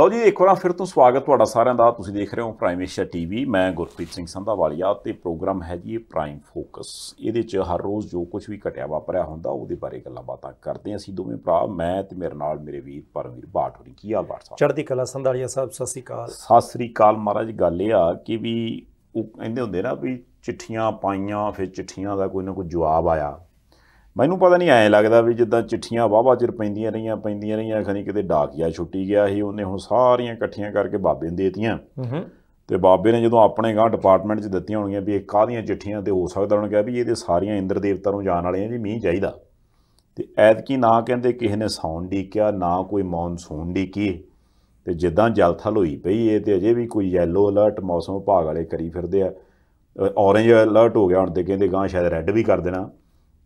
ਲਓ ਜੀ ਇੱਕ ਵਾਰ ਫਿਰ ਤੋਂ ਸਵਾਗਤ ਤੁਹਾਡਾ ਸਾਰਿਆਂ ਦਾ ਤੁਸੀਂ ਦੇਖ ਰਹੇ ਹੋ ਪ੍ਰਾਈਮ ਏਸ਼ੀਆ ਟੀਵੀ ਮੈਂ ਗੁਰਪ੍ਰੀਤ ਸਿੰਘ ਸੰਧਾਵਾਲੀਆ ਤੇ ਪ੍ਰੋਗਰਾਮ ਹੈ ਜੀ ਪ੍ਰਾਈਮ ਫੋਕਸ ਇਹਦੇ 'ਚ ਹਰ ਰੋਜ਼ ਜੋ ਕੁਝ ਵੀ ਘਟਿਆ ਵਾਪਰਿਆ ਹੁੰਦਾ ਉਹਦੇ ਬਾਰੇ ਗੱਲਾਂ ਬਾਤਾਂ ਕਰਦੇ ਅਸੀਂ ਦੋਵੇਂ ਭਰਾ ਮੈਂ ਤੇ ਮੇਰੇ ਨਾਲ ਮੇਰੇ ਵੀਰ ਪਰਮਵੀਰ ਬਾਠੋਰੀ ਕੀ ਹਾਲ ਬਾਤ ਸਾਹਿਬ ਚੜ੍ਹਦੀ ਕਲਾ ਸੰਧਾਲੀਆ ਸਾਹਿਬ ਸਤਿ ਸ੍ਰੀ ਅਕਾਲ ਸਤਿ ਸ੍ਰੀ ਅਕਾਲ ਮਹਾਰਾਜ ਗੱਲ ਇਹ ਆ ਕਿ ਵੀ ਉਹ ਕਹਿੰਦੇ ਹੁੰਦੇ ਨਾ ਵੀ ਚਿੱਠੀਆਂ ਪਾਈਆਂ ਫਿਰ ਚਿੱਠੀਆਂ ਦਾ ਕੋਈ ਨਾ ਕੋਈ ਜਵਾਬ ਆਇਆ ਮੈਨੂੰ ਪਤਾ ਨਹੀਂ ਐ ਲੱਗਦਾ ਵੀ ਜਿੱਦਾਂ ਚਿੱਠੀਆਂ ਵਾਵਾ ਚਿਰ ਪੈਂਦੀਆਂ ਰਹੀਆਂ ਪੈਂਦੀਆਂ ਰਹੀਆਂ ਖਣੀ ਕਿਤੇ ਡਾਕਿਆ ਛੁੱਟੀ ਗਿਆ ਸੀ ਉਹਨੇ ਹੁਣ ਸਾਰੀਆਂ ਇਕੱਠੀਆਂ ਕਰਕੇ ਬਾਬੇ ਨੂੰ ਦੇਤੀਆਂ ਤੇ ਬਾਬੇ ਨੇ ਜਦੋਂ ਆਪਣੇ ਗਾਂ ਡਿਪਾਰਟਮੈਂਟ 'ਚ ਦਿੱਤੀਆਂ ਹੋਣਗੀਆਂ ਵੀ ਇਹ ਕਾਹਦੀਆਂ ਚਿੱਠੀਆਂ ਤੇ ਹੋ ਸਕਦਾ ਉਹਨਾਂ ਕਿਹਾ ਵੀ ਇਹਦੇ ਸਾਰੀਆਂ ਇੰਦਰ ਦੇਵਤਾ ਨੂੰ ਜਾਣ ਵਾਲੀਆਂ ਜੀ ਮੀਂਹ ਚਾਹੀਦਾ ਤੇ ਐਤਕੀ ਨਾ ਕਹਿੰਦੇ ਕਿਸੇ ਨੇ ਸੌਣ ਡੀਕਿਆ ਨਾ ਕੋਈ ਮੌਨਸੂਨ ਡੀਕੀ ਤੇ ਜਿੱਦਾਂ ਜਲਥਲ ਹੋਈ ਪਈ ਏ ਤੇ ਅਜੇ ਵੀ ਕੋਈ ਯੈਲੋ ਅਲਰਟ ਮੌਸਮ ਵਿਭਾਗ ਵਾਲੇ ਕਰੀ ਫਿਰਦੇ ਆ ਔਰੇਂਜ ਅਲਰਟ ਹੋ ਗਿਆ ਹੁਣ ਤੇ ਕਹਿੰਦੇ ਗਾਂ ਸ਼ਾਇਦ ਰੈੱਡ ਵੀ ਕਰ ਦੇਣਾ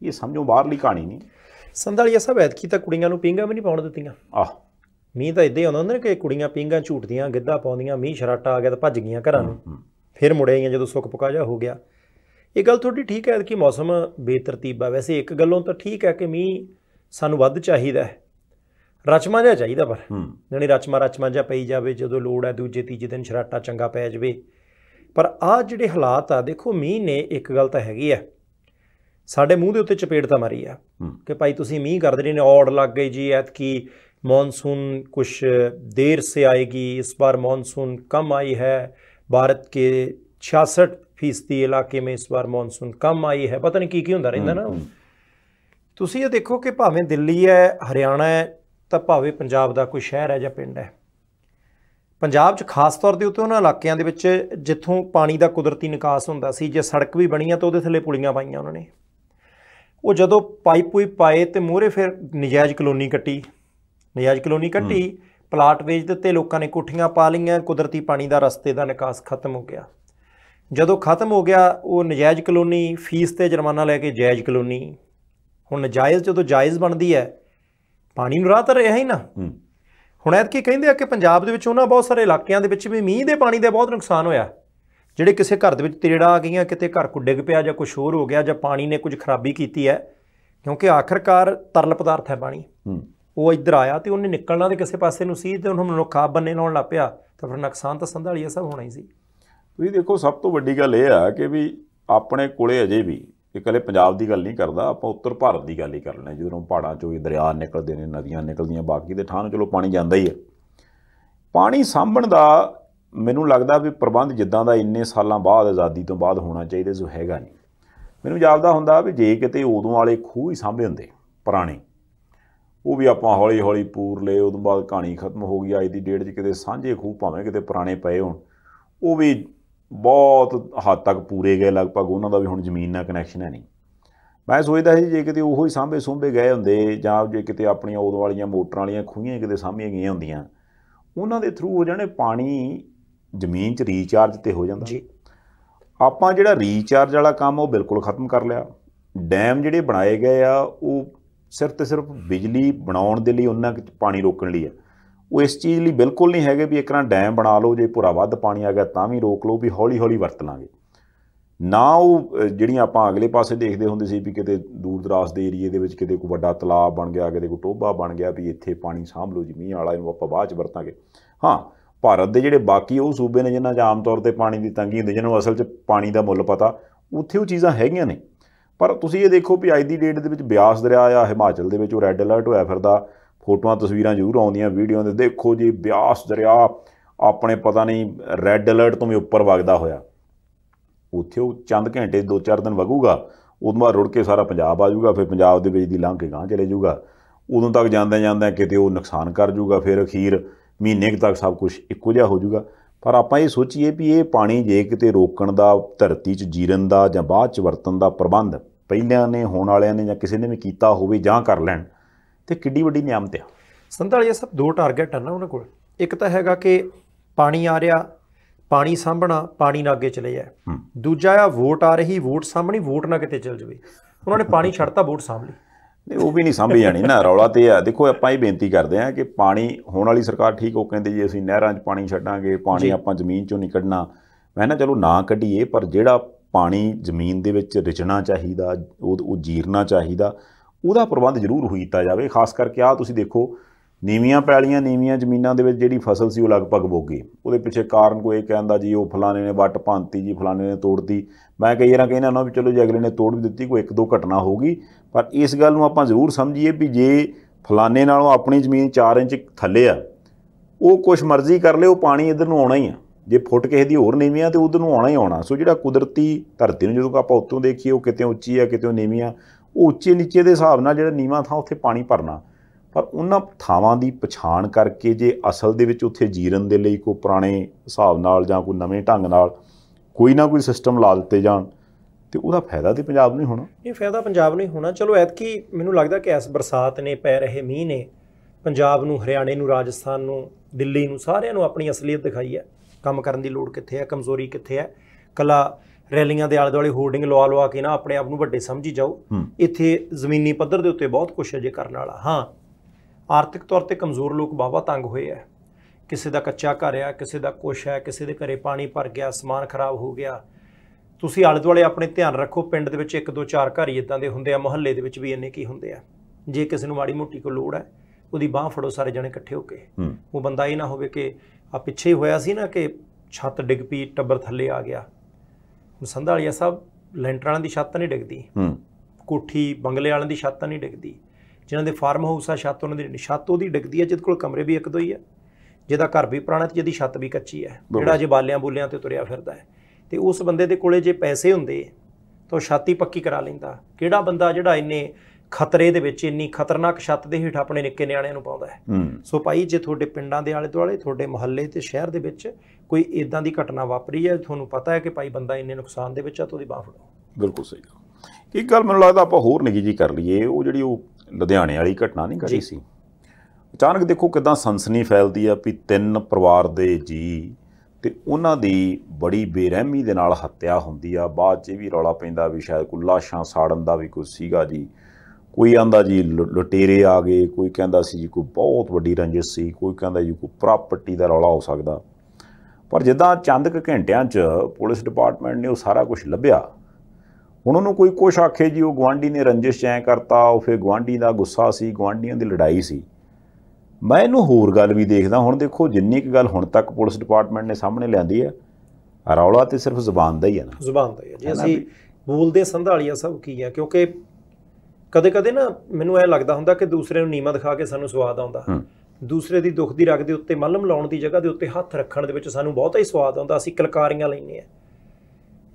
ਇਹ ਸਮਝੋ ਬਾਹਰਲੀ ਕਹਾਣੀ ਨਹੀਂ ਸੰਧਾਲੀਆ ਸਾਹਿਬ ਐਤਕੀ ਤਾਂ ਕੁੜੀਆਂ ਨੂੰ ਪਿੰਗਾ ਵੀ ਨਹੀਂ ਪਾਉਣ ਦਿੱਤੀਆਂ ਆਹ ਮੀਂਹ ਤਾਂ ਇਦਾਂ ਹੀ ਆਉਂਦਾ ਹੁੰਦਾ ਕਿ ਕੁੜੀਆਂ ਪਿੰਗਾ ਝੂਟਦੀਆਂ ਗਿੱਧਾ ਪਾਉਂਦੀਆਂ ਮੀਂਹ ਸ਼ਰਾਟਾ ਆ ਗਿਆ ਤਾਂ ਭੱਜ ਗਈਆਂ ਘਰਾਂ ਨੂੰ ਫਿਰ ਮੁੜ ਆਈਆਂ ਜਦੋਂ ਸੁੱਕ ਪਕਾ ਜਾ ਹੋ ਗਿਆ ਇਹ ਗੱਲ ਤੁਹਾਡੀ ਠੀਕ ਹੈ ਕਿ ਮੌਸਮ ਬੇਤਰਤੀਬ ਆ ਵੈਸੇ ਇੱਕ ਗੱਲੋਂ ਤਾਂ ਠੀਕ ਹੈ ਕਿ ਮੀਂਹ ਸਾਨੂੰ ਵੱਧ ਚਾਹੀਦਾ ਹੈ ਰਚਮਾ ਜਿਹਾ ਚਾਹੀਦਾ ਪਰ ਜਣੀ ਰਚਮਾ ਰਚਮਾ ਜਿਹਾ ਪਈ ਜਾਵੇ ਜਦੋਂ ਲੋੜ ਹੈ ਦੂਜੇ ਤੀਜੇ ਦਿਨ ਸ਼ਰਾਟਾ ਚੰਗਾ ਪੈ ਜਾਵੇ ਪਰ ਆ ਜਿਹੜੇ ਹਾਲਾਤ ਆ ਦੇਖੋ ਮੀਂਹ ਨੇ ਇੱਕ ਗੱਲ ਤਾਂ ਹੈਗੀ ਆ ਸਾਡੇ ਮੂੰਹ ਦੇ ਉੱਤੇ ਚਪੇੜ ਤਾਂ ਮਾਰੀ ਆ ਕਿ ਭਾਈ ਤੁਸੀਂ ਮੀਂਹ ਕਰਦੇ ਨੇ ਔੜ ਲੱਗ ਗਈ ਜੀ ਐਤ ਕੀ ਮੌਨਸੂਨ ਕੁਝ ਦੇਰ ਸੇ ਆਏਗੀ ਇਸ ਵਾਰ ਮੌਨਸੂਨ ਕਮ ਆਈ ਹੈ ਭਾਰਤ ਕੇ 66 ਫੀਸਦੀ ਇਲਾਕੇ ਮੇਂ ਇਸ ਵਾਰ ਮੌਨਸੂਨ ਕਮ ਆਈ ਹੈ ਪਤਾ ਨਹੀਂ ਕੀ ਕੀ ਹੁੰਦਾ ਰਹਿੰਦਾ ਨਾ ਤੁਸੀਂ ਇਹ ਦੇਖੋ ਕਿ ਭਾਵੇਂ ਦਿੱਲੀ ਹੈ ਹਰਿਆਣਾ ਹੈ ਤਾਂ ਭਾਵੇਂ ਪੰਜਾਬ ਦਾ ਕੋਈ ਸ਼ਹਿਰ ਹੈ ਜਾਂ ਪਿੰਡ ਹੈ ਪੰਜਾਬ 'ਚ ਖਾਸ ਤੌਰ ਦੇ ਉੱਤੇ ਉਹਨਾਂ ਇਲਾਕਿਆਂ ਦੇ ਵਿੱਚ ਜਿੱਥੋਂ ਪਾਣੀ ਦਾ ਕੁਦਰਤੀ ਨਿਕਾਸ ਹੁੰਦਾ ਸੀ ਜੇ ਸੜਕ ਵੀ ਬਣੀ ਆ ਤਾਂ ਉਹਦੇ ਥੱਲੇ ਪੁਲੀਆਂ ਪਾਈਆਂ ਉਹਨਾਂ ਨੇ ਉਹ ਜਦੋਂ ਪਾਈਪ ਕੋਈ ਪਾਏ ਤੇ ਮੋਰੇ ਫਿਰ ਨਜਾਇਜ਼ ਕਲੋਨੀ ਕੱਟੀ ਨਜਾਇਜ਼ ਕਲੋਨੀ ਕੱਟੀ ਪਲਾਟ ਵੇਚ ਦਿੱਤੇ ਲੋਕਾਂ ਨੇ ਕੋਠੀਆਂ ਪਾ ਲਈਆਂ ਕੁਦਰਤੀ ਪਾਣੀ ਦਾ ਰਸਤੇ ਦਾ ਨਿਕਾਸ ਖਤਮ ਹੋ ਗਿਆ ਜਦੋਂ ਖਤਮ ਹੋ ਗਿਆ ਉਹ ਨਜਾਇਜ਼ ਕਲੋਨੀ ਫੀਸ ਤੇ ਜੁਰਮਾਨਾ ਲੈ ਕੇ ਜਾਇਜ਼ ਕਲੋਨੀ ਹੁਣ ਨਜਾਇਜ਼ ਜਦੋਂ ਜਾਇਜ਼ ਬਣਦੀ ਹੈ ਪਾਣੀ ਨੂੰ ਰਾਤ ਰਿਹਾ ਹੀ ਨਾ ਹੁਣ ਐਤਕੀ ਕਹਿੰਦੇ ਆ ਕਿ ਪੰਜਾਬ ਦੇ ਵਿੱਚ ਉਹਨਾਂ ਬਹੁਤ ਸਾਰੇ ਇਲਾਕਿਆਂ ਦੇ ਵਿੱਚ ਵੀ ਮੀਂਹ ਦੇ ਪਾਣੀ ਦਾ ਬਹੁਤ ਨੁਕਸਾਨ ਹੋਇਆ ਜਿਹੜੇ ਕਿਸੇ ਘਰ ਦੇ ਵਿੱਚ ਤੇੜਾ ਆ ਗਈਆਂ ਕਿਤੇ ਘਰ ਕੋ ਡਿੱਗ ਪਿਆ ਜਾਂ ਕੁਝ ਹੋਰ ਹੋ ਗਿਆ ਜਾਂ ਪਾਣੀ ਨੇ ਕੁਝ ਖਰਾਬੀ ਕੀਤੀ ਹੈ ਕਿਉਂਕਿ ਆਖਰਕਾਰ ਤਰਲ ਪਦਾਰਥ ਹੈ ਪਾਣੀ ਉਹ ਇੱਧਰ ਆਇਆ ਤੇ ਉਹਨੇ ਨਿਕਲਣਾ ਤੇ ਕਿਸੇ ਪਾਸੇ ਨੂੰ ਸੀ ਤੇ ਉਹਨੂੰ ਮਨੁੱਖ ਬੰਨੇ ਲਾਉਣ ਲੱਗ ਪਿਆ ਤਾਂ ਫਿਰ ਨੁਕਸਾਨ ਤਾਂ ਸੰਧਾਲੀਆ ਸਭ ਹੋਣਾ ਹੀ ਸੀ ਤੁਸੀਂ ਦੇਖੋ ਸਭ ਤੋਂ ਵੱਡੀ ਗੱਲ ਇਹ ਆ ਕਿ ਵੀ ਆਪਣੇ ਕੋਲੇ ਅਜੇ ਵੀ ਇਹ ਪੰਜਾਬ ਦੀ ਗੱਲ ਨਹੀਂ ਕਰਦਾ ਆਪਾਂ ਉੱਤਰ ਭਾਰਤ ਦੀ ਗੱਲ ਹੀ ਕਰ ਲੈਣੇ ਜਦੋਂ ਪਹਾੜਾਂ ਚੋਂ ਇਹ ਦਰਿਆ ਨਿਕਲਦੇ ਨੇ ਨਦੀਆਂ ਨਿਕਲਦੀਆਂ ਬਾਕੀ ਦੇ ਥਾਂ ਨੂੰ ਚਲੋ ਪਾਣੀ ਜਾਂਦਾ ਹੀ ਹੈ ਪਾਣੀ ਸਾਂਭਣ ਦਾ ਮੈਨੂੰ ਲੱਗਦਾ ਵੀ ਪ੍ਰਬੰਧ ਜਿੱਦਾਂ ਦਾ ਇੰਨੇ ਸਾਲਾਂ ਬਾਅਦ ਆਜ਼ਾਦੀ ਤੋਂ ਬਾਅਦ ਹੋਣਾ ਚਾਹੀਦਾ ਜੋ ਹੈਗਾ ਨਹੀਂ ਮੈਨੂੰ ਜਾਪਦਾ ਹੁੰਦਾ ਵੀ ਜੇ ਕਿਤੇ ਉਦੋਂ ਵਾਲੇ ਖੂਹ ਹੀ ਸਾਂਭੇ ਹੁੰਦੇ ਪੁਰਾਣੇ ਉਹ ਵੀ ਆਪਾਂ ਹੌਲੀ ਹੌਲੀ ਪੂਰ ਲਏ ਉਦੋਂ ਬਾਅਦ ਕਹਾਣੀ ਖਤਮ ਹੋ ਗਈ ਅੱਜ ਦੀ ਡੇਟ 'ਚ ਕਿਤੇ ਸਾਂਝੇ ਖੂਹ ਭਾਵੇਂ ਕਿਤੇ ਪੁਰਾਣੇ ਪਏ ਹੋਣ ਉਹ ਵੀ ਬਹੁਤ ਹੱਦ ਤੱਕ ਪੂਰੇ ਗਏ ਲਗਭਗ ਉਹਨਾਂ ਦਾ ਵੀ ਹੁਣ ਜ਼ਮੀਨ ਨਾਲ ਕਨੈਕਸ਼ਨ ਹੈ ਨਹੀਂ ਮੈਂ ਸੋਚਦਾ ਸੀ ਜੇ ਕਿਤੇ ਉਹੋ ਹੀ ਸਾਂਭੇ ਸੁੰਭੇ ਗਏ ਹੁੰਦੇ ਜਾਂ ਜੇ ਕਿਤੇ ਆਪਣੀਆਂ ਉਦੋਂ ਵਾਲੀਆਂ ਮੋਟਰਾਂ ਵਾਲੀਆਂ ਖੂਹੀਆਂ ਕਿਤੇ ਸਾਂਭੀਆਂ ਗਈਆਂ ਹੁੰਦੀਆਂ ਉਹਨਾਂ ਦੇ ਥਰੂ ਹੋ ਜਾਣੇ ਪਾਣੀ ਜ਼ਮੀਨ 'ਚ ਰੀਚਾਰਜ ਤੇ ਹੋ ਜਾਂਦਾ ਜੀ ਆਪਾਂ ਜਿਹੜਾ ਰੀਚਾਰਜ ਵਾਲਾ ਕੰਮ ਉਹ ਬਿਲਕੁਲ ਖਤਮ ਕਰ ਲਿਆ ਡੈਮ ਜਿਹੜੇ ਬਣਾਏ ਗਏ ਆ ਉਹ ਸਿਰਫ ਤੇ ਸਿਰਫ ਬਿਜਲੀ ਬਣਾਉਣ ਦੇ ਲਈ ਉਹਨਾਂ ਵਿੱਚ ਪਾਣੀ ਰੋਕਣ ਲਈ ਆ ਉਹ ਇਸ ਚੀਜ਼ ਲਈ ਬਿਲਕੁਲ ਨਹੀਂ ਹੈਗੇ ਵੀ ਇੱਕ ਤਰ੍ਹਾਂ ਡੈਮ ਬਣਾ ਲਓ ਜੇ ਪੂਰਾ ਵੱਧ ਪਾਣੀ ਆ ਗਿਆ ਤਾਂ ਵੀ ਰੋਕ ਲਓ ਵੀ ਹੌਲੀ ਹੌਲੀ ਵਰਤ ਲਾਂਗੇ ਨਾ ਉਹ ਜਿਹੜੀਆਂ ਆਪਾਂ ਅਗਲੇ ਪਾਸੇ ਦੇਖਦੇ ਹੁੰਦੇ ਸੀ ਵੀ ਕਿਤੇ ਦੂਰ ਦਰਾਸ ਦੇ ਏਰੀਏ ਦੇ ਵਿੱਚ ਕਿਤੇ ਕੋਈ ਵੱਡਾ ਤਲਾਬ ਬਣ ਗਿਆ ਕਿਤੇ ਕੋਈ ਟੋਭਾ ਬਣ ਗਿਆ ਵੀ ਇੱਥੇ ਪਾਣੀ ਸਾਂਭ ਲਓ ਜੀ ਮੀਂਹ ਵਾਲਾ ਇਹਨੂੰ ਆਪਾਂ ਬਾਅਦ ਚ ਵਰਤਾਂਗੇ ਹਾਂ ਭਾਰਤ ਦੇ ਜਿਹੜੇ ਬਾਕੀ ਉਹ ਸੂਬੇ ਨੇ ਜਿਨ੍ਹਾਂ 'ਚ ਆਮ ਤੌਰ ਤੇ ਪਾਣੀ ਦੀ ਤੰਗੀ ਹੁੰਦੀ ਜਿਹਨੂੰ ਨੂੰ ਅਸਲ 'ਚ ਪਾਣੀ ਦਾ ਮੁੱਲ ਪਤਾ ਉੱਥੇ ਉਹ ਚੀਜ਼ਾਂ ਹੈਗੀਆਂ ਨੇ ਪਰ ਤੁਸੀਂ ਇਹ ਦੇਖੋ ਵੀ ਅੱਜ ਦੀ ਡੇਟ ਦੇ ਵਿੱਚ ਬਿਆਸ ਦਰਿਆ ਆ ਹਿਮਾਚਲ ਦੇ ਵਿੱਚ ਉਹ ਰੈੱਡ ਅਲਰਟ ਹੋਇਆ ਫਿਰਦਾ ਫੋਟੋਆਂ ਤਸਵੀਰਾਂ ਜ਼ਰੂਰ ਆਉਂਦੀਆਂ ਵੀਡੀਓ ਦੇ ਦੇਖੋ ਜੀ ਬਿਆਸ ਦਰਿਆ ਆਪਣੇ ਪਤਾ ਨਹੀਂ ਰੈੱਡ ਅਲਰਟ ਤੋਂ ਵੀ ਉੱਪਰ ਵਗਦਾ ਹੋਇਆ ਉੱਥੇ ਉਹ ਚੰਦ ਘੰਟੇ 2-4 ਦਿਨ ਵਗੂਗਾ ਉਦੋਂ ਬਾਅਦ ਰੁੜ ਕੇ ਸਾਰਾ ਪੰਜਾਬ ਆ ਜਾਊਗਾ ਫਿਰ ਪੰਜਾਬ ਦੇ ਵਿੱਚ ਦੀ ਲੰਘ ਕੇ ਗਾਂ ਚਲੇ ਜਾਊਗਾ ਉਦੋਂ ਤੱਕ ਜਾਂਦਾ ਜਾਂਦਾ ਕਿਤੇ ਉਹ ਨੁਕਸਾਨ ਕਰ ਜਾਊਗਾ ਫਿਰ ਅਖੀਰ ਮਹੀਨੇ ਕੁ ਤੱਕ ਸਭ ਕੁਝ ਇੱਕੋ ਜਿਹਾ ਹੋ ਜਾਊਗਾ ਪਰ ਆਪਾਂ ਇਹ ਸੋਚੀਏ ਵੀ ਇਹ ਪਾਣੀ ਜੇ ਕਿਤੇ ਰੋਕਣ ਦਾ ਧਰਤੀ 'ਚ ਜੀਰਨ ਦਾ ਜਾਂ ਬਾਅਦ 'ਚ ਵਰਤਣ ਦਾ ਪ੍ਰਬੰਧ ਪਹਿਲਿਆਂ ਨੇ ਹੋਣ ਵਾਲਿਆਂ ਨੇ ਜਾਂ ਕਿਸੇ ਨੇ ਵੀ ਕੀਤਾ ਹੋਵੇ ਜਾਂ ਕਰ ਲੈਣ ਤੇ ਕਿੱਡੀ ਵੱਡੀ ਨਿਆਮਤ ਆ ਸੰਤਾਲੀ ਸਭ ਦੋ ਟਾਰਗੇਟ ਹਨ ਉਹਨਾਂ ਕੋਲ ਇੱਕ ਤਾਂ ਹੈਗਾ ਕਿ ਪਾਣੀ ਆ ਰਿਹਾ ਪਾਣੀ ਸਾਂਭਣਾ ਪਾਣੀ ਨਾਲ ਅੱਗੇ ਚਲੇ ਜਾਏ ਦੂਜਾ ਆ ਵੋਟ ਆ ਰਹੀ ਵੋਟ ਸਾਹਮਣੀ ਵੋਟ ਨਾ ਕਿਤੇ ਚਲ ਜਵੇ ਉਹਨਾਂ ਨੇ ਪਾਣੀ ਛੱਡਤਾ ਵੋਟ ਸਾਂਭ ਲਈ ਨਹੀਂ ਉਹ ਵੀ ਨਹੀਂ ਸਾਂਭੀ ਜਾਣੀ ਨਾ ਰੌਲਾ ਤੇ ਆ ਦੇਖੋ ਆਪਾਂ ਇਹ ਬੇਨਤੀ ਕਰਦੇ ਆ ਕਿ ਪਾਣੀ ਹੋਣ ਵਾਲੀ ਸਰਕਾਰ ਠੀਕ ਉਹ ਕਹਿੰਦੇ ਜੀ ਅਸੀਂ ਨਹਿਰਾਂ 'ਚ ਪਾਣੀ ਛੱਡਾਂਗੇ ਪਾਣੀ ਆਪਾਂ ਜ਼ਮੀਨ 'ਚੋਂ ਨਹੀਂ ਕੱਢਣਾ ਮੈਂ ਨਾ ਚਲੋ ਨਾ ਕੱਢੀਏ ਪਰ ਜਿਹੜਾ ਪਾਣੀ ਜ਼ਮੀਨ ਦੇ ਵਿੱਚ ਰਿਚਣਾ ਚਾਹੀਦਾ ਉਹ ਉਹ ਜੀਰਨਾ ਚਾਹੀਦਾ ਉਹਦਾ ਪ੍ਰਬੰਧ ਜ਼ਰੂਰ ਹੋਈਤਾ ਜਾਵੇ ਖਾਸ ਕਰਕੇ ਆ ਤੁਸੀਂ ਦੇਖੋ ਨੀਵੀਆਂ ਪੈਲੀਆਂ ਨੀਵੀਆਂ ਜ਼ਮੀਨਾਂ ਦੇ ਵਿੱਚ ਜਿਹੜੀ ਫਸਲ ਸੀ ਉਹ ਲਗਭਗ ਬੋਗੀ ਉਹਦੇ ਪਿੱਛੇ ਕਾਰਨ ਕੋਈ ਇਹ ਕਹਿੰਦਾ ਜੀ ਉਹ ਫਲਾਣੇ ਨੇ ਵੱਟ ਭਾਂਤੀ ਜੀ ਫਲਾਣੇ ਨੇ ਤੋੜਤੀ ਮੈਂ ਕਈ ਵਾਰਾਂ ਕਹਿੰਦਾ ਨਾ ਵੀ ਚਲੋ ਜੇ ਅਗਲੇ ਨੇ ਤੋੜ ਵੀ ਦਿੱਤੀ ਕੋਈ ਇੱਕ ਦੋ ਘਟਨਾ ਹੋਊਗੀ ਪਰ ਇਸ ਗੱਲ ਨੂੰ ਆਪਾਂ ਜ਼ਰੂਰ ਸਮਝੀਏ ਵੀ ਜੇ ਫਲਾਣੇ ਨਾਲੋਂ ਆਪਣੀ ਜ਼ਮੀਨ 4 ਇੰਚ ਥੱਲੇ ਆ ਉਹ ਕੁਛ ਮਰਜ਼ੀ ਕਰ ਲੇ ਉਹ ਪਾਣੀ ਇਧਰ ਨੂੰ ਆਉਣਾ ਹੀ ਆ ਜੇ ਫੁੱਟ ਕਿਸੇ ਦੀ ਹੋਰ ਨੀਵੀਆਂ ਤੇ ਉਧਰ ਨੂੰ ਆਉਣਾ ਹੀ ਆਉਣਾ ਸੋ ਜਿਹੜਾ ਕੁਦਰਤੀ ਧਰਤੀ ਨੂੰ ਜਦੋਂ ਆਪਾਂ ਉੱਤੋਂ ਦੇਖੀਏ ਉਹ ਕਿਤੇ ਉੱਚੀ ਆ ਕਿਤੇ ਨੀਵੀਂ ਆ ਉਹ ਉੱਚੇ ਨੀਚੇ ਦੇ ਹਿਸਾਬ ਨਾਲ ਜਿਹੜਾ ਨੀਵਾਂ ਥਾਂ ਉੱਥੇ ਪਾਣੀ ਭਰਨਾ ਪਰ ਉਹਨਾਂ ਥਾਵਾਂ ਦੀ ਪਛਾਣ ਕਰਕੇ ਜੇ ਅਸਲ ਦੇ ਵਿੱਚ ਉੱਥੇ ਜੀਰਨ ਦੇ ਲਈ ਕੋਈ ਪੁਰਾਣੇ ਹਿਸਾਬ ਨਾਲ ਜਾਂ ਕੋਈ ਨਵੇਂ ਢੰਗ ਨਾਲ ਕੋਈ ਨਾ ਕੋਈ ਸਿਸਟਮ ਲਾ ਦਿੱਤੇ ਜਾਣ ਤੇ ਉਹਦਾ ਫਾਇਦਾ ਤੇ ਪੰਜਾਬ ਨੂੰ ਹੋਣਾ ਇਹ ਫਾਇਦਾ ਪੰਜਾਬ ਨੂੰ ਹੋਣਾ ਚਲੋ ਐਤਕੀ ਮੈਨੂੰ ਲੱਗਦਾ ਕਿ ਇਸ ਬਰਸਾਤ ਨੇ ਪੈ ਰਹੇ ਮੀਂਹ ਨੇ ਪੰਜਾਬ ਨੂੰ ਹਰਿਆਣੇ ਨੂੰ ਰਾਜਸਥਾਨ ਨੂੰ ਦਿੱਲੀ ਨੂੰ ਸਾਰਿਆਂ ਨੂੰ ਆਪਣੀ ਅਸਲੀਅਤ ਦਿਖਾਈ ਹੈ ਕੰਮ ਕਰਨ ਦੀ ਲੋੜ ਕਿੱਥੇ ਹੈ ਕਮਜ਼ੋਰੀ ਕਿੱਥੇ ਹੈ ਕਲਾ ਰੈਲੀਆਂ ਦੇ ਆਲੇ ਦੁਆਲੇ ਹੋਰਡਿੰਗ ਲਵਾ ਲਵਾ ਕੇ ਨਾ ਆਪਣੇ ਆਪ ਨੂੰ ਵੱਡੇ ਸਮਝੀ ਜਾਓ ਇੱਥੇ ਜ਼ਮੀਨੀ ਪੱਧਰ ਦੇ ਉੱਤੇ ਬਹੁਤ ਕੁਝ ਅਜੇ ਕਰਨ ਵਾਲਾ ਹਾਂ ਆਰਥਿਕ ਤੌਰ ਤੇ ਕਮਜ਼ੋਰ ਲੋਕ ਬਾਵਾ ਤੰਗ ਹੋਏ ਆ ਕਿਸੇ ਦਾ ਕੱਚਾ ਘਰ ਆ ਕਿਸੇ ਦਾ ਕੁਛ ਹੈ ਕਿਸੇ ਦੇ ਘਰੇ ਪਾਣੀ ਭਰ ਗਿਆ ਸਮਾਨ ਖਰਾਬ ਹੋ ਗਿਆ ਤੁਸੀਂ ਆਲੇ ਦੁਆਲੇ ਆਪਣੇ ਧਿਆਨ ਰੱਖੋ ਪਿੰਡ ਦੇ ਵਿੱਚ ਇੱਕ ਦੋ ਚਾਰ ਘਰ ਹੀ ਇਦਾਂ ਦੇ ਹੁੰਦੇ ਆ ਮੁਹੱਲੇ ਦੇ ਵਿੱਚ ਵੀ ਇੰਨੇ ਕੀ ਹੁੰਦੇ ਆ ਜੇ ਕਿਸੇ ਨੂੰ ਮਾੜੀ ਮੋਟੀ ਕੋ ਲੋੜ ਹੈ ਉਹਦੀ ਬਾਹ ਫੜੋ ਸਾਰੇ ਜਣੇ ਇਕੱਠੇ ਹੋ ਕੇ ਉਹ ਬੰਦਾ ਹੀ ਨਾ ਹੋਵੇ ਕਿ ਆ ਪਿੱਛੇ ਹੀ ਹੋਇਆ ਸੀ ਨਾ ਕਿ ਛੱਤ ਡਿੱਗ ਪਈ ਟੱਬਰ ਥੱਲੇ ਆ ਗਿਆ ਸੰਧਾਲੀਆ ਸਾਹਿਬ ਵਾਲਿਆਂ ਦੀ ਛੱਤ ਨਹੀਂ ਡਿੱਗਦੀ ਕੋਠੀ ਬੰਗਲੇ ਵਾਲਿਆਂ ਦੀ ਛੱਤ ਨਹੀਂ ਡਿੱਗਦੀ ਜਿਨ੍ਹਾਂ ਦੇ ਫਾਰਮ ਹਾਊਸ ਆ ਛੱਤ ਉਹਨਾਂ ਦੀ ਛੱਤ ਉਹਦੀ ਡਿੱਗਦੀ ਹੈ ਜਿਹਦੇ ਕੋਲ ਕਮਰੇ ਵੀ ਇੱਕ ਦੋ ਹੀ ਆ ਜਿਹਦਾ ਘਰ ਵੀ ਪੁਰਾਣਾ ਤੇ ਜਿਹਦੀ ਛੱਤ ਵੀ ਕੱਚੀ ਹੈ ਜਿਹੜਾ ਜੇ ਬਾਲਿਆਂ ਬੁੱਲਿਆਂ ਤੇ ਤੁਰਿਆ ਫਿਰਦਾ ਹੈ ਤੇ ਉਸ ਬੰਦੇ ਦੇ ਕੋਲੇ ਜੇ ਪੈਸੇ ਹੁੰਦੇ ਤਾਂ ਛਾਤੀ ਪੱਕੀ ਕਰਾ ਲੈਂਦਾ ਕਿਹੜਾ ਬੰਦਾ ਜਿਹੜਾ ਇੰਨੇ ਖਤਰੇ ਦੇ ਵਿੱਚ ਇੰਨੀ ਖਤਰਨਾਕ ਛੱਤ ਦੇ ਹੇਠ ਆਪਣੇ ਨਿੱਕੇ ਨਿਆਣਿਆਂ ਨੂੰ ਪਾਉਂਦਾ ਹੈ ਸੋ ਭਾਈ ਜੇ ਤੁਹਾਡੇ ਪਿੰਡਾਂ ਦੇ ਆਲੇ ਦੁਆਲੇ ਤੁਹਾਡੇ ਮੁਹੱਲੇ ਤੇ ਸ਼ਹਿਰ ਦੇ ਵਿੱਚ ਕੋਈ ਇਦਾਂ ਦੀ ਘਟਨਾ ਵਾਪਰੀ ਹੈ ਤੁਹਾਨੂੰ ਪਤਾ ਹੈ ਕਿ ਭਾਈ ਬੰਦਾ ਇੰਨੇ ਨੁਕਸਾਨ ਦੇ ਵਿੱਚ ਆ ਤਾਂ ਦੀ ਬਾਹ ਫੜੋ ਬਿਲਕੁਲ ਸਹੀ ਗੱਲ ਇੱਕ ਗੱਲ ਮੈਨੂੰ ਲੱਗਦਾ ਆਪਾਂ ਹੋਰ ਨਿੱਗੀ ਜੀ ਕਰ ਲਈਏ ਉਹ ਜਿਹੜੀ ਉਹ ਲੁਧਿਆਣੇ ਵਾਲੀ ਘਟਨਾ ਨਹੀਂ ਘਟੀ ਸੀ ਅਚਾਨਕ ਦੇਖੋ ਕਿਦਾਂ ਸੰਸਨੀ ਫੈਲਦੀ ਆ ਵੀ ਤਿੰਨ ਪਰਿਵਾਰ ਦੇ ਜੀ ਤੇ ਉਹਨਾਂ ਦੀ ਬੜੀ ਬੇਰਹਿਮੀ ਦੇ ਨਾਲ ਹੱਤਿਆ ਹੁੰਦੀ ਆ ਬਾਅਦ 'ਚ ਵੀ ਰੌਲਾ ਪੈਂਦਾ ਵੀ ਸ਼ਾਇਦ ਕੋਈ ਲਾਸ਼ਾਂ ਸਾੜਨ ਦਾ ਵੀ ਕੋਈ ਸੀਗਾ ਜੀ ਕੋਈ ਆਂਦਾ ਜੀ ਲੁਟੇਰੇ ਆ ਗਏ ਕੋਈ ਕਹਿੰਦਾ ਸੀ ਜੀ ਕੋਈ ਬਹੁਤ ਵੱਡੀ ਰੰਜਿਸ਼ ਸੀ ਕੋਈ ਕਹਿੰਦਾ ਜੀ ਕੋਈ ਪ੍ਰਾਪਰਟੀ ਦਾ ਰੌਲਾ ਹੋ ਸਕਦਾ ਪਰ ਜਿੱਦਾਂ ਚੰਦ ਘੰਟਿਆਂ 'ਚ ਪੁਲਿਸ ਡਿਪਾਰਟਮੈਂਟ ਨੇ ਉਹ ਸਾਰਾ ਕੁਝ ਲੱਭਿਆ ਹੁਣ ਉਹਨੂੰ ਕੋਈ ਕੁਛ ਆਖੇ ਜੀ ਉਹ ਗਵਾਂਢੀ ਨੇ ਰੰਜਿਸ਼ ਐ ਕਰਤਾ ਉਹ ਫੇ ਗਵਾਂਢੀ ਦਾ ਗੁੱਸਾ ਸੀ ਗਵਾਂਢੀਆਂ ਦੀ ਲੜਾਈ ਸੀ ਮੈਂ ਇਹਨੂੰ ਹੋਰ ਗੱਲ ਵੀ ਦੇਖਦਾ ਹੁਣ ਦੇਖੋ ਜਿੰਨੀ ਕੁ ਗੱਲ ਹੁਣ ਤੱਕ ਪੁਲਿਸ ਡਿਪਾਰਟਮੈਂਟ ਨੇ ਸਾਹਮਣੇ ਲਿਆਂਦੀ ਹੈ ਰੌਲਾ ਤੇ ਸਿਰਫ ਜ਼ੁਬਾਨ ਦਾ ਹੀ ਹੈ ਨਾ ਜ਼ੁਬਾਨ ਦਾ ਹੀ ਹੈ ਜੀ ਅਸੀਂ ਬੋਲਦੇ ਸੰਧਾਲੀਆਂ ਸਭ ਕੀ ਹੈ ਕਿਉਂਕਿ ਕਦੇ-ਕਦੇ ਨਾ ਮੈਨੂੰ ਇਹ ਲੱਗਦਾ ਹੁੰਦਾ ਕਿ ਦੂਸਰੇ ਨੂੰ ਨੀਮਾ ਦਿਖਾ ਕੇ ਸਾਨੂੰ ਸਵਾਦ ਆਉਂਦਾ ਦੂਸਰੇ ਦੀ ਦੁੱਖ ਦੀ ਰਗ ਦੇ ਉੱਤੇ ਮਲਮ ਲਾਉਣ ਦੀ ਜਗ੍ਹਾ ਦੇ ਉੱਤੇ ਹੱਥ ਰੱਖਣ ਦੇ ਵਿੱਚ ਸਾਨੂੰ ਬਹੁਤਾ ਹੀ ਸਵਾਦ ਆਉਂਦਾ ਅਸੀਂ ਕਲਕਾਰੀਆਂ ਲੈਨੇ ਆ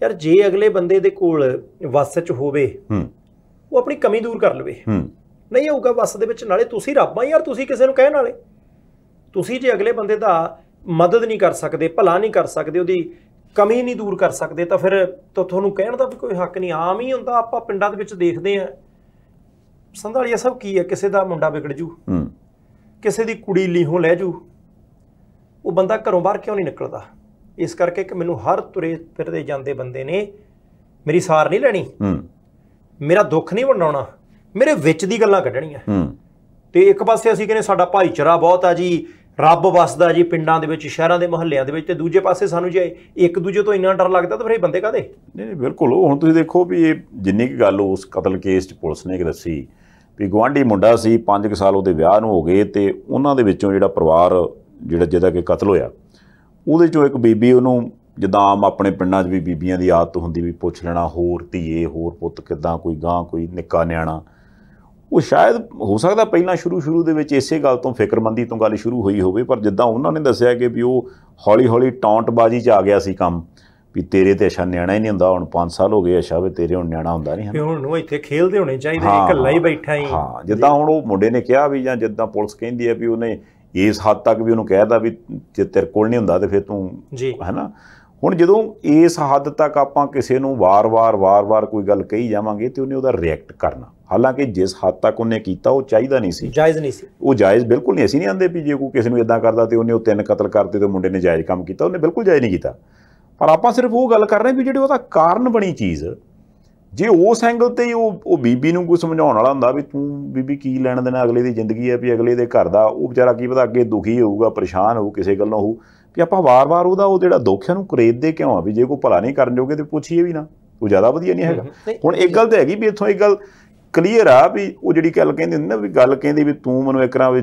ਯਾਰ ਜੇ ਅਗਲੇ ਬੰਦੇ ਦੇ ਕੋਲ ਵਸ ਚ ਹੋਵੇ ਹੂੰ ਉਹ ਆਪਣੀ ਕਮੀ ਦੂਰ ਕਰ ਲਵੇ ਹੂੰ ਨਹੀਂ ਹੋਊਗਾ ਵਸ ਦੇ ਵਿੱਚ ਨਾਲੇ ਤੁਸੀਂ ਰੱਬ ਆ ਯਾਰ ਤੁਸੀਂ ਕਿਸੇ ਨੂੰ ਕਹਿਣ ਵਾਲੇ ਤੁਸੀਂ ਜੇ ਅਗਲੇ ਬੰਦੇ ਦਾ ਮਦਦ ਨਹੀਂ ਕਰ ਸਕਦੇ ਭਲਾ ਨਹੀਂ ਕਰ ਸਕਦੇ ਉਹਦੀ ਕਮੀ ਨਹੀਂ ਦੂਰ ਕਰ ਸਕਦੇ ਤਾਂ ਫਿਰ ਤੁਹਾਨੂੰ ਕਹਿਣ ਦਾ ਵੀ ਕੋਈ ਹੱਕ ਨਹੀਂ ਆਮ ਹੀ ਹੁੰਦਾ ਆਪਾਂ ਪਿੰਡਾਂ ਦੇ ਵਿੱਚ ਦੇਖਦੇ ਆ ਸੰਧਾਲੀਆ ਸਭ ਕੀ ਹੈ ਕਿਸੇ ਦਾ ਮੁੰਡਾ ਵਿਗੜ ਜੂ ਹੂੰ ਕਿਸੇ ਦੀ ਕੁੜੀ ਲੀਹੋਂ ਲੈ ਜੂ ਉਹ ਬੰਦਾ ਘਰੋਂ ਬਾਹਰ ਕਿਉਂ ਨਹੀਂ ਨਿਕਲਦਾ ਇਸ ਕਰਕੇ ਕਿ ਮੈਨੂੰ ਹਰ ਤੁਰੇ ਫਿਰਦੇ ਜਾਂਦੇ ਬੰਦੇ ਨੇ ਮੇਰੀ ਸਾਰ ਨਹੀਂ ਲੈਣੀ ਹੂੰ ਮੇਰਾ ਦੁੱਖ ਨਹੀਂ ਵੰਡਾਉਣਾ ਮੇਰੇ ਵਿੱਚ ਦੀ ਗੱਲਾਂ ਕੱਢਣੀਆਂ ਹੂੰ ਤੇ ਇੱਕ ਪਾਸੇ ਅਸੀਂ ਕਹਿੰਦੇ ਸਾਡਾ ਭਾਈਚਾਰਾ ਬਹੁਤ ਆ ਜੀ ਰੱਬ ਵਸਦਾ ਜੀ ਪਿੰਡਾਂ ਦੇ ਵਿੱਚ ਸ਼ਹਿਰਾਂ ਦੇ ਮੁਹੱਲਿਆਂ ਦੇ ਵਿੱਚ ਤੇ ਦੂਜੇ ਪਾਸੇ ਸਾਨੂੰ ਜੇ ਇੱਕ ਦੂਜੇ ਤੋਂ ਇੰਨਾ ਡਰ ਲੱਗਦਾ ਤਾਂ ਫਿਰ ਇਹ ਬੰਦੇ ਕਾਦੇ ਨਹੀਂ ਨਹੀਂ ਬਿਲਕੁਲ ਹੁਣ ਤੁਸੀਂ ਦੇਖੋ ਵੀ ਇਹ ਜਿੰਨੀ ਕੀ ਗੱਲ ਉਸ ਕਤਲ ਕੇਸ 'ਚ ਪੁਲਿਸ ਨੇ ਦੱਸੀ ਵੀ ਗਵਾਂਢੀ ਮੁੰਡਾ ਸੀ 5 ਸਾਲ ਉਹਦੇ ਵਿਆਹ ਨੂੰ ਹੋ ਗਏ ਤੇ ਉਹਨਾਂ ਦੇ ਵਿੱਚੋਂ ਜਿਹੜਾ ਪਰਿਵਾਰ ਜਿਹੜਾ ਜਿਹਦਾ ਕਿ ਕਤਲ ਹੋਇਆ ਉਹਦੇ ਚੋਂ ਇੱਕ ਬੀਬੀ ਉਹਨੂੰ ਜਿੱਦਾਂ ਆਮ ਆਪਣੇ ਪਿੰਡਾਂ 'ਚ ਵੀ ਬੀਬੀਆਂ ਦੀ ਆਦਤ ਹੁੰਦੀ ਵੀ ਪੁੱਛ ਲੈਣਾ ਹੋਰ ਧੀਏ ਹੋਰ ਪੁੱਤ ਕਿਦਾਂ ਕੋਈ ਗਾਂ ਕੋਈ ਨਿੱਕਾ ਨਿਆਣਾ ਉਹ ਸ਼ਾਇਦ ਹੋ ਸਕਦਾ ਪਹਿਲਾਂ ਸ਼ੁਰੂ ਸ਼ੁਰੂ ਦੇ ਵਿੱਚ ਇਸੇ ਗੱਲ ਤੋਂ ਫਿਕਰਮੰਦੀ ਤੋਂ ਗੱਲ ਸ਼ੁਰੂ ਹੋਈ ਹੋਵੇ ਪਰ ਜਿੱਦਾਂ ਉਹਨਾਂ ਨੇ ਦੱਸਿਆ ਕਿ ਵੀ ਉਹ ਹੌਲੀ ਹੌਲੀ ਟੌਂਟਬਾਜ਼ੀ 'ਚ ਆ ਗਿਆ ਸੀ ਕੰਮ ਵੀ ਤੇਰੇ ਤੇ ਅਸ਼ਾ ਨਿਆਣਾ ਹੀ ਨਹੀਂ ਹੁੰਦਾ ਹੁਣ 5 ਸਾਲ ਹੋ ਗਏ ਅਸ਼ਾ ਵੀ ਤੇਰੇ ਹੁਣ ਨਿਆਣਾ ਹੁੰਦਾ ਨਹੀਂ ਤੇ ਹੁਣ ਉਹ ਇੱਥੇ ਖੇਲਦੇ ਹੋਣੇ ਚਾਹੀਦੇ ਇਕੱਲਾ ਹੀ ਬੈਠਾ ਹੀ ਹਾਂ ਜਿੱਦਾਂ ਹੁਣ ਉਹ ਮੁੰਡੇ ਨੇ ਕਿਹਾ ਵੀ ਜਾਂ ਜਿੱਦਾਂ ਪੁਲਿਸ ਕਹਿੰਦੀ ਹੈ ਵੀ ਉਹਨੇ ਇਸ ਹੱਦ ਤੱਕ ਵੀ ਉਹਨੂੰ ਕਹਿਦਾ ਵੀ ਜੇ ਤੇਰੇ ਕੋਲ ਨਹੀਂ ਹੁੰਦਾ ਤੇ ਫਿਰ ਤੂੰ ਜੀ ਹੈਨਾ ਹੁਣ ਜਦੋਂ ਇਸ ਹੱਦ ਤੱਕ ਆਪਾਂ ਕਿਸੇ ਨੂੰ ਵਾਰ-ਵਾਰ ਵਾਰ-ਵਾਰ ਕੋਈ ਗੱਲ ਕਹੀ ਜਾਵਾਂਗੇ ਤੇ ਉਹਨੇ ਉਹਦਾ ਰਿਐਕਟ ਕਰਨਾ ਹਾਲਾਂਕਿ ਜਿਸ ਹੱਦ ਤੱਕ ਉਹਨੇ ਕੀਤਾ ਉਹ ਚਾਹੀਦਾ ਨਹੀਂ ਸੀ ਜਾਇਜ਼ ਨਹੀਂ ਸੀ ਉਹ ਜਾਇਜ਼ ਬਿਲਕੁਲ ਨਹੀਂ ਅਸੀਂ ਨਹੀਂ ਆਂਦੇ ਵੀ ਜੇ ਕੋਈ ਕਿਸੇ ਨੂੰ ਇਦਾਂ ਕਰਦਾ ਤੇ ਉਹਨੇ ਉਹ ਤਿੰਨ ਕਤਲ ਕਰਤੇ ਤੇ ਮੁੰਡੇ ਨੇ ਜਾਇਜ਼ ਕੰਮ ਕੀਤਾ ਉਹਨੇ ਬਿਲਕੁਲ ਜਾਇਜ਼ ਨਹੀਂ ਕੀਤਾ ਪਰ ਆਪਾਂ ਸਿਰਫ ਉਹ ਗੱਲ ਕਰ ਰਹੇ ਵੀ ਜਿਹੜੇ ਉਹਦਾ ਕਾਰਨ ਬਣੀ ਚੀਜ਼ ਜੇ ਉਸ ਐਂਗਲ ਤੇ ਹੀ ਉਹ ਉਹ ਬੀਬੀ ਨੂੰ ਕੋਈ ਸਮਝਾਉਣ ਵਾਲਾ ਹੁੰਦਾ ਵੀ ਤੂੰ ਬੀਬੀ ਕੀ ਲੈਣ ਦੇਣਾ ਅਗਲੇ ਦੀ ਜ਼ਿੰਦਗੀ ਹੈ ਵੀ ਅਗਲੇ ਦੇ ਘਰ ਦਾ ਉਹ ਵਿਚਾਰਾ ਕੀ ਪਤਾ ਅੱਗੇ ਦੁਖੀ ਹੋਊਗਾ ਪਰੇਸ਼ਾਨ ਹੋਊ ਕਿਸੇ ਗੱਲੋਂ ਹੋਊ ਵੀ ਆਪਾਂ ਵਾਰ-ਵਾਰ ਉਹਦਾ ਉਹ ਜਿਹੜਾ ਦੁੱਖਿਆਂ ਨੂੰ ਨੂੰ ਦੇ ਕਿਉਂ ਆ ਵੀ ਜੇ ਕੋਈ ਭਲਾ ਨਹੀਂ ਕਰਨ ਜੋਗੇ ਤੇ ਪੁੱਛੀਏ ਵੀ ਨਾ ਉਹ ਜ਼ਿਆਦਾ ਵਧੀਆ ਨਹੀਂ ਹੈਗਾ ਹੁਣ ਇੱਕ ਗੱਲ ਤੇ ਹੈਗੀ ਵੀ ਇੱਥੋਂ ਇੱਕ ਗੱਲ ਕਲੀਅਰ ਆ ਵੀ ਉਹ ਜਿਹੜੀ ਗੱਲ ਕਹਿੰਦੇ ਨੇ ਨਾ ਵੀ ਗੱਲ ਕਹਿੰਦੇ ਵੀ ਤੂੰ ਮੈਨੂੰ ਇੱਕ ਰਾਂ ਵੀ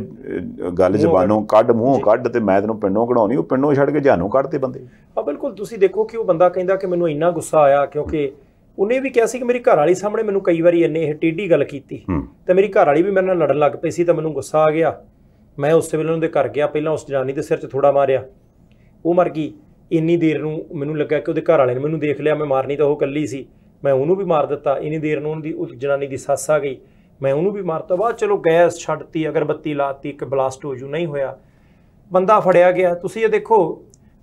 ਗੱਲ ਜ਼ਬਾਨੋਂ ਕੱਢ ਮੂੰਹੋਂ ਕੱਢ ਤੇ ਮੈਂ ਤੈਨੂੰ ਪਿੰਡੋਂ ਕਢਾਉਣੀ ਉਹ ਪਿੰਡੋਂ ਛੱਡ ਕੇ ਜਾਨੋਂ ਕੱਢ ਤੇ ਬੰਦੇ ਆ ਬਿਲਕੁਲ ਤੁਸੀਂ ਦੇਖੋ ਕਿ ਉਹ ਬੰਦਾ ਕਹਿੰਦਾ ਕਿ ਮੈਨੂੰ ਇੰਨਾ ਗੁੱਸਾ ਆਇਆ ਕਿਉਂਕਿ ਉਹਨੇ ਵੀ ਕਿਹਾ ਸੀ ਕਿ ਮੇਰੀ ਘਰ ਵਾਲੀ ਸਾਹਮਣੇ ਮੈਨੂੰ ਕਈ ਵਾਰੀ ਇੰਨੇ ਇਹ ਟੇਢੀ ਗੱਲ ਕੀਤੀ ਤੇ ਮੇਰੀ ਘਰ ਵਾਲੀ ਵੀ ਮੇਰੇ ਨਾਲ ਲੜਨ ਲੱਗ ਪਈ ਸੀ ਤਾਂ ਮੈਨੂੰ ਗੁੱਸਾ ਆ ਗਿਆ ਮੈਂ ਉਸ ਵੇਲੇ ਉਹਦੇ ਘਰ ਗਿਆ ਪਹਿਲਾਂ ਉਸ ਜਨਾਨੀ ਦੇ ਸਿਰ 'ਚ ਥੋੜਾ ਮਾਰਿਆ ਉਹ ਮਰ ਗਈ ਇੰਨੀ ਦੇਰ ਨੂੰ ਮੈਨੂੰ ਲੱਗਾ ਕਿ ਉਹਦੇ ਘਰ ਵਾਲੇ ਨੇ ਮੈਨੂੰ ਦੇਖ ਲਿਆ ਮੈਂ ਮਾਰਨੀ ਤਾਂ ਉਹ ਕੱਲੀ ਸੀ ਮੈਂ ਉਹਨੂੰ ਵੀ ਮਾਰ ਦਿੱਤਾ ਇੰਨੀ ਦੇਰ ਨੂੰ ਉਹਦੀ ਉਸ ਜਨਾਨੀ ਦੀ ਸੱਸ ਆ ਗਈ ਮੈਂ ਉਹਨੂੰ ਵੀ ਮਾਰਤਾ ਬਾਅਦ ਚਲੋ ਗੈਸ ਛੱਡਤੀ ਬੱਤੀ ਲਾਤੀ ਇੱਕ ਬਲਾਸਟ ਹੋ ਜੂ ਨਹੀਂ ਹੋਇਆ ਬੰਦਾ ਫੜਿਆ ਗਿਆ ਤੁਸੀਂ ਇਹ ਦੇਖੋ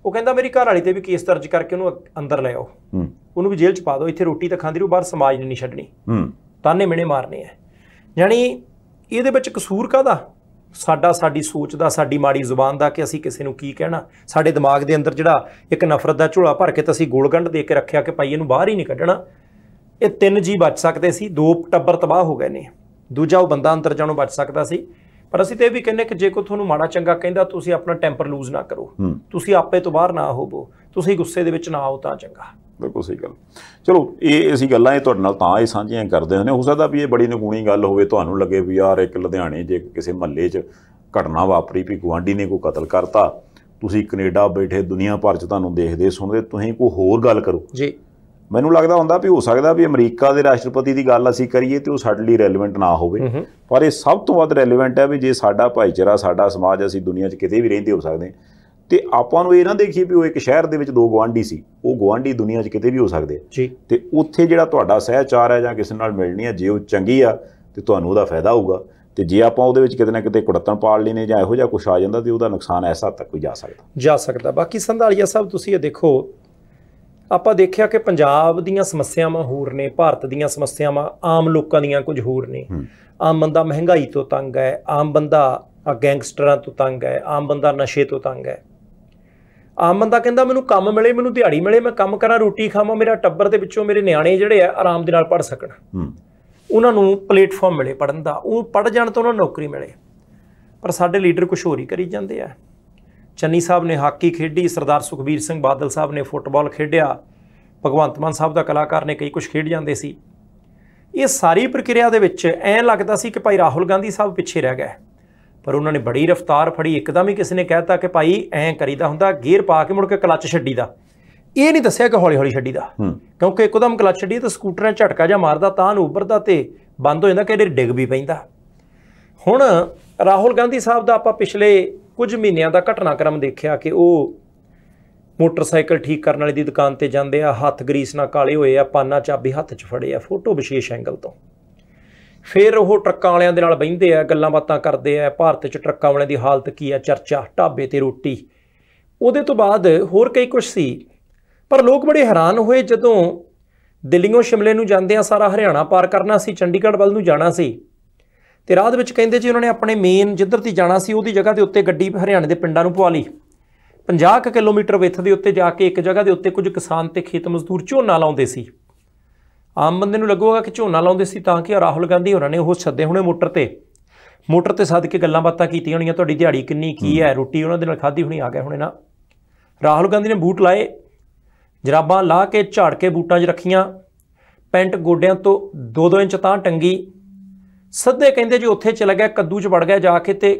ਉਹ ਕਹਿੰਦਾ ਮੇਰੀ ਘਰ ਵਾਲੀ ਤੇ ਵੀ ਕੇਸ ਦਰਜ ਕਰਕੇ ਉਹਨੂੰ ਅੰਦਰ ਲੈ ਆਓ ਉਹਨੂੰ ਵੀ ਜੇਲ੍ਹ ਚ ਪਾ ਦਿਓ ਇੱਥੇ ਰੋਟੀ ਤਾਂ ਖਾਂਦੀ ਰਹੂ ਬਾਹਰ ਸਮਾਜ ਨੇ ਨਹੀਂ ਛੱਡਣੀ ਹੂੰ ਤਾਨੇ ਮਿਹਣੇ ਮਾਰਨੇ ਆ ਯਾਨੀ ਇਹਦੇ ਵਿੱਚ ਕਸੂਰ ਕਾਦਾ ਸਾਡਾ ਸਾਡੀ ਸੋਚ ਦਾ ਸਾਡੀ ਮਾੜੀ ਜ਼ੁਬਾਨ ਦਾ ਕਿ ਅਸੀਂ ਕਿਸੇ ਨੂੰ ਕੀ ਕਹਿਣਾ ਸਾਡੇ ਦਿਮਾਗ ਦੇ ਅੰਦਰ ਜਿਹੜਾ ਇੱਕ ਨਫ਼ਰਤ ਦਾ ਝੋਲਾ ਭਰ ਕੇ ਤਾਂ ਅਸੀਂ ਗੋਲਗੰਡ ਦੇ ਕੇ ਰੱਖਿਆ ਕਿ ਭਾਈ ਇਹਨੂੰ ਬਾਹਰ ਹੀ ਨਹੀਂ ਕੱਢਣਾ ਇਹ ਤਿੰਨ ਜੀ ਬਚ ਸਕਦੇ ਸੀ ਦੋ ਟੱਬਰ ਤਬਾਹ ਹੋ ਗਏ ਨੇ ਦੂਜਾ ਉਹ ਬੰਦਾ ਅੰਦਰ ਜਾਣੋਂ ਬਚ ਸਕਦਾ ਸੀ ਪਰ ਅਸੀਂ ਤੇ ਇਹ ਵੀ ਕਹਿੰਨੇ ਕਿ ਜੇ ਕੋ ਤੁਹਾਨੂੰ ਮਾੜਾ ਚੰਗਾ ਕਹਿੰਦਾ ਤੁਸੀਂ ਆਪਣਾ ਟੈਂਪਰ ਲੂਜ਼ ਨਾ ਕਰੋ ਤੁਸੀਂ ਆਪੇ ਤੋਂ ਬਾਹਰ ਨਾ ਹੋਵੋ ਤੁਸੀਂ ਗੁੱਸੇ ਦੇ ਵਿੱਚ ਨਾ ਆਓ ਤਾਂ ਚੰਗਾ ਬਿਲਕੁਲ ਸਹੀ ਗੱਲ ਚਲੋ ਇਹ ਅਸੀਂ ਗੱਲਾਂ ਇਹ ਤੁਹਾਡੇ ਨਾਲ ਤਾਂ ਇਹ ਸਾਂਝੀਆਂ ਕਰਦੇ ਨੇ ਹੋ ਸਕਦਾ ਵੀ ਇਹ ਬੜੀ ਨਿਗੂਣੀ ਗੱਲ ਹੋਵੇ ਤੁਹਾਨੂੰ ਲੱਗੇ ਵੀ ਯਾਰ ਇੱਕ ਲੁਧਿਆਣੇ ਜੇ ਕਿਸੇ ਮਹੱਲੇ 'ਚ ਘਟਨਾ ਵਾਪਰੀ ਵੀ ਗਵਾਂਢੀ ਨੇ ਕੋਈ ਕਤਲ ਕਰਤਾ ਤੁਸੀਂ ਕੈਨੇਡਾ ਬੈਠੇ ਦੁਨੀਆ ਭਰ 'ਚ ਤੁਹਾਨੂੰ ਦੇਖਦੇ ਸੁਣਦੇ ਤੁਸੀਂ ਕੋਈ ਹੋਰ ਗੱਲ ਕਰੋ ਜੀ ਮੈਨੂੰ ਲੱਗਦਾ ਹੁੰਦਾ ਵੀ ਹੋ ਸਕਦਾ ਵੀ ਅਮਰੀਕਾ ਦੇ ਰਾਸ਼ਟਰਪਤੀ ਦੀ ਗੱਲ ਅਸੀਂ ਕਰੀਏ ਤੇ ਉਹ ਸਾਡੇ ਲਈ ਰੈਲੇਵੈਂਟ ਨਾ ਹੋਵੇ ਪਰ ਇਹ ਸਭ ਤੋਂ ਵੱਧ ਰੈਲੇਵੈਂਟ ਹੈ ਵੀ ਜੇ ਸਾਡਾ ਭਾਈਚਾਰਾ ਸਾਡਾ ਸਮਾਜ ਅਸੀਂ ਦੁਨੀਆ 'ਚ ਕਿਤੇ ਵੀ ਰਹਿੰਦੇ ਹੋ ਸਕਦੇ ਹਾਂ ਤੇ ਆਪਾਂ ਨੂੰ ਇਹ ਨਾ ਦੇਖੀਏ ਵੀ ਉਹ ਇੱਕ ਸ਼ਹਿਰ ਦੇ ਵਿੱਚ ਦੋ ਗਵਾਂਢੀ ਸੀ ਉਹ ਗਵਾਂਢੀ ਦੁਨੀਆ 'ਚ ਕਿਤੇ ਵੀ ਹੋ ਸਕਦੇ ਜੀ ਤੇ ਉੱਥੇ ਜਿਹੜਾ ਤੁਹਾਡਾ ਸਹਿਚਾਰ ਹੈ ਜਾਂ ਕਿਸੇ ਨਾਲ ਮਿਲਣੀ ਹੈ ਜੇ ਉਹ ਚੰਗੀ ਆ ਤੇ ਤੁਹਾਨੂੰ ਉਹਦਾ ਫਾਇਦਾ ਹੋਊਗਾ ਤੇ ਜੇ ਆਪਾਂ ਉਹਦੇ ਵਿੱਚ ਕਿਤੇ ਨਾ ਕਿਤੇ ਕੁੜੱਤਣ ਪਾਲ ਲੈਨੇ ਜਾਂ ਇਹੋ ਜਿਹਾ ਕੁਝ ਆ ਜਾਂਦਾ ਤੇ ਉਹਦਾ ਨੁਕਸਾਨ ਐਸਾ ਤੱਕ ਵੀ ਜਾ ਸਕਦਾ ਜਾ ਸਕਦਾ ਬਾਕੀ ਸੰਧਾਲੀਆ ਸਾਹਿਬ ਤੁਸੀਂ ਇਹ ਦੇਖੋ ਆਪਾਂ ਦੇਖਿਆ ਕਿ ਪੰਜਾਬ ਦੀਆਂ ਸਮੱਸਿਆਵਾਂ ਹੋਰ ਨੇ ਭਾਰਤ ਦੀਆਂ ਸਮੱਸਿਆਵਾਂ ਆਮ ਲੋਕਾਂ ਦੀਆਂ ਕੁਝ ਹੋਰ ਨੇ ਆਮ ਬੰਦਾ ਮਹਿੰਗਾਈ ਤੋਂ ਤੰਗ ਹੈ ਆਮ ਬੰਦਾ ਗੈਂਗਸਟਰਾਂ ਤੋਂ ਤੰਗ ਹੈ ਆਮ ਬੰਦਾ ਨਸ਼ੇ ਤੋਂ ਤੰਗ ਹੈ ਆਮ ਬੰਦਾ ਕਹਿੰਦਾ ਮੈਨੂੰ ਕੰਮ ਮਿਲੇ ਮੈਨੂੰ ਦਿਹਾੜੀ ਮਿਲੇ ਮੈਂ ਕੰਮ ਕਰਾਂ ਰੋਟੀ ਖਾਵਾਂ ਮੇਰਾ ਟੱਬਰ ਦੇ ਵਿੱਚੋਂ ਮੇਰੇ ਨਿਆਣੇ ਜਿਹੜੇ ਆ ਆਰਾਮ ਦੇ ਨਾਲ ਪੜ ਸਕਣ ਉਹਨਾਂ ਨੂੰ ਪਲੇਟਫਾਰਮ ਮਿਲੇ ਪੜਨ ਦਾ ਉਹ ਪੜ ਜਾਣ ਤਾਂ ਉਹਨਾਂ ਨੂੰ ਨੌਕਰੀ ਮਿਲੇ ਪਰ ਸਾਡੇ ਲੀਡਰ ਕੁਝ ਹੋਰ ਹੀ ਕਰੀ ਜਾਂਦੇ ਆ ਚੰਨੀ ਸਾਹਿਬ ਨੇ ਹਾਕੀ ਖੇਡੀ ਸਰਦਾਰ ਸੁਖਬੀਰ ਸਿੰਘ ਬਾਦਲ ਸਾਹਿਬ ਨੇ ਫੁੱਟਬਾਲ ਖੇਡਿਆ ਭਗਵੰਤ ਮਾਨ ਸਾਹਿਬ ਦਾ ਕਲਾਕਾਰ ਨੇ ਕਈ ਕੁਝ ਖੇਡ ਜਾਂਦੇ ਸੀ ਇਹ ਸਾਰੀ ਪ੍ਰਕਿਰਿਆ ਦੇ ਵਿੱਚ ਐਂ ਲੱਗਦਾ ਸੀ ਕਿ ਭਾਈ ਰਾਹੁਲ ਗਾਂਧੀ ਸਾਹਿਬ ਪਿੱਛੇ ਰਹਿ ਗਏ ਪਰ ਉਹਨਾਂ ਨੇ ਬੜੀ ਰਫ਼ਤਾਰ ਫੜੀ ਇੱਕਦਮ ਹੀ ਕਿਸੇ ਨੇ ਕਹਿਤਾ ਕਿ ਭਾਈ ਐਂ ਕਰੀਦਾ ਹੁੰਦਾ ਗੇਅਰ ਪਾ ਕੇ ਮੁੜ ਕੇ ਕਲੱਚ ਛੱਡੀਦਾ ਇਹ ਨਹੀਂ ਦੱਸਿਆ ਕਿ ਹੌਲੀ ਹੌਲੀ ਛੱਡੀਦਾ ਕਿਉਂਕਿ ਇੱਕਦਮ ਕਲੱਚ ਛੱਡੀ ਤਾਂ ਸਕੂਟਰ ਨੇ ਝਟਕਾ ਜਾਂ ਮਾਰਦਾ ਤਾਂ ਨੂੰ ਤੇ ਬੰਦ ਹੋ ਜਾਂਦਾ ਕਿ ਡਿੱਗ ਵੀ ਪੈਂਦਾ ਹੁਣ ਰਾਹੁਲ ਗਾਂਧੀ ਸਾਹਿਬ ਦਾ ਆਪਾਂ ਪਿਛਲੇ ਕੁਝ ਮਹੀਨਿਆਂ ਦਾ ਘਟਨਾਕ੍ਰਮ ਦੇਖਿਆ ਕਿ ਉਹ ਮੋਟਰਸਾਈਕਲ ਠੀਕ ਕਰਨ ਵਾਲੀ ਦੀ ਦੁਕਾਨ ਤੇ ਜਾਂਦੇ ਆ ਹੱਥ ਗਰੀਸ ਨਾਲ ਕਾਲੇ ਹੋਏ ਆ ਪਾਨਾ ਚਾਬੀ ਹੱਥ 'ਚ ਫੜੇ ਆ ਫੋਟੋ ਵਿਸ਼ੇਸ਼ ਐਂਗਲ ਤੋਂ ਫਿਰ ਉਹ ਟਰੱਕਾਂ ਵਾਲਿਆਂ ਦੇ ਨਾਲ ਬੈਂਦੇ ਆ ਗੱਲਾਂ ਬਾਤਾਂ ਕਰਦੇ ਆ ਭਾਰਤ 'ਚ ਟਰੱਕਾਂ ਵਾਲਿਆਂ ਦੀ ਹਾਲਤ ਕੀ ਆ ਚਰਚਾ ਢਾਬੇ ਤੇ ਰੋਟੀ ਉਹਦੇ ਤੋਂ ਬਾਅਦ ਹੋਰ ਕਈ ਕੁਝ ਸੀ ਪਰ ਲੋਕ ਬੜੇ ਹੈਰਾਨ ਹੋਏ ਜਦੋਂ ਦਿੱਲੀੋਂ ਸ਼ਿਮਲੇ ਨੂੰ ਜਾਂਦੇ ਆ ਸਾਰਾ ਹਰਿਆਣਾ ਪਾਰ ਕਰਨਾ ਸੀ ਚੰਡੀਗੜ੍ਹ ਵੱਲ ਨੂੰ ਜਾਣਾ ਸੀ ਤੇ ਰਾਹ ਦੇ ਵਿੱਚ ਕਹਿੰਦੇ ਜੀ ਉਹਨਾਂ ਨੇ ਆਪਣੇ ਮੇਨ ਜਿੱਧਰ ਤੀ ਜਾਣਾ ਸੀ ਉਹਦੀ ਜਗ੍ਹਾ ਦੇ ਉੱਤੇ ਗੱਡੀ ਹਰਿਆਣੇ ਦੇ ਪਿੰਡਾਂ ਨੂੰ ਪਵਾ ਲਈ 50 ਕਿਲੋਮੀਟਰ ਵਿੱਥ ਦੇ ਉੱਤੇ ਜਾ ਕੇ ਇੱਕ ਜਗ੍ਹਾ ਦੇ ਉੱਤੇ ਕੁਝ ਕਿਸਾਨ ਤੇ ਖੇਤ ਮਜ਼ਦੂਰ ਝੋਨਾ ਲਾਉਂਦੇ ਸੀ ਆਮ ਬੰਦੇ ਨੂੰ ਲੱਗੂਗਾ ਕਿ ਝੋਨਾ ਲਾਉਂਦੇ ਸੀ ਤਾਂ ਕਿ ਰਾਹੁਲ ਗਾਂਧੀ ਹੋਰਾਂ ਨੇ ਉਹ ਸੱਦੇ ਹੁਣੇ ਮੋਟਰ ਤੇ ਮੋਟਰ ਤੇ ਸੱਦ ਕੇ ਗੱਲਾਂ ਬਾਤਾਂ ਕੀਤੀਆਂ ਹੋਣੀਆਂ ਤੁਹਾਡੀ ਦਿਹਾੜੀ ਕਿੰਨੀ ਕੀ ਹੈ ਰੋਟੀ ਉਹਨਾਂ ਦੇ ਨਾਲ ਖਾਧੀ ਹੋਣੀ ਆ ਗਿਆ ਹੁਣੇ ਨਾ ਰਾਹੁਲ ਗਾਂਧੀ ਨੇ ਬੂਟ ਲਾਏ ਜਰਾਬਾਂ ਲਾ ਕੇ ਝਾੜ ਕੇ ਬੂਟਾਂ 'ਚ ਰੱਖੀਆਂ ਪੈਂਟ ਗੋਡਿਆਂ ਤੋਂ 2-2 ਇੰਚ ਤਾਂ ਟੰਗੀ ਸੱਦੇ ਕਹਿੰਦੇ ਜੀ ਉੱਥੇ ਚਲਾ ਗਿਆ ਕੱਦੂ 'ਚ ਵੜ ਗਿਆ ਜਾ ਕੇ ਤੇ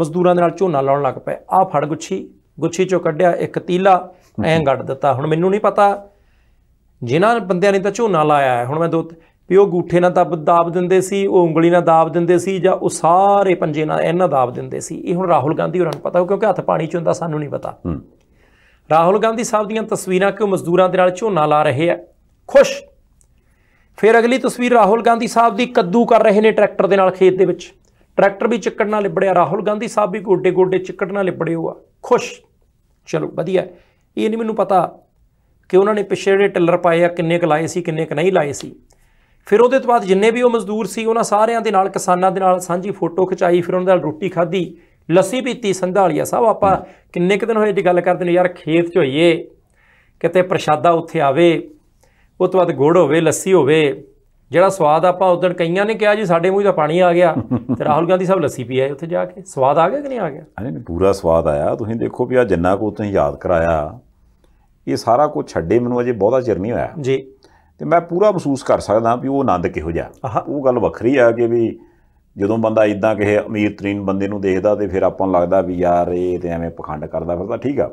ਮਜ਼ਦੂਰਾਂ ਦੇ ਨਾਲ ਝੋਨਾ ਲਾਉਣ ਲੱਗ ਪਏ ਆ ਫੜ ਗੁੱਛੀ ਗੁੱਛੀ 'ਚੋਂ ਕੱਢਿਆ ਇੱਕ ਤੀਲਾ ਐਂ ਗੱਡ ਦਿੱਤਾ ਹੁਣ ਮੈਨੂੰ ਨਹੀਂ ਪਤਾ ਜਿਨ੍ਹਾਂ ਬੰਦਿਆਂ ਨੇ ਤਾਂ ਝੋਨਾ ਲਾਇਆ ਹੈ ਹੁਣ ਮੈਂ ਦੋ ਵੀ ਉਹ ਗੂਠੇ ਨਾਲ ਤਾਂ ਦਾਬ ਦਿੰਦੇ ਸੀ ਉਹ ਉਂਗਲੀ ਨਾਲ ਦਾਬ ਦਿੰਦੇ ਸੀ ਜਾਂ ਉਹ ਸਾਰੇ ਪੰਜੇ ਨਾਲ ਇਹਨਾਂ ਦਾਬ ਦਿੰਦੇ ਸੀ ਇਹ ਹੁਣ ਰਾਹੁਲ ਗਾਂਧੀ ਹੋਰਾਂ ਨੂੰ ਪਤਾ ਕਿਉਂਕਿ ਹੱਥ ਪਾਣੀ 'ਚ ਹੁੰਦਾ ਸਾਨੂੰ ਨਹੀਂ ਪਤਾ ਰਾਹੁਲ ਗਾਂਧੀ ਸਾਹਿਬ ਦੀਆਂ ਤਸਵੀਰਾਂ ਕਿ ਉਹ ਮਜ਼ਦੂਰਾਂ ਦੇ ਨਾਲ ਝੋਨਾ ਲਾ ਰਹੇ ਆ ਖੁਸ਼ ਫਿਰ ਅਗਲੀ ਤਸਵੀਰ ਰਾਹੁਲ ਗਾਂਧੀ ਸਾਹਿਬ ਦੀ ਕੱਦੂ ਕਰ ਰਹੇ ਨੇ ਟਰੈਕਟਰ ਦੇ ਨਾਲ ਖੇਤ ਦੇ ਵਿੱਚ ਟਰੈਕਟਰ ਵੀ ਚਿੱਕੜ ਨਾਲ ਲਿਬੜਿਆ ਰਾਹੁਲ ਗਾਂਧੀ ਸਾਹਿਬ ਵੀ ਗੋਡੇ ਗੋਡੇ ਚਿੱਕੜ ਨਾਲ ਲਿਬੜੇ ਹੋਆ ਖੁਸ਼ ਚਲੋ ਵਧੀਆ ਇਹ ਨਹੀਂ ਮੈਨੂੰ ਪਤਾ ਕਿ ਉਹਨਾਂ ਨੇ ਪਿਛੇ ਜਿਹੜੇ ਟਿਲਰ ਪਾਏ ਆ ਕਿੰਨੇ ਕੁ ਲਾਏ ਸੀ ਕਿੰਨੇ ਕੁ ਨਹੀਂ ਲਾਏ ਸੀ ਫਿਰ ਉਹਦੇ ਤੋਂ ਬਾਅਦ ਜਿੰਨੇ ਵੀ ਉਹ ਮਜ਼ਦੂਰ ਸੀ ਉਹਨਾਂ ਸਾਰਿਆਂ ਦੇ ਨਾਲ ਕਿਸਾਨਾਂ ਦੇ ਨਾਲ ਸਾਂਝੀ ਫੋਟੋ ਖਿਚਾਈ ਫਿਰ ਉਹਨਾਂ ਨਾਲ ਰੋਟੀ ਖਾਧੀ ਲੱਸੀ ਪੀਤੀ ਸੰਧਾਲੀਆ ਸਾਹਿਬ ਆਪਾਂ ਕਿੰਨੇ ਕੁ ਦਿਨ ਹੋਏ ਜੀ ਗੱਲ ਕਰਦੇ ਨੇ ਯਾਰ ਖੇਤ 'ਚ ਹੋਈਏ ਕਿਤੇ ਪ੍ਰਸ਼ਾਦਾ ਉੱਥੇ ਆਵੇ ਉਹ ਤੋਂ ਬਾਅਦ ਗੁੜ ਹੋਵੇ ਲੱਸੀ ਹੋਵੇ ਜਿਹੜਾ ਸਵਾਦ ਆਪਾਂ ਉਦੋਂ ਕਈਆਂ ਨੇ ਕਿਹਾ ਜੀ ਸਾਡੇ ਮੂੰਹ ਦਾ ਪਾਣੀ ਆ ਗਿਆ ਤੇ ਰਾਹੁਲ ਗਾਂਧੀ ਸਾਹਿਬ ਲੱਸੀ ਪੀ ਆਏ ਉੱਥੇ ਜਾ ਕੇ ਸਵਾਦ ਆ ਗਿਆ ਕਿ ਨਹੀਂ ਆ ਗਿਆ ਨਹੀਂ ਪੂਰਾ ਸਵਾਦ ਆਇਆ ਤੁਸੀਂ ਦੇਖੋ ਵੀ ਆ ਜਿੰਨਾ ਕੋ ਤੁਸੀਂ ਯਾਦ ਕਰਾਇਆ ਇਹ ਸਾਰਾ ਕੁਝ ਛੱਡੇ ਮੈਨੂੰ ਅਜੇ ਬਹੁਤਾ ਚਿਰ ਨਹੀਂ ਹੋਇਆ ਜੀ ਤੇ ਮੈਂ ਪੂਰਾ ਮਹਿਸੂਸ ਕਰ ਸਕਦਾ ਵੀ ਉਹ ਆਨੰਦ ਕਿਹੋ ਜਿਹਾ ਉਹ ਗੱਲ ਵੱਖਰੀ ਆ ਕਿ ਵੀ ਜਦੋਂ ਬੰਦਾ ਇਦਾਂ ਕਿਸੇ ਅਮੀਰ ਤਰੀਨ ਬੰਦੇ ਨੂੰ ਦੇਖਦਾ ਤੇ ਫਿਰ ਆਪਾਂ ਨੂੰ ਲੱਗਦਾ ਵੀ ਯਾਰ ਇਹ ਤੇ ਐਵੇਂ ਪਖੰਡ ਕਰਦਾ ਫਿਰਦਾ ਠੀਕ ਆ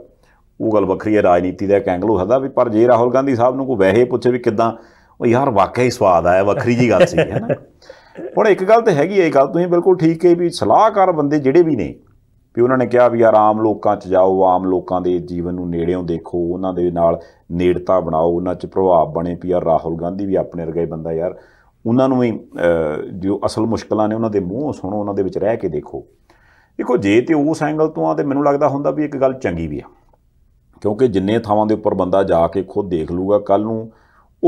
ਉਹ ਗੱਲ ਵੱਖਰੀ ਹੈ ਰਾਜਨੀਤੀ ਦਾ ਕੈਂਗਲ ਹੋ ਸਕਦਾ ਵੀ ਪਰ ਜੇ ਰਾਹੁਲ ਗਾਂਧੀ ਸਾਹਿਬ ਨੂੰ ਕੋਈ ਵੈਸੇ ਪੁੱਛੇ ਵੀ ਕਿਦਾਂ ਉਹ ਯਾਰ ਵਾਕਿਆ ਹੀ ਸਵਾਦ ਆਇਆ ਵੱਖਰੀ ਜੀ ਗੱਲ ਸੀ ਹੈ ਨਾ ਹੁਣ ਇੱਕ ਗੱਲ ਤੇ ਹੈਗੀ ਇਹ ਗੱਲ ਤੁਸੀਂ ਬਿਲਕੁਲ ਠੀਕ ਹੈ ਵੀ ਸਲਾਹਕਾਰ ਬੰਦੇ ਜਿਹੜੇ ਵੀ ਨੇ ਵੀ ਉਹਨਾਂ ਨੇ ਕਿਹਾ ਵੀ ਯਾਰ ਆਮ ਲੋਕਾਂ 'ਚ ਜਾਓ ਆਮ ਲੋਕਾਂ ਦੇ ਜੀਵਨ ਨੂੰ ਨੇੜਿਓਂ ਦੇਖੋ ਉਹਨਾਂ ਦੇ ਨਾਲ ਨੇੜਤਾ ਬਣਾਓ ਉਹਨਾਂ 'ਚ ਪ੍ਰਭਾਵ ਬਣੇ ਵੀ ਯਾਰ ਰਾਹੁਲ ਗਾਂਧੀ ਵੀ ਆਪਣੇ ਵਰਗਾ ਹੀ ਬੰਦਾ ਯਾਰ ਉਹਨਾਂ ਨੂੰ ਵੀ ਜੋ ਅਸਲ ਮੁਸ਼ਕਲਾਂ ਨੇ ਉਹਨਾਂ ਦੇ ਮੂੰਹ ਸੁਣੋ ਉਹਨਾਂ ਦੇ ਵਿੱਚ ਰਹਿ ਕੇ ਦੇਖੋ ਦੇਖੋ ਜੇ ਤੇ ਉਸ ਐਂਗਲ ਤੋਂ ਆ ਤੇ ਮੈਨੂੰ ਲੱਗਦਾ ਹੁੰਦਾ ਵੀ ਇੱਕ ਗੱਲ ਚੰਗੀ ਵੀ ਆ ਕਿਉਂਕਿ ਜਿੰਨੇ ਥਾਵਾਂ ਦੇ ਉੱਪਰ ਬੰਦਾ ਜਾ ਕੇ ਖੁਦ ਦੇਖ ਲੂਗਾ ਕੱਲ ਨੂੰ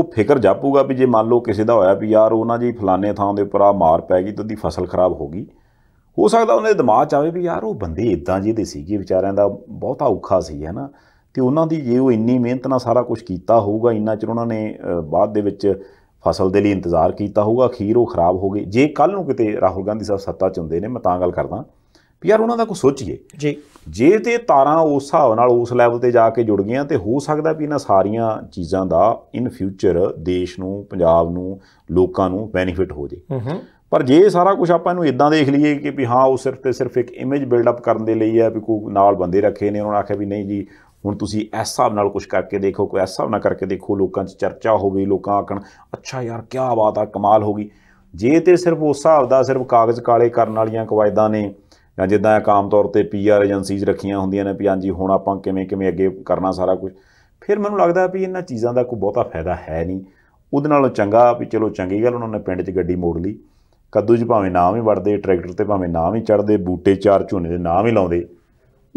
ਉਹ ਫਿਕਰ ਜਾਪੂਗਾ ਵੀ ਜੇ ਮੰਨ ਲਓ ਕਿਸੇ ਦਾ ਹੋਇਆ ਵੀ ਯਾਰ ਉਹਨਾਂ ਜੀ ਫਲਾਣੇ ਥਾਂ ਦੇ ਉੱਪਰ ਆ ਮਾਰ ਪੈ ਗਈ ਤੇ ਉਹਦੀ ਫਸਲ ਖਰਾਬ ਹੋ ਗਈ ਹੋ ਸਕਦਾ ਉਹਨੇ ਦਿਮਾਗ 'ਚ ਆਵੇ ਵੀ ਯਾਰ ਉਹ ਬੰਦੇ ਇਦਾਂ ਜਿਹੇ ਦੇ ਸੀਗੇ ਵਿਚਾਰਿਆਂ ਦਾ ਬਹੁਤਾ ਔਖਾ ਸੀ ਹੈ ਨਾ ਤੇ ਉਹਨਾਂ ਦੀ ਜੇ ਉਹ ਇੰਨੀ ਮਿਹਨਤ ਨਾਲ ਸਾਰਾ ਕੁਝ ਕੀਤਾ ਹੋਊਗਾ ਇੰਨਾ ਚਿਰ ਉਹਨਾਂ ਨੇ ਬਾਅਦ ਦੇ ਵਿੱਚ ਫਸਲ ਦੇ ਲਈ ਇੰਤਜ਼ਾਰ ਕੀਤਾ ਹੋਊਗਾ ਅਖੀਰ ਉਹ ਖਰਾਬ ਹੋ ਗਏ ਜੇ ਕੱਲ ਨੂੰ ਕਿਤੇ ਰਾਹੁਲ ਗਾਂਧੀ ਸਾਹਿਬ ਸੱਤਾ 'ਚ ਹੁੰਦੇ ਨੇ ਮੈਂ ਤਾਂ ਗੱਲ ਕਰਦਾ ਵੀ ਯਾਰ ਉਹਨਾਂ ਦਾ ਕੁਝ ਸੋਚੀਏ ਜੀ ਜੇ ਤੇ ਤਾਰਾਂ ਉਸ ਹਿਸਾਬ ਨਾਲ ਉਸ ਲੈਵਲ ਤੇ ਜਾ ਕੇ ਜੁੜ ਗਈਆਂ ਤੇ ਹੋ ਸਕਦਾ ਵੀ ਇਹਨਾਂ ਸਾਰੀਆਂ ਚੀਜ਼ਾਂ ਦਾ ਇਨ ਫਿਊਚਰ ਦੇਸ਼ ਨੂੰ ਪੰਜਾਬ ਨੂੰ ਲੋਕਾਂ ਨੂੰ ਬੈਨੀਫਿਟ ਹੋ ਜੇ ਪਰ ਜੇ ਸਾਰਾ ਕੁਝ ਆਪਾਂ ਇਹਨੂੰ ਇਦਾਂ ਦੇਖ ਲਈਏ ਕਿ ਵੀ ਹਾਂ ਉਹ ਸਿਰਫ ਤੇ ਸਿਰਫ ਇੱਕ ਇਮੇਜ ਬਿਲਡ ਅਪ ਕਰਨ ਦੇ ਲਈ ਹੈ ਵੀ ਕੋਈ ਨਾਲ ਬੰਦੇ ਰੱਖੇ ਨੇ ਉਹਨਾਂ ਆਖਿਆ ਵੀ ਨਹੀਂ ਜੀ ਹੁਣ ਤੁਸੀਂ ਇਸ ਹਿਸਾਬ ਨਾਲ ਕੁਝ ਕਰਕੇ ਦੇਖੋ ਕੋਈ ਇਸ ਹਿਸਾਬ ਨਾਲ ਕਰਕੇ ਦੇਖੋ ਲੋਕਾਂ 'ਚ ਚਰਚਾ ਹੋਵੇ ਲੋਕਾਂ ਆਖਣ ਅੱਛਾ ਯਾਰ ਕੀ ਬਾਤ ਆ ਕਮਾਲ ਹੋ ਗਈ ਜੇ ਤੇ ਸਿਰਫ ਉਸ ਹਿਸਾਬ ਦਾ ਸਿਰਫ ਕਾਗਜ਼ ਕਾਲੇ ਕਰਨ ਵਾਲੀਆਂ ਕਵਾਇਦਾਂ ਨੇ ਜਾਂ ਜਿੱਦਾਂ ਆਮ ਤੌਰ ਤੇ ਪੀਆਰ ਏਜੰਸੀਜ਼ ਰੱਖੀਆਂ ਹੁੰਦੀਆਂ ਨੇ ਵੀ ਹਾਂਜੀ ਹੁਣ ਆਪਾਂ ਕਿਵੇਂ ਕਿਵੇਂ ਅੱਗੇ ਕਰਨਾ ਸਾਰਾ ਕੁਝ ਫਿਰ ਮੈਨੂੰ ਲੱਗਦਾ ਵੀ ਇਹਨਾਂ ਚੀਜ਼ਾਂ ਦਾ ਕੋਈ ਬਹੁਤਾ ਫਾਇਦਾ ਹੈ ਨਹੀਂ ਉਹਦੇ ਨਾਲੋਂ ਚੰਗਾ ਵੀ ਚਲੋ ਚੰਗੀ ਗੱਲ ਉਹਨਾਂ ਨੇ ਪਿੰਡ 'ਚ ਗੱਡੀ ਮੋੜ ਲਈ ਕੱਦੂ 'ਚ ਭਾਵੇਂ ਨਾਮ ਹੀ ਵੜਦੇ ਟਰੈਕਟਰ ਤੇ ਭਾਵੇਂ ਨਾਮ ਹੀ ਚੜਦੇ ਬੂਟੇ ਚਾਰ ਝੋਨੇ ਦੇ ਨਾਮ ਹੀ ਲਾਉਂਦੇ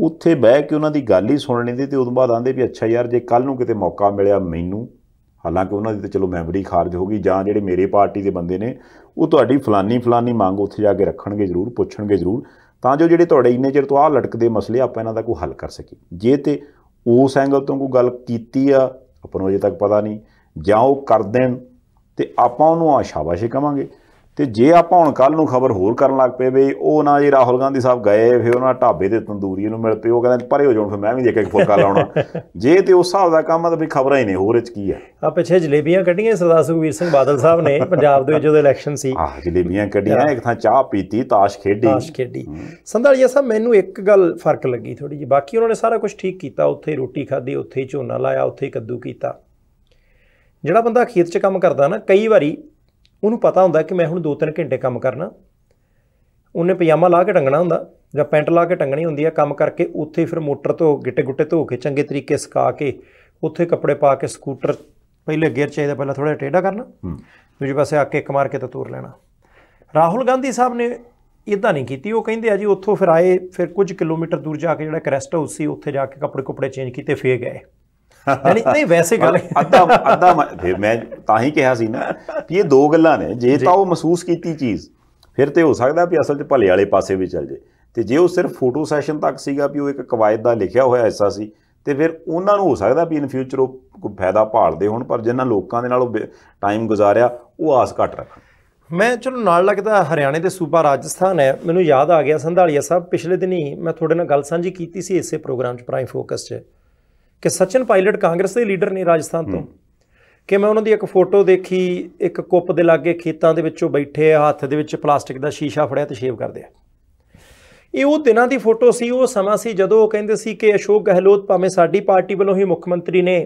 ਉੱਥੇ ਬਹਿ ਕੇ ਉਹਨਾਂ ਦੀ ਗੱਲ ਹੀ ਸੁਣ ਲੈਂਦੇ ਤੇ ਉਦੋਂ ਬਾਅਦ ਆਂਦੇ ਵੀ ਅੱਛਾ ਯਾਰ ਜੇ ਕੱਲ ਨੂੰ ਕਿਤੇ ਮੌਕਾ ਮਿਲਿਆ ਮੈਨੂੰ ਹਾਲਾਂਕਿ ਉਹਨਾਂ ਦੀ ਤੇ ਚਲੋ ਮੈਮਰੀ ਖਾਰਜ ਹੋ ਗਈ ਜਾਂ ਜਿਹੜੇ ਮੇਰੇ ਪਾਰਟੀ ਦੇ ਬੰਦੇ ਨੇ ਉਹ ਤੁਹਾਡੀ ਫਲਾਨੀ ਫਲਾਨੀ ਮੰਗ ਉੱਥੇ ਜਾ ਕੇ ਰੱਖਣਗੇ ਜ਼ਰੂਰ ਪੁੱਛਣਗੇ ਜ਼ਰੂਰ ਤਾਂ ਜੋ ਜਿਹੜੇ ਤੁਹਾਡੇ ਇੰਨੇ ਚਿਰ ਤੋਂ ਆ ਲਟਕਦੇ ਮਸਲੇ ਆਪਾਂ ਇਹਨਾਂ ਦਾ ਕੋਈ ਹੱਲ ਕਰ ਸਕੀ ਜੇ ਤੇ ਉਸ ਐਂਗਲ ਤੋਂ ਕੋਈ ਗੱਲ ਕੀਤੀ ਆ ਆਪਾਂ ਨੂੰ ਅਜੇ ਤੱਕ ਪਤਾ ਨਹੀਂ ਜਾਂ ਉਹ ਕਰ ਦੇਣ ਤੇ ਆਪਾਂ ਉਹਨੂੰ ਆਸ਼ਾਵਾਸ਼ੇ ਕਵਾਂਗੇ ਤੇ ਜੇ ਆਪਾਂ ਹੁਣ ਕੱਲ ਨੂੰ ਖਬਰ ਹੋਰ ਕਰਨ ਲੱਗ ਪਏ ਵੀ ਉਹ ਨਾ ਜੀ ਰਾਹੁਲ ਗਾਂਧੀ ਸਾਹਿਬ ਗਏ ਫਿਰ ਉਹਨਾਂ ਢਾਬੇ ਤੇ ਤੰਦੂਰੀ ਨੂੰ ਮਿਲ ਪਏ ਉਹ ਕਹਿੰਦੇ ਪਰੇ ਹੋ ਜਾਣ ਫਿਰ ਮੈਂ ਵੀ ਦੇਖ ਕੇ ਫੁਲਕਾ ਲਾਉਣਾ ਜੇ ਤੇ ਉਸ ਹਿਸਾਬ ਦਾ ਕੰਮ ਆ ਤਾਂ ਵੀ ਖਬਰਾਂ ਹੀ ਨੇ ਹੋਰ ਇਹ ਚ ਕੀ ਆ ਆ ਪਿੱਛੇ ਜਲੇਬੀਆਂ ਕੱਢੀਆਂ ਸਰਦਾਰ ਸੁਖਵੀਰ ਸਿੰਘ ਬਾਦਲ ਸਾਹਿਬ ਨੇ ਪੰਜਾਬ ਦੇ ਜਦੋਂ ਇਲੈਕਸ਼ਨ ਸੀ ਆ ਜਲੇਬੀਆਂ ਕੱਢੀਆਂ ਇੱਕ ਥਾਂ ਚਾਹ ਪੀਤੀ ਤਾਸ਼ ਖੇਡੀ ਤਾਸ਼ ਖੇਡੀ ਸੰਧਾਲੀਆ ਸਾਹਿਬ ਮੈਨੂੰ ਇੱਕ ਗੱਲ ਫਰਕ ਲੱਗੀ ਥੋੜੀ ਜੀ ਬਾਕੀ ਉਹਨਾਂ ਨੇ ਸਾਰਾ ਕੁਝ ਠੀਕ ਕੀਤਾ ਉੱਥੇ ਰੋਟੀ ਖਾਧੀ ਉੱਥੇ ਝੋਨਾ ਲਾਇਆ ਉੱਥੇ ਕੱਦੂ ਕੀਤਾ ਜਿਹੜਾ ਬੰਦਾ ਖੇਤ 'ਚ ਕੰਮ ਕਰਦਾ ਨਾ ਕਈ ਵਾਰੀ ਉਹਨੂੰ ਪਤਾ ਹੁੰਦਾ ਕਿ ਮੈਂ ਹੁਣ 2-3 ਘੰਟੇ ਕੰਮ ਕਰਨਾ ਉਹਨੇ ਪਜਾਮਾ ਲਾ ਕੇ ਟੰਗਣਾ ਹੁੰਦਾ ਜਾਂ ਪੈਂਟ ਲਾ ਕੇ ਟੰਗਣੀ ਹੁੰਦੀ ਹੈ ਕੰਮ ਕਰਕੇ ਉੱਥੇ ਫਿਰ ਮੋਟਰ ਤੋਂ ਗਿੱਟੇ-ਗੁੱਟੇ ਧੋ ਕੇ ਚੰਗੇ ਤਰੀਕੇ ਸੁਕਾ ਕੇ ਉੱਥੇ ਕੱਪੜੇ ਪਾ ਕੇ ਸਕੂਟਰ ਪਹਿਲੇ ਗੇਅਰ ਚਾਹੀਦਾ ਪਹਿਲਾਂ ਥੋੜਾ ਟੇਢਾ ਕਰਨਾ ਦੂਜੇ ਪਾਸੇ ਆ ਕੇ ਇੱਕ ਮਾਰ ਕੇ ਤਾਂ ਤੋਰ ਲੈਣਾ ਰਾਹੁਲ ਗਾਂਧੀ ਸਾਹਿਬ ਨੇ ਇਦਾਂ ਨਹੀਂ ਕੀਤੀ ਉਹ ਕਹਿੰਦੇ ਆ ਜੀ ਉੱਥੋਂ ਫਿਰ ਆਏ ਫਿਰ ਕੁਝ ਕਿਲੋਮੀਟਰ ਦੂਰ ਜਾ ਕੇ ਜਿਹੜਾ ਕ੍ਰੈਸਟ ਹਾਊਸ ਸੀ ਉੱਥੇ ਜਾ ਕੇ ਕੱਪੜੇ ਕੁਪੜੇ ਚੇਂਜ ਕੀਤੇ ਫੇਰ ਗਏ ਨਹੀਂ ਨਹੀਂ ਵੈਸੇ ਗੱਲ ਅੱਧਾ ਅੱਧਾ ਫਿਰ ਮੈਂ ਤਾਂ ਹੀ ਕਿਹਾ ਸੀ ਨਾ ਕਿ ਇਹ ਦੋ ਗੱਲਾਂ ਨੇ ਜੇ ਤਾਂ ਉਹ ਮਹਿਸੂਸ ਕੀਤੀ ਚੀਜ਼ ਫਿਰ ਤੇ ਹੋ ਸਕਦਾ ਵੀ ਅਸਲ 'ਚ ਭਲੇ ਵਾਲੇ ਪਾਸੇ ਵੀ ਚੱਲ ਜੇ ਤੇ ਜੇ ਉਹ ਸਿਰਫ ਫੋਟੋ ਸੈਸ਼ਨ ਤੱਕ ਸੀਗਾ ਵੀ ਉਹ ਇੱਕ ਕਵਾਇਦ ਦਾ ਲਿਖਿਆ ਹੋਇਆ ਐਸਾ ਸੀ ਤੇ ਫਿਰ ਉਹਨਾਂ ਨੂੰ ਹੋ ਸਕਦਾ ਵੀ ਇਨ ਫਿਊਚਰ ਉਹ ਕੋਈ ਫਾਇਦਾ ਭਾਲਦੇ ਹੋਣ ਪਰ ਜਿਨ੍ਹਾਂ ਲੋਕਾਂ ਦੇ ਨਾਲ ਉਹ ਟਾਈਮ ਗੁਜ਼ਾਰਿਆ ਉਹ ਆਸ ਘਟ ਰੱਖਣ ਮੈਂ ਚਲੋ ਨਾਲ ਲੱਗਦਾ ਹਰਿਆਣੇ ਦੇ ਸੂਬਾ ਰਾਜਸਥਾਨ ਹੈ ਮੈਨੂੰ ਯਾਦ ਆ ਗਿਆ ਸੰਧਾਲੀਆ ਸਾਹਿਬ ਪਿਛਲੇ ਦਿਨੀ ਮੈਂ ਤੁਹਾਡੇ ਨਾਲ ਗੱਲ ਸਾਂਝੀ ਕੀਤੀ ਸੀ ਇਸੇ ਪ੍ਰੋਗਰਾਮ 'ਚ ਪ੍ਰਾਈਮ ਫੋਕਸ 'ਚ ਕਿ ਸਚਨ ਪਾਇਲਟ ਕਾਂਗਰਸ ਦੇ ਲੀਡਰ ਨੇ ਰਾਜਸਥਾਨ ਤੋਂ ਕਿ ਮੈਂ ਉਹਨਾਂ ਦੀ ਇੱਕ ਫੋਟੋ ਦੇਖੀ ਇੱਕ ਕੁੱਪ ਦੇ ਲਾਗੇ ਖੇਤਾਂ ਦੇ ਵਿੱਚੋਂ ਬੈਠੇ ਆ ਹੱਥ ਦੇ ਵਿੱਚ ਪਲਾਸਟਿਕ ਦਾ ਸ਼ੀਸ਼ਾ ਫੜਿਆ ਤੇ ਸ਼ੇਵ ਕਰਦੇ ਆ ਇਹ ਉਹ ਦਿਨਾਂ ਦੀ ਫੋਟੋ ਸੀ ਉਹ ਸਮਾਂ ਸੀ ਜਦੋਂ ਉਹ ਕਹਿੰਦੇ ਸੀ ਕਿ ਅਸ਼ੋਕ ਗਹਿਲੋਤ ਭਾਵੇਂ ਸਾਡੀ ਪਾਰਟੀ ਵੱਲੋਂ ਹੀ ਮੁੱਖ ਮੰਤਰੀ ਨੇ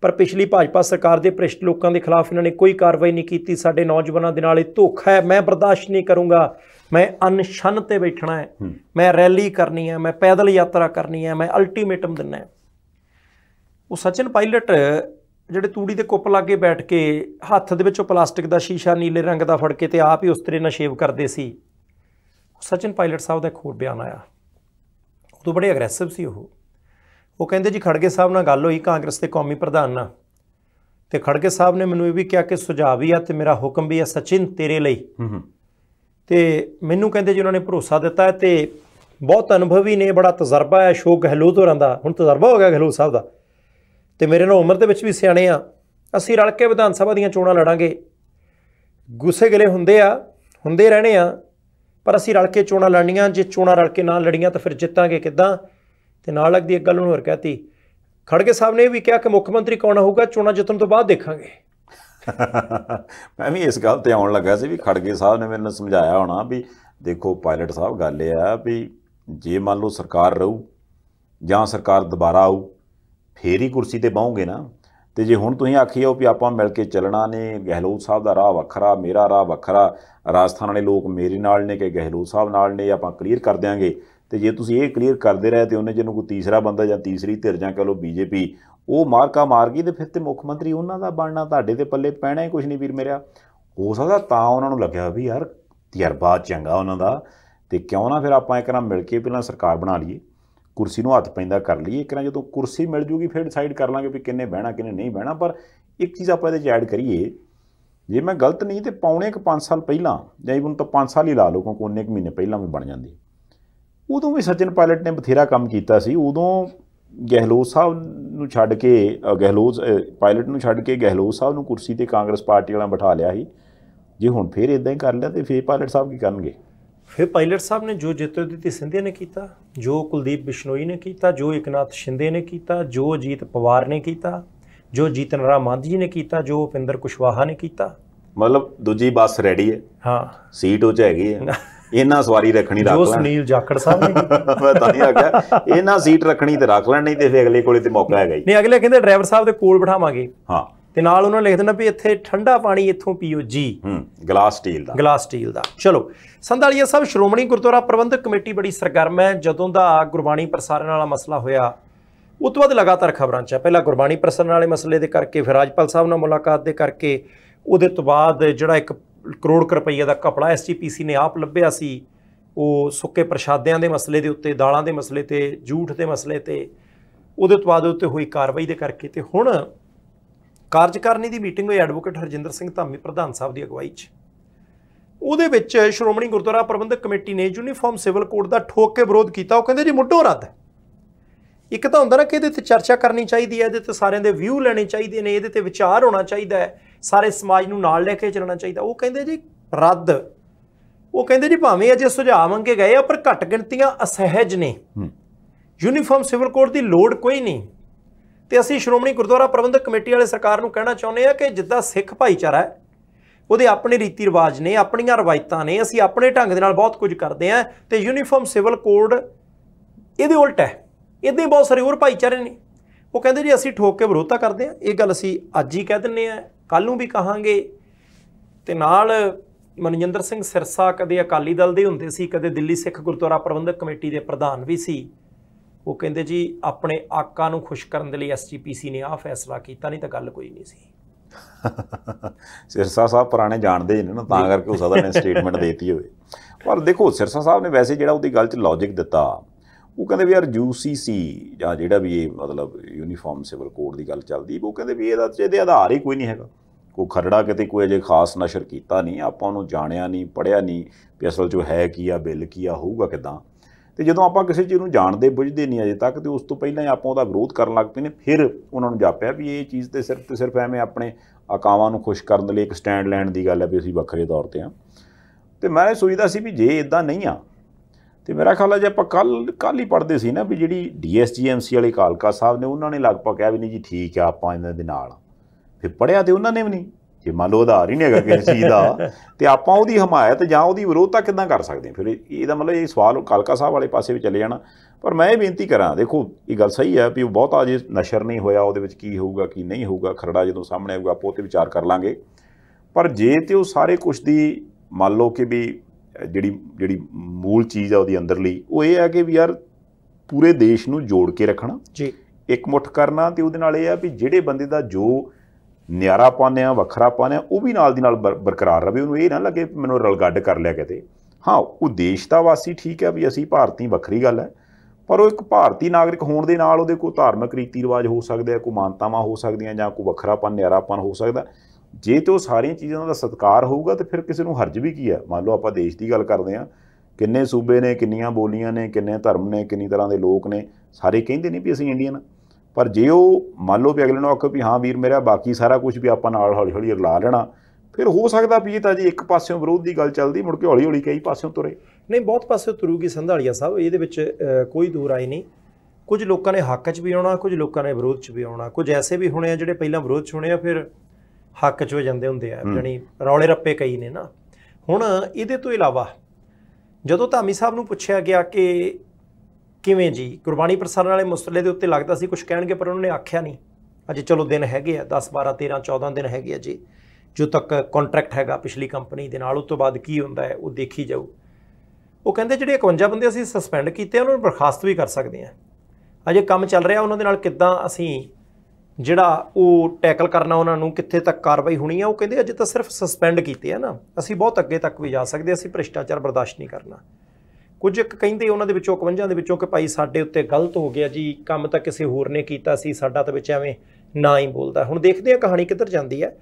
ਪਰ ਪਿਛਲੀ ਭਾਜਪਾ ਸਰਕਾਰ ਦੇ ਪ੍ਰਸ਼ਟ ਲੋਕਾਂ ਦੇ ਖਿਲਾਫ ਇਹਨਾਂ ਨੇ ਕੋਈ ਕਾਰਵਾਈ ਨਹੀਂ ਕੀਤੀ ਸਾਡੇ ਨੌਜਵਾਨਾਂ ਦੇ ਨਾਲ ਇਹ ਧੋਖਾ ਹੈ ਮੈਂ ਬਰਦਾਸ਼ਤ ਨਹੀਂ ਕਰੂੰਗਾ ਮੈਂ ਅਨਸ਼ਨ ਤੇ ਬੈਠਣਾ ਹੈ ਮੈਂ ਰੈਲੀ ਕਰਨੀ ਹੈ ਮੈਂ ਪੈਦਲ ਯਾਤਰਾ ਕਰਨੀ ਹੈ ਮੈਂ ਅਲਟੀਮੇਟਮ ਦਿੰਨਾ ਹੈ ਉਹ ਸਚਿਨ ਪਾਇਲਟ ਜਿਹੜੇ ਤੂੜੀ ਦੇ ਕੁੱਪ ਲਾਗੇ ਬੈਠ ਕੇ ਹੱਥ ਦੇ ਵਿੱਚੋਂ ਪਲਾਸਟਿਕ ਦਾ ਸ਼ੀਸ਼ਾ ਨੀਲੇ ਰੰਗ ਦਾ ਫੜ ਕੇ ਤੇ ਆਪ ਹੀ ਉਸ ਤਰੇ ਨਾਲ ਸ਼ੇਵ ਕਰਦੇ ਸੀ ਸਚਿਨ ਪਾਇਲਟ ਸਾਹਿਬ ਦਾ ਇੱਕ ਹੋਰ ਬਿਆਨ ਆਇਆ ਉਹ ਤੋਂ ਬੜੇ ਅਗਰੈਸਿਵ ਸੀ ਉਹ ਉਹ ਕਹਿੰਦੇ ਜੀ ਖੜਗੇ ਸਾਹਿਬ ਨਾਲ ਗੱਲ ਹੋਈ ਕਾਂਗਰਸ ਦੇ ਕੌਮੀ ਪ੍ਰਧਾਨ ਨਾਲ ਤੇ ਖੜਗੇ ਸਾਹਿਬ ਨੇ ਮੈਨੂੰ ਇਹ ਵੀ ਕਿਹਾ ਕਿ ਸੁਝਾਅ ਵੀ ਆ ਤੇ ਮੇਰਾ ਹੁਕਮ ਵੀ ਆ ਸਚਿਨ ਤੇਰੇ ਲਈ ਤੇ ਮੈਨੂੰ ਕਹਿੰਦੇ ਜੀ ਉਹਨਾਂ ਨੇ ਭਰੋਸਾ ਦਿੱਤਾ ਤੇ ਬਹੁਤ ਅਨੁਭਵੀ ਨੇ ਬੜਾ ਤਜਰਬਾ ਹੈ ਸ਼ੋਕ ਗਹਿਲੋਤ ਹੋਰਾਂ ਦਾ ਹੁਣ ਤਜਰਬਾ ਹੋ ਗਿਆ ਗਹਿਲੋਤ ਸਾਹਿਬ ਦਾ ਤੇ ਮੇਰੇ ਨਾਲ ਉਮਰ ਦੇ ਵਿੱਚ ਵੀ ਸਿਆਣੇ ਆ ਅਸੀਂ ਰਲ ਕੇ ਵਿਧਾਨ ਸਭਾ ਦੀਆਂ ਚੋਣਾਂ ਲੜਾਂਗੇ ਗੁੱਸੇ ਗਲੇ ਹੁੰਦੇ ਆ ਹੁੰਦੇ ਰਹਿਣੇ ਆ ਪਰ ਅਸੀਂ ਰਲ ਕੇ ਚੋਣਾਂ ਲੜਨੀਆਂ ਜੇ ਚੋਣਾਂ ਰਲ ਕੇ ਨਾ ਲੜੀਆਂ ਤਾਂ ਫਿਰ ਜਿੱਤਾਂਗੇ ਕਿੱਦਾਂ ਤੇ ਨਾਲ ਲੱਗਦੀ ਇੱਕ ਗੱਲ ਨੂੰ ਹੋਰ ਕਹਤੀ ਖੜਗੇ ਸਾਹਿਬ ਨੇ ਇਹ ਵੀ ਕਿਹਾ ਕਿ ਮੁੱਖ ਮੰਤਰੀ ਕੌਣ ਹੋਊਗਾ ਚੋਣਾਂ ਜਿੱਤਣ ਤੋਂ ਬਾਅਦ ਦੇਖਾਂਗੇ ਮੈਂ ਵੀ ਇਸ ਗੱਲ ਤੇ ਆਉਣ ਲੱਗਾ ਸੀ ਵੀ ਖੜਗੇ ਸਾਹਿਬ ਨੇ ਮੈਨੂੰ ਸਮਝਾਇਆ ਹੋਣਾ ਵੀ ਦੇਖੋ ਪਾਇਲਟ ਸਾਹਿਬ ਗੱਲ ਇਹ ਆ ਵੀ ਜੇ ਮੰਨ ਲਓ ਸਰਕਾਰ ਰਹੂ ਜਾਂ ਸਰਕਾਰ ਦੁਬਾਰਾ ਆਊ ਫੇਰ ਹੀ ਕੁਰਸੀ ਤੇ ਬਹੋਗੇ ਨਾ ਤੇ ਜੇ ਹੁਣ ਤੁਸੀਂ ਆਖੀ ਆਓ ਵੀ ਆਪਾਂ ਮਿਲ ਕੇ ਚੱਲਣਾ ਨੇ ਗਹਿਲੋਤ ਸਾਹਿਬ ਦਾ ਰਾਹ ਵੱਖਰਾ ਮੇਰਾ ਰਾਹ ਵੱਖਰਾ ਰਾਜਸਥਾਨ ਵਾਲੇ ਲੋਕ ਮੇਰੇ ਨਾਲ ਨੇ ਕਿ ਗਹਿਲੋਤ ਸਾਹਿਬ ਨਾਲ ਨੇ ਆਪਾਂ ਕਲੀਅਰ ਕਰ ਦਿਆਂਗੇ ਤੇ ਜੇ ਤੁਸੀਂ ਇਹ ਕਲੀਅਰ ਕਰਦੇ ਰਹੇ ਤੇ ਉਹਨੇ ਜਿਹਨੂੰ ਕੋਈ ਤੀਸਰਾ ਬੰਦਾ ਜਾਂ ਤੀਸਰੀ ਧਿਰ ਜਾਂ ਕਹੋ ਬੀਜੇਪੀ ਉਹ ਮਾਰਕਾ ਮਾਰ ਗਈ ਤੇ ਫਿਰ ਤੇ ਮੁੱਖ ਮੰਤਰੀ ਉਹਨਾਂ ਦਾ ਬਣਨਾ ਤੁਹਾਡੇ ਤੇ ਪੱਲੇ ਪੈਣਾ ਹੀ ਕੁਝ ਨਹੀਂ ਵੀਰ ਮੇਰਿਆ ਹੋ ਸਕਦਾ ਤਾਂ ਉਹਨਾਂ ਨੂੰ ਲੱਗਿਆ ਵੀ ਯਾਰ ਤਜਰਬਾ ਚੰਗਾ ਉਹਨਾਂ ਦਾ ਤੇ ਕਿਉਂ ਨਾ ਫਿਰ ਆਪਾਂ ਇੱਕ ਨਾਲ ਮਿਲ ਕੇ ਪਹਿਲਾਂ ਸਰਕਾਰ ਬਣਾ ਲਈਏ ਕੁਰਸੀ ਨੂੰ ਹੱਥ ਪੈਂਦਾ ਕਰ ਲਈਏ ਇੱਕ ਨਾ ਜਦੋਂ ਕੁਰਸੀ ਮਿਲ ਜੂਗੀ ਫਿਰ ਡਿਸਾਈਡ ਕਰ ਲਾਂਗੇ ਵੀ ਕਿੰਨੇ ਬਹਿਣਾ ਕਿੰਨੇ ਨਹੀਂ ਬਹਿਣਾ ਪਰ ਇੱਕ ਚੀਜ਼ ਆਪਾਂ ਇਹਦੇ 'ਚ ਐਡ ਕਰੀਏ ਜੇ ਮੈਂ ਗਲਤ ਨਹੀਂ ਤੇ ਪੌਣੇ ਇੱਕ 5 ਸਾਲ ਪਹਿਲਾਂ ਜਾਂ ਇਵਨ ਤਾਂ 5 ਸਾਲ ਹੀ ਲਾ ਲਓ ਕਿਉਂਕਿ ਉਹਨੇ ਇੱਕ ਮਹੀਨੇ ਪਹਿਲਾਂ ਵੀ ਬਣ ਜਾਂਦੀ ਉਦੋਂ ਵੀ ਸਚਿਨ ਪਾਇਲਟ ਨੇ ਬਥੇਰਾ ਕੰਮ ਕੀਤਾ ਸੀ ਉਦੋਂ ਗਹਿਲੋਤ ਸਾਹਿਬ ਨੂੰ ਛੱਡ ਕੇ ਗਹਿਲੋਤ ਪਾਇਲਟ ਨੂੰ ਛੱਡ ਕੇ ਗਹਿਲੋਤ ਸਾਹਿਬ ਨੂੰ ਕੁਰਸੀ ਤੇ ਕਾਂਗਰਸ ਪਾਰਟੀ ਵਾਲਾ ਬਿਠਾ ਲਿਆ ਸੀ ਜੇ ਹੁਣ ਫੇਰ ਇਦਾਂ ਹੀ ਕਰ ਲਿਆ ਤੇ ਫੇਰ ਪਾਇਲਟ ਸਾਹਿਬ ਕੀ ਕਰਨਗੇ ਫਿਰ ਪਾਇਲਟ ਸਾਹਿਬ ਨੇ ਜੋ ਜਿੱਤੋਦਿੱਤੀ ਸਿੰਧਿਆ ਨੇ ਕੀਤਾ ਜੋ ਕੁਲਦੀਪ ਬਿਸ਼ਨੋਈ ਨੇ ਕੀਤਾ ਜੋ ਇਕਨਾਥ ਸ਼ਿੰਦੇ ਨੇ ਕੀਤਾ ਜੋ ਜੀਤ ਪਵਾਰ ਨੇ ਕੀਤਾ ਜੋ ਜੀਤਨ ਰਾਮ ਮਾਂਧ ਜੀ ਨੇ ਕੀਤਾ ਜੋ ਉਪਿੰਦਰ ਕੁਸ਼ਵਾਹਾ ਨੇ ਕੀਤਾ ਮਤਲਬ ਦੂਜੀ ਬੱਸ ਰੈਡੀ ਹੈ ਹਾਂ ਸੀਟ ਉਹ ਚ ਹੈਗੀ ਹੈ ਇਹਨਾਂ ਸਵਾਰੀ ਰੱਖਣੀ ਰੱਖ ਲੈ ਜੋ ਸੁਨੀਲ ਜਾਖੜ ਸਾਹਿਬ ਨੇ ਮੈਂ ਤਾਂ ਨਹੀਂ ਆਖਿਆ ਇਹਨਾਂ ਸੀਟ ਰੱਖਣੀ ਤੇ ਰੱਖ ਲੈਣ ਨਹੀਂ ਤੇ ਫੇ ਅਗਲੇ ਕੋਲੇ ਤੇ ਮੌਕਾ ਹੈਗਾ ਹੀ ਨਹੀਂ ਅਗਲੇ ਕਹਿੰਦੇ ਡਰਾਈਵਰ ਸਾਹਿਬ ਦੇ ਕੋਲ ਬਿਠਾਵਾਂਗੇ ਹਾਂ ਤੇ ਨਾਲ ਉਹਨਾਂ ਨੇ ਲਿਖ ਦਿੰਦਾ ਵੀ ਇੱਥੇ ਠੰਡਾ ਪਾਣੀ ਇੱਥੋਂ ਪੀਓ ਜੀ ਹੂੰ ਗਲਾਸ ਸਟੀਲ ਦਾ ਗਲਾਸ ਸਟੀਲ ਦਾ ਚਲੋ ਸੰਧਾਲੀਆ ਸਾਹਿਬ ਸ਼੍ਰੋਮਣੀ ਗੁਰਦੁਆਰਾ ਪ੍ਰਬੰਧਕ ਕਮੇਟੀ ਬੜੀ ਸਰਗਰਮ ਹੈ ਜਦੋਂ ਦਾ ਗੁਰਬਾਣੀ ਪ੍ਰਸਾਰਣ ਵਾਲਾ ਮਸਲਾ ਹੋਇਆ ਉਸ ਤੋਂ ਬਾਅਦ ਲਗਾਤਾਰ ਖਬਰਾਂ 'ਚ ਪਹਿਲਾਂ ਗੁਰਬਾਣੀ ਪ੍ਰਸਾਰਣ ਵਾਲੇ ਮਸਲੇ ਦੇ ਕਰਕੇ ਫਿਰ ਰਾਜਪਾਲ ਸਾਹਿਬ ਨਾਲ ਮੁਲਾਕਾਤ ਦੇ ਕਰਕੇ ਉਹਦੇ ਤੋਂ ਬਾਅਦ ਜਿਹੜਾ ਇੱਕ ਕਰੋੜ ਰੁਪਈਆ ਦਾ ਕਪੜਾ ਐਸਜੀਪੀਸੀ ਨੇ ਆਪ ਲੱਭਿਆ ਸੀ ਉਹ ਸੁੱਕੇ ਪ੍ਰਸ਼ਾਦਿਆਂ ਦੇ ਮਸਲੇ ਦੇ ਉੱਤੇ ਦਾਲਾਂ ਦੇ ਮਸਲੇ ਤੇ ਝੂਠ ਦੇ ਮਸਲੇ ਤੇ ਉਹਦੇ ਤੋਂ ਬਾਅਦ ਉੱਤੇ ਹੋਈ ਕਾਰਵਾਈ ਦੇ ਕਰਕੇ ਤੇ ਹੁਣ ਕਾਰਜਕਾਰਨੀ ਦੀ ਮੀਟਿੰਗ ਹੋਈ ਐਡਵੋਕੇਟ ਹਰਜਿੰਦਰ ਸਿੰਘ ਧਾਮੀ ਪ੍ਰਧਾਨ ਸਾਹਿਬ ਦੀ ਅਗਵਾਈ 'ਚ ਉਹਦੇ ਵਿੱਚ ਸ਼੍ਰੋਮਣੀ ਗੁਰਦੁਆਰਾ ਪ੍ਰਬੰਧਕ ਕਮੇਟੀ ਨੇ ਯੂਨੀਫਾਰਮ ਸਿਵਲ ਕੋਡ ਦਾ ਠੋਕ ਕੇ ਵਿਰੋਧ ਕੀਤਾ ਉਹ ਕਹਿੰਦੇ ਜੀ ਮੁੱਢੋ ਰੱਦ ਇੱਕ ਤਾਂ ਹੁੰਦਾ ਨਾ ਕਿ ਇਹਦੇ ਤੇ ਚਰਚਾ ਕਰਨੀ ਚਾਹੀਦੀ ਹੈ ਇਹਦੇ ਤੇ ਸਾਰਿਆਂ ਦੇ ਵਿਊ ਲੈਣੇ ਚਾਹੀਦੇ ਨੇ ਇਹਦੇ ਤੇ ਵਿਚਾਰ ਹੋਣਾ ਚਾਹੀਦਾ ਹੈ ਸਾਰੇ ਸਮਾਜ ਨੂੰ ਨਾਲ ਲੈ ਕੇ ਚੱਲਣਾ ਚਾਹੀਦਾ ਉਹ ਕਹਿੰਦੇ ਜੀ ਰੱਦ ਉਹ ਕਹਿੰਦੇ ਜੀ ਭਾਵੇਂ ਅਜੇ ਸੁਝਾਅ ਮੰਗੇ ਗਏ ਆ ਪਰ ਘੱਟ ਗਿਣਤੀਆਂ ਅਸਹਿਜ ਨੇ ਯੂਨੀਫਾਰਮ ਸਿਵਲ ਕੋਡ ਦੀ ਲੋੜ ਕੋਈ ਨਹੀਂ ਤੇ ਅਸੀਂ ਸ਼੍ਰੋਮਣੀ ਗੁਰਦੁਆਰਾ ਪ੍ਰਬੰਧਕ ਕਮੇਟੀ ਵਾਲੇ ਸਰਕਾਰ ਨੂੰ ਕਹਿਣਾ ਚਾਹੁੰਦੇ ਆ ਕਿ ਜਿੱਦਾਂ ਸਿੱਖ ਭਾਈਚਾਰਾ ਹੈ ਉਹਦੇ ਆਪਣੇ ਰੀਤੀ ਰਿਵਾਜ ਨੇ ਆਪਣੀਆਂ ਰਵਾਇਤਾਂ ਨੇ ਅਸੀਂ ਆਪਣੇ ਢੰਗ ਦੇ ਨਾਲ ਬਹੁਤ ਕੁਝ ਕਰਦੇ ਆ ਤੇ ਯੂਨੀਫਾਰਮ ਸਿਵਲ ਕੋਡ ਇਹਦੇ ਉਲਟ ਹੈ ਇਦਾਂ ਬਹੁਤ ਸਾਰੇ ਹੋਰ ਭਾਈਚਾਰੇ ਨੇ ਉਹ ਕਹਿੰਦੇ ਜੀ ਅਸੀਂ ਠੋਕ ਕੇ ਵਿਰੋਧਤਾ ਕਰਦੇ ਆ ਇਹ ਗੱਲ ਅਸੀਂ ਅੱਜ ਹੀ ਕਹਿ ਦਿੰਨੇ ਆ ਕੱਲ ਨੂੰ ਵੀ ਕਹਾਂਗੇ ਤੇ ਨਾਲ ਮਨਜਿੰਦਰ ਸਿੰਘ ਸਿਰਸਾ ਕਦੇ ਅਕਾਲੀ ਦਲ ਦੇ ਹੁੰਦੇ ਸੀ ਕਦੇ ਦਿੱਲੀ ਸਿੱਖ ਗੁਰਦੁਆਰਾ ਪ੍ਰਬੰਧਕ ਕਮੇਟੀ ਦੇ ਪ੍ਰਧਾਨ ਵੀ ਸੀ ਉਹ ਕਹਿੰਦੇ ਜੀ ਆਪਣੇ ਆਕਾ ਨੂੰ ਖੁਸ਼ ਕਰਨ ਦੇ ਲਈ ਐਸਜੀਪੀਸੀ ਨੇ ਆ ਫੈਸਲਾ ਕੀਤਾ ਨਹੀਂ ਤਾਂ ਗੱਲ ਕੋਈ ਨਹੀਂ ਸੀ ਸਿਰਸਾ ਸਾਹਿਬ ਪੁਰਾਣੇ ਜਾਣਦੇ ਨੇ ਨਾ ਤਾਂ ਕਰਕੇ ਉਹ ਸਦਾ ਨੇ ਸਟੇਟਮੈਂਟ ਦੇਤੀ ਹੋਵੇ ਪਰ ਦੇਖੋ ਸਿਰਸਾ ਸਾਹਿਬ ਨੇ ਵੈਸੇ ਜਿਹੜਾ ਉਹਦੀ ਗੱਲ 'ਚ ਲੌਜੀਕ ਦਿੱਤਾ ਉਹ ਕਹਿੰਦੇ ਵੀ ਯਾਰ ਯੂਸੀਸੀ ਜਾਂ ਜਿਹੜਾ ਵੀ ਇਹ ਮਤਲਬ ਯੂਨੀਫਾਰਮ ਸਿਵਲ ਕੋਡ ਦੀ ਗੱਲ ਚੱਲਦੀ ਉਹ ਕਹਿੰਦੇ ਵੀ ਇਹਦਾ ਜਿਹਦੇ ਆਧਾਰ ਹੀ ਕੋਈ ਨਹੀਂ ਹੈਗਾ ਕੋਈ ਖਰੜਾ ਕਿਤੇ ਕੋਈ ਅਜੇ ਖਾਸ ਨਸ਼ਰ ਕੀਤਾ ਨਹੀਂ ਆਪਾਂ ਉਹਨੂੰ ਜਾਣਿਆ ਨਹੀਂ ਪੜਿਆ ਨਹੀਂ ਵੀ ਅਸਲ 'ਚ ਹੈ ਕੀ ਆ ਬਿੱਲ ਕੀ ਆ ਹੋਊਗਾ ਕਿਦਾਂ ਤੇ ਜਦੋਂ ਆਪਾਂ ਕਿਸੇ ਚੀਜ਼ ਨੂੰ ਜਾਣਦੇ ਬੁੱਝਦੇ ਨਹੀਂ ਅਜੇ ਤੱਕ ਤੇ ਉਸ ਤੋਂ ਪਹਿਲਾਂ ਹੀ ਆਪਾਂ ਉਹਦਾ ਵਿਰੋਧ ਕਰਨ ਲੱਗ ਪਏ ਨੇ ਫਿਰ ਉਹਨਾਂ ਨੂੰ ਜਾਪਿਆ ਵੀ ਇਹ ਚੀਜ਼ ਤੇ ਸਿਰਫ ਤੇ ਸਿਰਫ ਐਵੇਂ ਆਪਣੇ ਆਕਾਵਾਂ ਨੂੰ ਖੁਸ਼ ਕਰਨ ਲਈ ਇੱਕ ਸਟੈਂਡ ਲੈਣ ਦੀ ਗੱਲ ਹੈ ਵੀ ਅਸੀਂ ਵੱਖਰੇ ਤੌਰ ਤੇ ਆ ਤੇ ਮੈਂ ਇਹ ਸੋਚਦਾ ਸੀ ਵੀ ਜੇ ਇਦਾਂ ਨਹੀਂ ਆ ਤੇ ਮੇਰਾ ਖਿਆਲ ਹੈ ਜੇ ਆਪਾਂ ਕੱਲ ਕੱਲ ਹੀ ਪੜਦੇ ਸੀ ਨਾ ਵੀ ਜਿਹੜੀ ਡੀਐਸਜੀਐਮਸੀ ਵਾਲੇ ਕਾਲਕਾ ਸਾਹਿਬ ਨੇ ਉਹਨਾਂ ਨੇ ਲਗਭਗ ਕਿਹਾ ਵੀ ਨਹੀਂ ਜੀ ਠੀਕ ਆ ਆਪਾਂ ਇਹਨਾਂ ਦੇ ਨਾਲ ਫਿਰ ਪੜਿਆ ਤੇ ਉਹਨਾਂ ਨੇ ਵੀ ਨਹੀਂ ਜੇ ਮੰਨ ਲਓ ਆਧਾਰ ਹੀ ਨਹੀਂ ਹੈਗਾ ਕਿਸੇ ਚੀਜ਼ ਦਾ ਤੇ ਆਪਾਂ ਉਹਦੀ ਹਮਾਇਤ ਜਾਂ ਉਹਦੀ ਵਿਰੋਧਤਾ ਕਿੱਦਾਂ ਕਰ ਸਕਦੇ ਫਿਰ ਇਹਦਾ ਮਤਲਬ ਇਹ ਸਵਾਲ ਕਾਲਕਾ ਸਾਹਿਬ ਵਾਲੇ ਪਾਸੇ ਵੀ ਚਲੇ ਜਾਣਾ ਪਰ ਮੈਂ ਇਹ ਬੇਨਤੀ ਕਰਾਂ ਦੇਖੋ ਇਹ ਗੱਲ ਸਹੀ ਹੈ ਵੀ ਉਹ ਬਹੁਤਾ ਜੇ ਨਸ਼ਰ ਨਹੀਂ ਹੋਇਆ ਉਹਦੇ ਵਿੱਚ ਕੀ ਹੋਊਗਾ ਕੀ ਨਹੀਂ ਹੋਊਗਾ ਖਰੜਾ ਜਦੋਂ ਸਾਹਮਣੇ ਆਊਗਾ ਆਪੋ ਤੇ ਵਿਚਾਰ ਕਰ ਲਾਂਗੇ ਪਰ ਜੇ ਤੇ ਉਹ ਸਾਰੇ ਕੁਝ ਦੀ ਮੰਨ ਲਓ ਕਿ ਵੀ ਜਿਹੜੀ ਜਿਹੜੀ ਮੂਲ ਚੀਜ਼ ਆ ਉਹਦੀ ਅੰਦਰਲੀ ਉਹ ਇਹ ਹੈ ਕਿ ਵੀ ਯਾਰ ਪੂਰੇ ਦੇਸ਼ ਨੂੰ ਜੋੜ ਕੇ ਰੱਖਣਾ ਜੀ ਇੱਕ ਮੁੱਠ ਕਰਨਾ ਤੇ ਉਹਦੇ ਨਾਲ ਇਹ ਆ ਵੀ ਜਿਹੜੇ ਬੰਦੇ ਦਾ ਜੋ ਨਿਆਰਾ ਪਾਉਂਦੇ ਆ ਵੱਖਰਾ ਪਾਉਂਦੇ ਆ ਉਹ ਵੀ ਨਾਲ ਦੀ ਨਾਲ ਬਰਕਰਾਰ ਰਵੇ ਉਹਨੂੰ ਇਹ ਨਾ ਲੱਗੇ ਮੈਨੂੰ ਰਲਗੱਡ ਕਰ ਲਿਆ ਕਿਤੇ ਹਾਂ ਉਹ ਦੇਸ਼ ਦਾ ਵਾਸੀ ਠੀਕ ਹੈ ਵੀ ਅਸੀਂ ਭਾਰਤੀ ਵੱਖਰੀ ਗੱਲ ਹੈ ਪਰ ਉਹ ਇੱਕ ਭਾਰਤੀ ਨਾਗਰਿਕ ਹੋਣ ਦੇ ਨਾਲ ਉਹਦੇ ਕੋਈ ਧਾਰਮਿਕ ਰੀਤੀ ਰਿਵਾਜ ਹੋ ਸਕਦੇ ਆ ਕੋਈ ਮਾਨਤਾਵਾਂ ਹੋ ਸਕਦੀਆਂ ਜਾਂ ਕੋਈ ਵੱਖਰਾਪਨ ਨਿਆਰਾਪਨ ਹੋ ਸਕਦਾ ਜੇ ਤੇ ਉਹ ਸਾਰੀਆਂ ਚੀਜ਼ਾਂ ਦਾ ਸਤਕਾਰ ਹੋਊਗਾ ਤੇ ਫਿਰ ਕਿਸੇ ਨੂੰ ਹਰਜ ਵੀ ਕੀ ਹੈ ਮੰਨ ਲਓ ਆਪਾਂ ਦੇਸ਼ ਦੀ ਗੱਲ ਕਰਦੇ ਆ ਕਿੰਨੇ ਸੂਬੇ ਨੇ ਕਿੰਨੀਆਂ ਬੋਲੀਆਂ ਨੇ ਕਿੰਨੇ ਧਰਮ ਨੇ ਕਿੰਨੀ ਤਰ੍ਹਾਂ ਦੇ ਲੋਕ ਨੇ ਸਾਰੇ ਕਹਿੰਦੇ ਨਹੀਂ ਵੀ ਅਸੀਂ ਇੰਡੀਅਨ ਆ ਪਰ ਜੇ ਉਹ ਮੰਨ ਲਓ ਵੀ ਅਗਲੇ ਨੂੰ ਆਖੋ ਵੀ ਹਾਂ ਵੀਰ ਮੇਰਾ ਬਾਕੀ ਸਾਰਾ ਕੁਝ ਵੀ ਆਪਾਂ ਨਾਲ ਹੌਲੀ ਹੌਲੀ ਰਲਾ ਲੈਣਾ ਫਿਰ ਹੋ ਸਕਦਾ ਵੀ ਤਾਂ ਜੀ ਇੱਕ ਪਾਸਿਓਂ ਵਿਰੋਧ ਦੀ ਗੱਲ ਚੱਲਦੀ ਮੁੜ ਕੇ ਹੌਲੀ ਹੌਲੀ ਕਈ ਪਾਸਿਓਂ ਤੁਰੇ ਨਹੀਂ ਬਹੁਤ ਪਾਸਿਓਂ ਤੁਰੂਗੀ ਸੰਧਾਲੀਆ ਸਾਹਿਬ ਇਹਦੇ ਵਿੱਚ ਕੋਈ ਦੂਰ ਆਈ ਨਹੀਂ ਕੁਝ ਲੋਕਾਂ ਨੇ ਹੱਕ 'ਚ ਵੀ ਆਉਣਾ ਕੁਝ ਲੋਕਾਂ ਨੇ ਵਿਰੋਧ 'ਚ ਵੀ ਆਉਣਾ ਕੁਝ ਐਸੇ ਵੀ ਹੋਣੇ ਆ ਜਿਹੜੇ ਪਹਿਲਾਂ ਵਿਰੋਧ 'ਚ ਹੋਣੇ ਆ ਫਿਰ ਹੱਕ 'ਚ ਹੋ ਜਾਂਦੇ ਹੁੰਦੇ ਆ ਜਾਨੀ ਰੌਲੇ ਰੱਪੇ ਕਈ ਨੇ ਨਾ ਹੁਣ ਇਹਦੇ ਤੋਂ ਇਲਾਵਾ ਜਦੋਂ ਧਾਮੀ ਸਾਹਿਬ ਨੂੰ ਪੁੱਛਿਆ ਗਿਆ ਕਿ ਕਿਵੇਂ ਜੀ ਗੁਰਬਾਣੀ ਪ੍ਰਸਾਰਣ ਵਾਲੇ ਮਸਲੇ ਦੇ ਉੱਤੇ ਲੱਗਦਾ ਸੀ ਕੁਝ ਕਹਿਣਗੇ ਪਰ ਉਹਨਾਂ ਨੇ ਆਖਿਆ ਨਹੀਂ ਅੱਜ ਚਲੋ ਦਿਨ ਹੈਗੇ ਆ 10 12 13 14 ਦਿਨ ਹੈਗੇ ਆ ਜੀ ਜੋ ਤੱਕ ਕੰਟਰੈਕਟ ਹੈਗਾ ਪਿਛਲੀ ਕੰਪਨੀ ਦੇ ਨਾਲ ਉਸ ਤੋਂ ਬਾਅਦ ਕੀ ਹੁੰਦਾ ਹੈ ਉਹ ਦੇਖੀ ਜਾਊ ਉਹ ਕਹਿੰਦੇ ਜਿਹੜੇ 51 ਬੰਦੇ ਅਸੀਂ ਸਸਪੈਂਡ ਕੀਤੇ ਉਹਨਾਂ ਨੂੰ ਬਰਖਾਸਤ ਵੀ ਕਰ ਸਕਦੇ ਆ ਅਜੇ ਕੰਮ ਚੱਲ ਰਿਹਾ ਉਹਨਾਂ ਦੇ ਨਾਲ ਕਿੱਦਾਂ ਅਸੀਂ ਜਿਹੜਾ ਉਹ ਟੈਕਲ ਕਰਨਾ ਉਹਨਾਂ ਨੂੰ ਕਿੱਥੇ ਤੱਕ ਕਾਰਵਾਈ ਹੋਣੀ ਆ ਉਹ ਕਹਿੰਦੇ ਅਜੇ ਤਾਂ ਸਿਰਫ ਸਸਪੈਂਡ ਕੀਤੇ ਆ ਨਾ ਅਸੀਂ ਬਹੁਤ ਅੱਗੇ ਤੱਕ ਵੀ ਜਾ ਸਕਦੇ ਅਸੀਂ ਭ੍ਰਿਸ਼ਟਾਚਾਰ ਬਰਦਾਸ਼ਤ ਨਹੀਂ ਕਰਨਾ ਕੁਝ ਇੱਕ ਕਹਿੰਦੇ ਉਹਨਾਂ ਦੇ ਵਿੱਚੋਂ 51 ਦੇ ਵਿੱਚੋਂ ਕਿ ਭਾਈ ਸਾਡੇ ਉੱਤੇ ਗਲਤ ਹੋ ਗਿਆ ਜੀ ਕੰਮ ਤਾਂ ਕਿਸੇ ਹੋਰ ਨੇ ਕੀਤਾ ਸੀ ਸਾਡਾ ਤਾਂ ਵਿੱਚ ਐਵੇਂ ਨਾ ਹੀ ਬੋਲਦਾ ਹੁਣ ਦੇਖਦੇ ਆ ਕਹਾਣੀ ਕਿੱਧਰ ਜਾਂਦੀ ਹੈ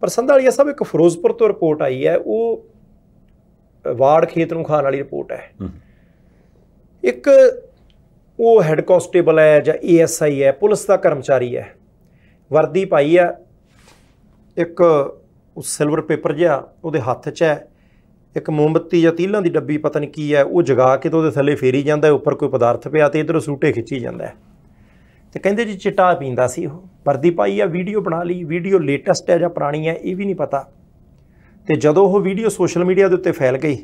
ਪਰ ਸੰਧਾਲੀਆ ਸਾਹਿਬ ਇੱਕ ਫਿਰੋਜ਼ਪੁਰ ਤੋਂ ਰਿਪੋਰਟ ਆਈ ਹੈ ਉਹ ਵਾਰਡ ਖੇਤ ਨੂੰ ਖਾਣ ਵਾਲੀ ਰਿਪੋਰਟ ਹੈ ਇੱਕ ਉਹ ਹੈੱਡ ਕਾਂਸਟੇਬਲ ਹੈ ਜਾਂ ਏਐਸਆਈ ਹੈ ਪੁਲਿਸ ਦਾ ਕਰਮਚਾਰੀ ਹੈ ਵਰਦੀ ਪਾਈ ਆ ਇੱਕ ਉਹ ਸਿਲਵਰ ਪੇਪਰ ਜਿਹਾ ਉਹਦੇ ਹੱਥ 'ਚ ਹੈ ਇੱਕ ਮੋਮਬਤੀ ਜਾਂ ਤੀਲਾਂ ਦੀ ਡੱਬੀ ਪਤਾ ਨਹੀਂ ਕੀ ਹੈ ਉਹ ਜਗਾ ਕੇ ਤੇ ਉਹਦੇ ਥੱਲੇ ਫੇਰੀ ਜਾਂਦਾ ਹੈ ਉੱਪਰ ਕੋਈ ਪਦਾਰਥ ਪਿਆ ਤੇ ਇਧਰੋਂ ਸੂਟੇ ਖਿੱਚੀ ਜਾਂਦਾ ਹੈ ਤੇ ਕਹਿੰਦੇ ਜੀ ਚਿਟਾ ਪੀਂਦਾ ਸੀ ਉਹ ਪਰਦੀ ਪਾਈ ਆ ਵੀਡੀਓ ਬਣਾ ਲਈ ਵੀਡੀਓ ਲੇਟੈਸਟ ਹੈ ਜਾਂ ਪੁਰਾਣੀ ਹੈ ਇਹ ਵੀ ਨਹੀਂ ਪਤਾ ਤੇ ਜਦੋਂ ਉਹ ਵੀਡੀਓ ਸੋਸ਼ਲ ਮੀਡੀਆ ਦੇ ਉੱਤੇ ਫੈਲ ਗਈ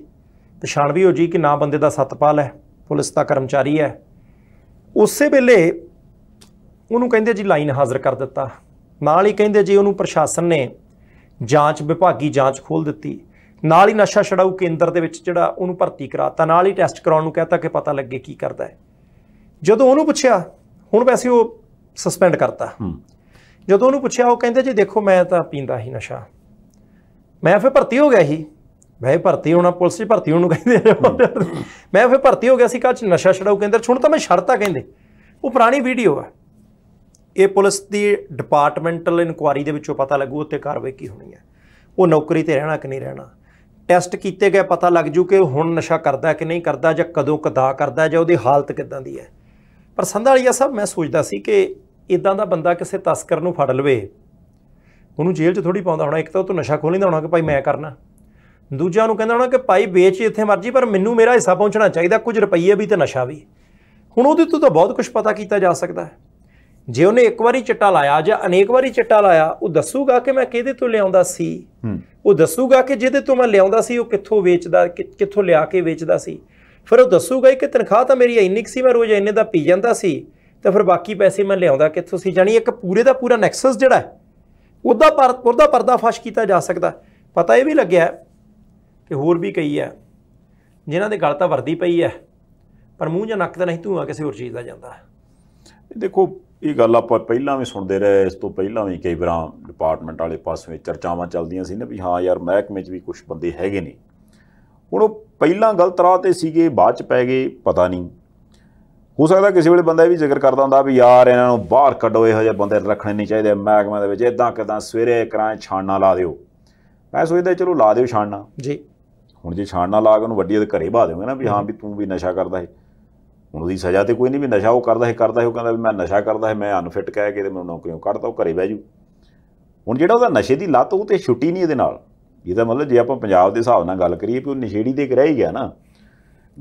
ਪਛਾਣ ਵੀ ਹੋ ਜੀ ਕਿ ਨਾ ਬੰਦੇ ਦਾ ਸਤਪਾਲ ਹੈ ਪੁਲਿਸ ਦਾ ਕਰਮਚਾਰੀ ਹੈ ਉਸੇ ਵੇਲੇ ਉਹਨੂੰ ਕਹਿੰਦੇ ਜੀ ਲਾਈਨ ਹਾਜ਼ਰ ਕਰ ਦਿੱਤਾ ਨਾਲ ਹੀ ਕਹਿੰਦੇ ਜੀ ਉਹਨੂੰ ਪ੍ਰਸ਼ਾਸਨ ਨੇ ਜਾਂਚ ਵਿਭਾਗੀ ਜਾਂਚ ਖੋਲ ਦਿੱਤੀ ਨਾਲ ਹੀ ਨਸ਼ਾ ਛਡਾਊ ਕੇਂਦਰ ਦੇ ਵਿੱਚ ਜਿਹੜਾ ਉਹਨੂੰ ਭਰਤੀ ਕਰਾਤਾ ਨਾਲ ਹੀ ਟੈਸਟ ਕਰਾਉਣ ਨੂੰ ਕਹਤਾ ਕਿ ਪਤਾ ਲੱਗੇ ਕੀ ਕਰਦਾ ਹੈ ਜਦੋਂ ਉਹਨੂੰ ਪੁੱਛਿਆ ਹੁਣ ਵੈਸੇ ਉਹ ਸਸਪੈਂਡ ਕਰਤਾ ਜਦੋਂ ਉਹਨੂੰ ਪੁੱਛਿਆ ਉਹ ਕਹਿੰਦੇ ਜੀ ਦੇਖੋ ਮੈਂ ਤਾਂ ਪੀਂਦਾ ਹੀ ਨਸ਼ਾ ਮੈਂ ਫਿਰ ਭਰਤੀ ਹੋ ਗਿਆ ਸੀ ਮੈਂ ਭਰਤੀ ਹੋਣਾ ਪੁਲਿਸ 'ਚ ਭਰਤੀ ਹੋਣ ਨੂੰ ਕਹਿੰਦੇ ਮੈਂ ਫਿਰ ਭਰਤੀ ਹੋ ਗਿਆ ਸੀ ਕੱਲ ਨਸ਼ਾ ਛਡਾਊ ਕੇਂਦਰ ਛੁਣ ਤਾਂ ਮੈਂ ਛੜਤਾ ਕਹਿੰਦੇ ਉਹ ਪੁਰਾਣੀ ਵੀਡੀਓ ਆ ਇਹ ਪੁਲਿਸ ਦੀ ਡਿਪਾਰਟਮੈਂਟਲ ਇਨਕੁਆਰੀ ਦੇ ਵਿੱਚੋਂ ਪਤਾ ਲੱਗੂ ਉੱਤੇ ਕਾਰਵਾਈ ਕੀ ਹੋਣੀ ਹੈ ਉਹ ਨੌਕਰੀ ਤੇ ਰਹਿਣਾ ਕਿ ਨਹੀਂ ਰਹਿਣਾ ਟੈਸਟ ਕੀਤੇ ਗਏ ਪਤਾ ਲੱਗ ਜੂ ਕਿ ਹੁਣ ਨਸ਼ਾ ਕਰਦਾ ਕਿ ਨਹੀਂ ਕਰਦਾ ਜਾਂ ਕਦੋਂ ਕਦਾ ਕਰਦਾ ਜਾਂ ਉਹਦੀ ਹਾਲਤ ਕਿਦਾਂ ਦੀ ਹੈ ਪਰ ਸੰਧਾਲੀਆ ਸਾਹਿਬ ਮੈਂ ਸੋਚਦਾ ਸੀ ਕਿ ਇਦਾਂ ਦਾ ਬੰਦਾ ਕਿਸੇ ਤਸਕਰ ਨੂੰ ਫੜ ਲਵੇ ਉਹਨੂੰ ਜੇਲ੍ਹ 'ਚ ਥੋੜੀ ਪਾਉਂਦਾ ਹੋਣਾ ਇੱਕ ਤਾਂ ਉਹ ਤੋਂ ਨਸ਼ਾ ਖੋਲ ਨਹੀਂ ਹੋਣਾ ਕਿ ਭਾਈ ਮੈਂ ਕਰਨਾ ਦੂਜਿਆਂ ਨੂੰ ਕਹਿੰਦਾ ਹੋਣਾ ਕਿ ਭਾਈ ਵੇਚ ਇੱਥੇ ਮਰਜੀ ਪਰ ਮੈਨੂੰ ਮੇਰਾ ਹਿੱਸਾ ਪਹੁੰਚਣਾ ਚਾਹੀਦਾ ਕੁਝ ਰੁਪਈਏ ਵੀ ਤੇ ਨਸ਼ਾ ਵੀ ਹੁਣ ਉਹਦੇ ਤੋਂ ਤਾਂ ਬਹੁਤ ਕੁਝ ਪਤਾ ਕੀਤਾ ਜਾ ਸਕਦਾ ਹੈ ਜੇ ਉਹਨੇ ਇੱਕ ਵਾਰੀ ਚਿੱਟਾ ਲਾਇਆ ਜਾਂ ਅਨੇਕ ਵਾਰੀ ਚਿੱਟਾ ਲਾਇਆ ਉਹ ਦੱਸੂਗਾ ਕਿ ਮੈਂ ਕਿਹਦੇ ਤੋਂ ਲਿਆਉਂਦਾ ਸੀ ਉਹ ਦੱਸੂਗਾ ਕਿ ਜਿਹਦੇ ਤੋਂ ਮੈਂ ਲਿਆਉਂਦਾ ਸੀ ਉਹ ਕਿੱਥੋਂ ਵੇਚਦਾ ਕਿੱਥੋਂ ਲਿਆ ਕੇ ਵੇਚਦਾ ਸੀ ਫਿਰ ਉਹ ਦੱਸੂਗਾ ਕਿ ਤਨਖਾਹ ਤਾਂ ਮੇਰੀ ਇੰਨੀ ਸੀ ਮੈਂ ਰੋਜ਼ ਇੰਨੇ ਦਾ ਪੀ ਜਾਂਦਾ ਸੀ ਤਾਂ ਫਿਰ ਬਾਕੀ ਪੈਸੇ ਮੈਂ ਲਿਆਉਂਦਾ ਕਿੱਥੋਂ ਸੀ ਜਾਨੀ ਇੱਕ ਪੂਰੇ ਦਾ ਪੂਰਾ ਨੈਕਸਸ ਜਿਹੜਾ ਹੈ ਉਹਦਾ ਪਰ ਉਹਦਾ ਪਰਦਾਫਾਸ਼ ਕੀਤਾ ਜਾ ਸਕਦਾ ਪਤਾ ਇਹ ਵੀ ਲੱਗਿਆ ਕਿ ਹੋਰ ਵੀ ਕਈ ਹੈ ਜਿਨ੍ਹਾਂ ਦੇ ਗਲ ਤਾਂ ਵਰਦੀ ਪਈ ਹੈ ਪਰ ਮੂੰਹ ਜਾਂ ਨੱਕ ਤਾਂ ਨਹੀਂ ਧੂਆ ਕਿਸੇ ਹੋਰ ਚੀਜ਼ ਦਾ ਜਾਂਦਾ ਦੇਖੋ ਇਹ ਗੱਲ ਆਪਾਂ ਪਹਿਲਾਂ ਵੀ ਸੁਣਦੇ ਰਹੇ ਇਸ ਤੋਂ ਪਹਿਲਾਂ ਵੀ ਕਈ ਵਾਰ ਡਿਪਾਰਟਮੈਂਟ ਵਾਲੇ ਪਾਸੇ ਚਰਚਾਵਾਂ ਚੱਲਦੀਆਂ ਸੀ ਨਾ ਵੀ ਹਾਂ ਯਾਰ ਮਹਿਕਮੇ 'ਚ ਵੀ ਕੁਝ ਬੰਦੇ ਹੈਗੇ ਨੇ ਹੁਣ ਉਹ ਪਹਿਲਾਂ ਗਲਤ ਰਾਹ ਤੇ ਸੀਗੇ ਬਾਅਦ 'ਚ ਪੈ ਗਏ ਪਤਾ ਨਹੀਂ ਹੋ ਸਕਦਾ ਕਿਸੇ ਵੇਲੇ ਬੰਦਾ ਇਹ ਵੀ ਜ਼ਿਕਰ ਕਰਦਾ ਹੁੰਦਾ ਵੀ ਯਾਰ ਇਹਨਾਂ ਨੂੰ ਬਾਹਰ ਕੱਢੋ ਇਹੋ ਜਿਹੇ ਬੰਦੇ ਰੱਖਣੇ ਨਹੀਂ ਚਾਹੀਦੇ ਮਹਿਕਮੇ ਦੇ ਵਿੱਚ ਇਦਾਂ ਕਿਦਾਂ ਸਵੇਰੇ ਕਰਾਂ ਛਾਣਨਾ ਲਾ ਦਿਓ ਮੈਂ ਸੋਚਦਾ ਚਲੋ ਲਾ ਦਿਓ ਛਾਣਨਾ ਜੀ ਹੁਣ ਜੇ ਛਾਣਨਾ ਲਾ ਕੇ ਉਹਨੂੰ ਵੱਡੀ ਦੇ ਘਰੇ ਬਾ ਦੇਵਾਂਗੇ ਨਾ ਵੀ ਹਾਂ ਵੀ ਤੂੰ ਵੀ ਨਸ਼ਾ ਕਰਦਾ ਹੈ ਹੁਣ ਉਹਦੀ ਸਜ਼ਾ ਤੇ ਕੋਈ ਨਹੀਂ ਵੀ ਨਸ਼ਾ ਉਹ ਕਰਦਾ ਹੈ ਕਰਦਾ ਹੈ ਉਹ ਕਹਿੰਦਾ ਵੀ ਮੈਂ ਨਸ਼ਾ ਕਰਦਾ ਹੈ ਮੈਂ ਅਨਫਿਟ ਕਹਿ ਕੇ ਤੇ ਮੈਨੂੰ ਨੌਕਰੀੋਂ ਕੱਢਦਾ ਉਹ ਘਰੇ ਬਹਿ ਜੂ ਹੁਣ ਜਿਹੜਾ ਉਹਦਾ ਨਸ਼ੇ ਦੀ ਲੱਤ ਉਹ ਤੇ ਛੁੱਟੀ ਨਹੀਂ ਇਹਦੇ ਨਾਲ ਇਹਦਾ ਮਤਲਬ ਜੇ ਆਪਾਂ ਪੰਜਾਬ ਦੇ ਹਿਸਾਬ ਨਾਲ ਗੱਲ ਕਰੀਏ ਵੀ ਉਹ ਨਸ਼ੇੜੀ ਦੇ ਰਹਿ ਹੀ ਗਿਆ ਨਾ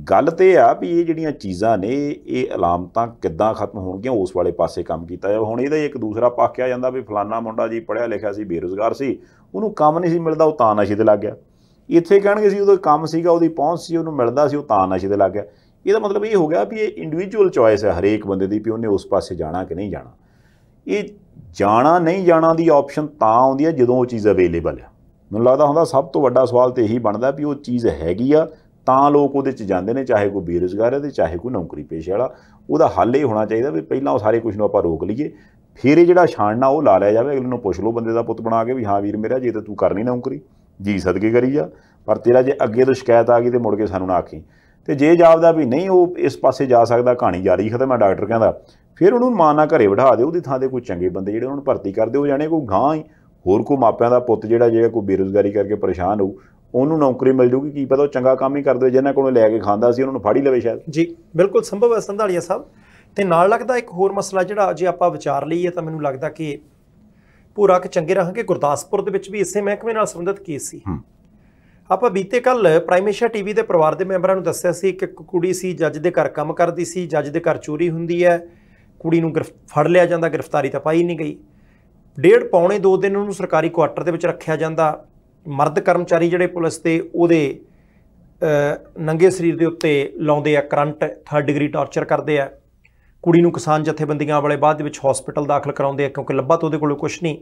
ਗੱਲ ਤੇ ਆ ਵੀ ਇਹ ਜਿਹੜੀਆਂ ਚੀਜ਼ਾਂ ਨੇ ਇਹ ਅਲਾਮਤਾਂ ਕਿੱਦਾਂ ਖਤਮ ਹੋਣਗੀਆਂ ਉਸ ਵਾਲੇ ਪਾਸੇ ਕੰਮ ਕੀਤਾ ਜਾਵੇ ਹੁਣ ਇਹਦਾ ਇੱਕ ਦੂਸਰਾ ਪੱਖ ਕਿਹਾ ਜਾਂਦਾ ਵੀ ਫਲਾਨਾ ਮੁੰਡਾ ਜੀ ਪੜਿਆ ਲਿਖਿਆ ਸੀ ਬੇਰੋਜ਼ਗਾਰ ਸੀ ਉਹਨੂੰ ਕੰਮ ਨਹੀਂ ਸੀ ਮਿਲਦਾ ਉਹ ਤਾਂ ਨਸ਼ੇ ਤੇ ਲੱਗ ਗਿਆ ਇੱਥੇ ਕਹਿਣਗੇ ਸੀ ਉਹਦਾ ਕੰਮ ਸੀਗਾ ਉਹਦੀ ਪਹੁੰਚ ਸੀ ਉਹਨੂੰ ਮਿਲਦਾ ਸੀ ਉਹ ਤਾਂ ਨਸ਼ੇ ਤੇ ਲੱਗ ਗਿਆ ਇਹਦਾ ਮਤਲਬ ਇਹ ਹੋ ਗਿਆ ਵੀ ਇਹ ਇੰਡੀਵਿਜੂਅਲ ਚੋਇਸ ਹੈ ਹਰੇਕ ਬੰਦੇ ਦੀ ਵੀ ਉਹਨੇ ਉਸ ਪਾਸੇ ਜਾਣਾ ਕਿ ਨਹੀਂ ਜਾਣਾ ਇਹ ਜਾਣਾ ਨਹੀਂ ਜਾਣਾ ਦੀ ਆਪਸ਼ਨ ਤਾਂ ਆਉਂਦੀ ਹੈ ਜਦੋਂ ਉਹ ਚੀਜ਼ ਅਵੇਲੇਬਲ ਹੈ ਮੈਨੂੰ ਲੱਗਦਾ ਹੁੰਦਾ ਸਭ ਤੋਂ ਵੱਡਾ ਸਵਾਲ ਤੇ ਇਹੀ ਬਣਦਾ ਵੀ ਉਹ ਚੀਜ਼ ਹੈਗੀ ਆ ਤਾਂ ਲੋਕ ਉਹਦੇ 'ਚ ਜਾਂਦੇ ਨੇ ਚਾਹੇ ਕੋਈ ਬੇਰੁਜ਼ਗਾਰ ਹੈ ਤੇ ਚਾਹੇ ਕੋਈ ਨੌਕਰੀ ਪੇਸ਼ੇ ਵਾਲਾ ਉਹਦਾ ਹੱਲ ਇਹ ਹੋਣਾ ਚਾਹੀਦਾ ਵੀ ਪਹਿਲਾਂ ਉਹ ਸਾਰੇ ਕੁਝ ਨੂੰ ਆਪਾਂ ਰੋਕ ਲਈਏ ਫਿਰ ਇਹ ਜਿਹੜਾ ਛਾਣਨਾ ਉਹ ਲਾ ਲਿਆ ਜਾਵੇ ਅਗਲੇ ਨੂੰ ਪੁੱਛ ਲਓ ਬੰਦੇ ਦਾ ਪੁੱਤ ਬਣਾ ਕੇ ਵੀ ਹਾਂ ਵੀਰ ਮੇਰਾ ਜੇ ਤਾਂ ਤੂੰ ਕਰਨੀ ਨੌਕਰੀ ਜੀ ਸਦਕੇ ਕਰੀ ਜਾ ਪਰ ਤੇਰਾ ਜੇ ਅੱਗੇ ਤੋਂ ਸ਼ਿਕਾਇਤ ਆ ਗਈ ਤੇ ਮੁੜ ਕੇ ਸਾਨੂੰ ਨਾ ਆਖੀ ਤੇ ਜੇ ਜਾਪਦਾ ਵੀ ਨਹੀਂ ਉਹ ਇਸ ਪਾਸੇ ਜਾ ਸਕਦਾ ਕਹਾਣੀ ਜਾਰੀ ਖਤਮ ਹੈ ਡਾਕਟਰ ਕਹਿੰਦਾ ਫਿਰ ਉਹਨੂੰ ਨਾਲ ਘਰੇ ਬਿਠਾ ਦਿਓ ਉਹਦੀ ਥਾਂ ਤੇ ਕੋਈ ਚੰਗੇ ਬੰਦੇ ਜਿਹੜੇ ਉਹਨੂੰ ਭਰਤੀ ਕਰ ਦਿਓ ਜਾਣੇ ਕੋਈ ਗਾਂ ਹੀ ਹੋਰ ਕੋ ਮਾਪਿਆਂ ਦਾ ਪੁੱਤ ਜਿਹੜਾ ਜਿਹੜਾ ਕੋਈ ਬੇਰੋਜ਼ਗਾਰੀ ਕਰਕੇ ਪਰੇਸ਼ਾਨ ਹੋ ਉਹਨੂੰ ਨੌਕਰੀ ਮਿਲ ਜੂਗੀ ਕੀ ਪਤਾ ਉਹ ਚੰਗਾ ਕੰਮ ਹੀ ਕਰਦੇ ਜਿਹਨਾਂ ਕੋਲੋਂ ਲੈ ਕੇ ਖਾਂਦਾ ਸੀ ਉਹਨਾਂ ਨੂੰ ਫਾੜੀ ਲਵੇ ਸ਼ਾਇਦ ਜੀ ਬਿਲਕੁਲ ਸੰਭਵ ਹੈ ਸੰਧਾਲੀਆ ਸਾਹਿਬ ਤੇ ਨਾਲ ਲੱਗਦਾ ਇੱਕ ਹੋਰ ਮਸਲਾ ਜਿਹੜਾ ਜੇ ਆਪਾਂ ਵਿਚਾਰ ਲਈਏ ਤਾਂ ਮੈਨੂੰ ਲੱਗਦਾ ਕਿ ਪੂਰਾ ਕਿ ਚੰਗੇ ਰਹਾਂਗੇ ਗੁਰਦਾਸਪੁਰ ਦੇ ਵਿੱਚ ਵੀ ਇਸੇ ਮਹਿਕਮੇ ਨਾਲ ਸੰਬੰਧਿਤ ਕੇਸ ਸੀ ਆਪਾਂ ਬੀਤੇ ਕੱਲ ਪ੍ਰਾਈਮੇਸ਼ਾ ਟੀਵੀ ਦੇ ਪਰਿਵਾਰ ਦੇ ਮੈਂਬਰਾਂ ਨੂੰ ਦੱਸਿਆ ਸੀ ਕਿ ਇੱਕ ਕੁੜੀ ਸੀ ਜੱਜ ਦੇ ਘਰ ਕੰਮ ਕਰਦੀ ਸੀ ਜੱਜ ਦੇ ਘਰ ਚੋਰੀ ਹੁੰਦੀ ਹੈ ਕੁੜੀ ਨੂੰ ਫੜ ਲਿਆ ਜਾਂਦਾ ਗ੍ਰਿਫਤਾਰੀ ਤਾਂ ਪਾਈ ਨਹੀਂ ਗਈ ਡੇਢ ਪੌਣੇ 2 ਦਿਨ ਉਹਨੂੰ ਸਰਕਾਰੀ ਕੁਆਟਰ ਦੇ ਵਿੱਚ ਰੱਖਿਆ ਜਾਂਦਾ ਮਰਦ ਕਰਮਚਾਰੀ ਜਿਹੜੇ ਪੁਲਿਸ ਤੇ ਉਹਦੇ ਨੰਗੇ ਸਰੀਰ ਦੇ ਉੱਤੇ ਲਾਉਂਦੇ ਆ ਕਰੰਟ 3 ਡਿਗਰੀ ਟਾਰਚਰ ਕਰਦੇ ਆ ਕੁੜੀ ਨੂੰ ਕਿਸਾਨ ਜਥੇਬੰਦੀਆਂ ਵਾਲੇ ਬਾਅਦ ਵਿੱਚ ਹਸਪੀਟਲ ਦਾਖਲ ਕਰਾਉਂਦੇ ਆ ਕਿਉਂਕਿ ਲੱਭਾ ਤਾਂ ਉਹਦੇ ਕੋਲ ਕੁਝ ਨਹੀਂ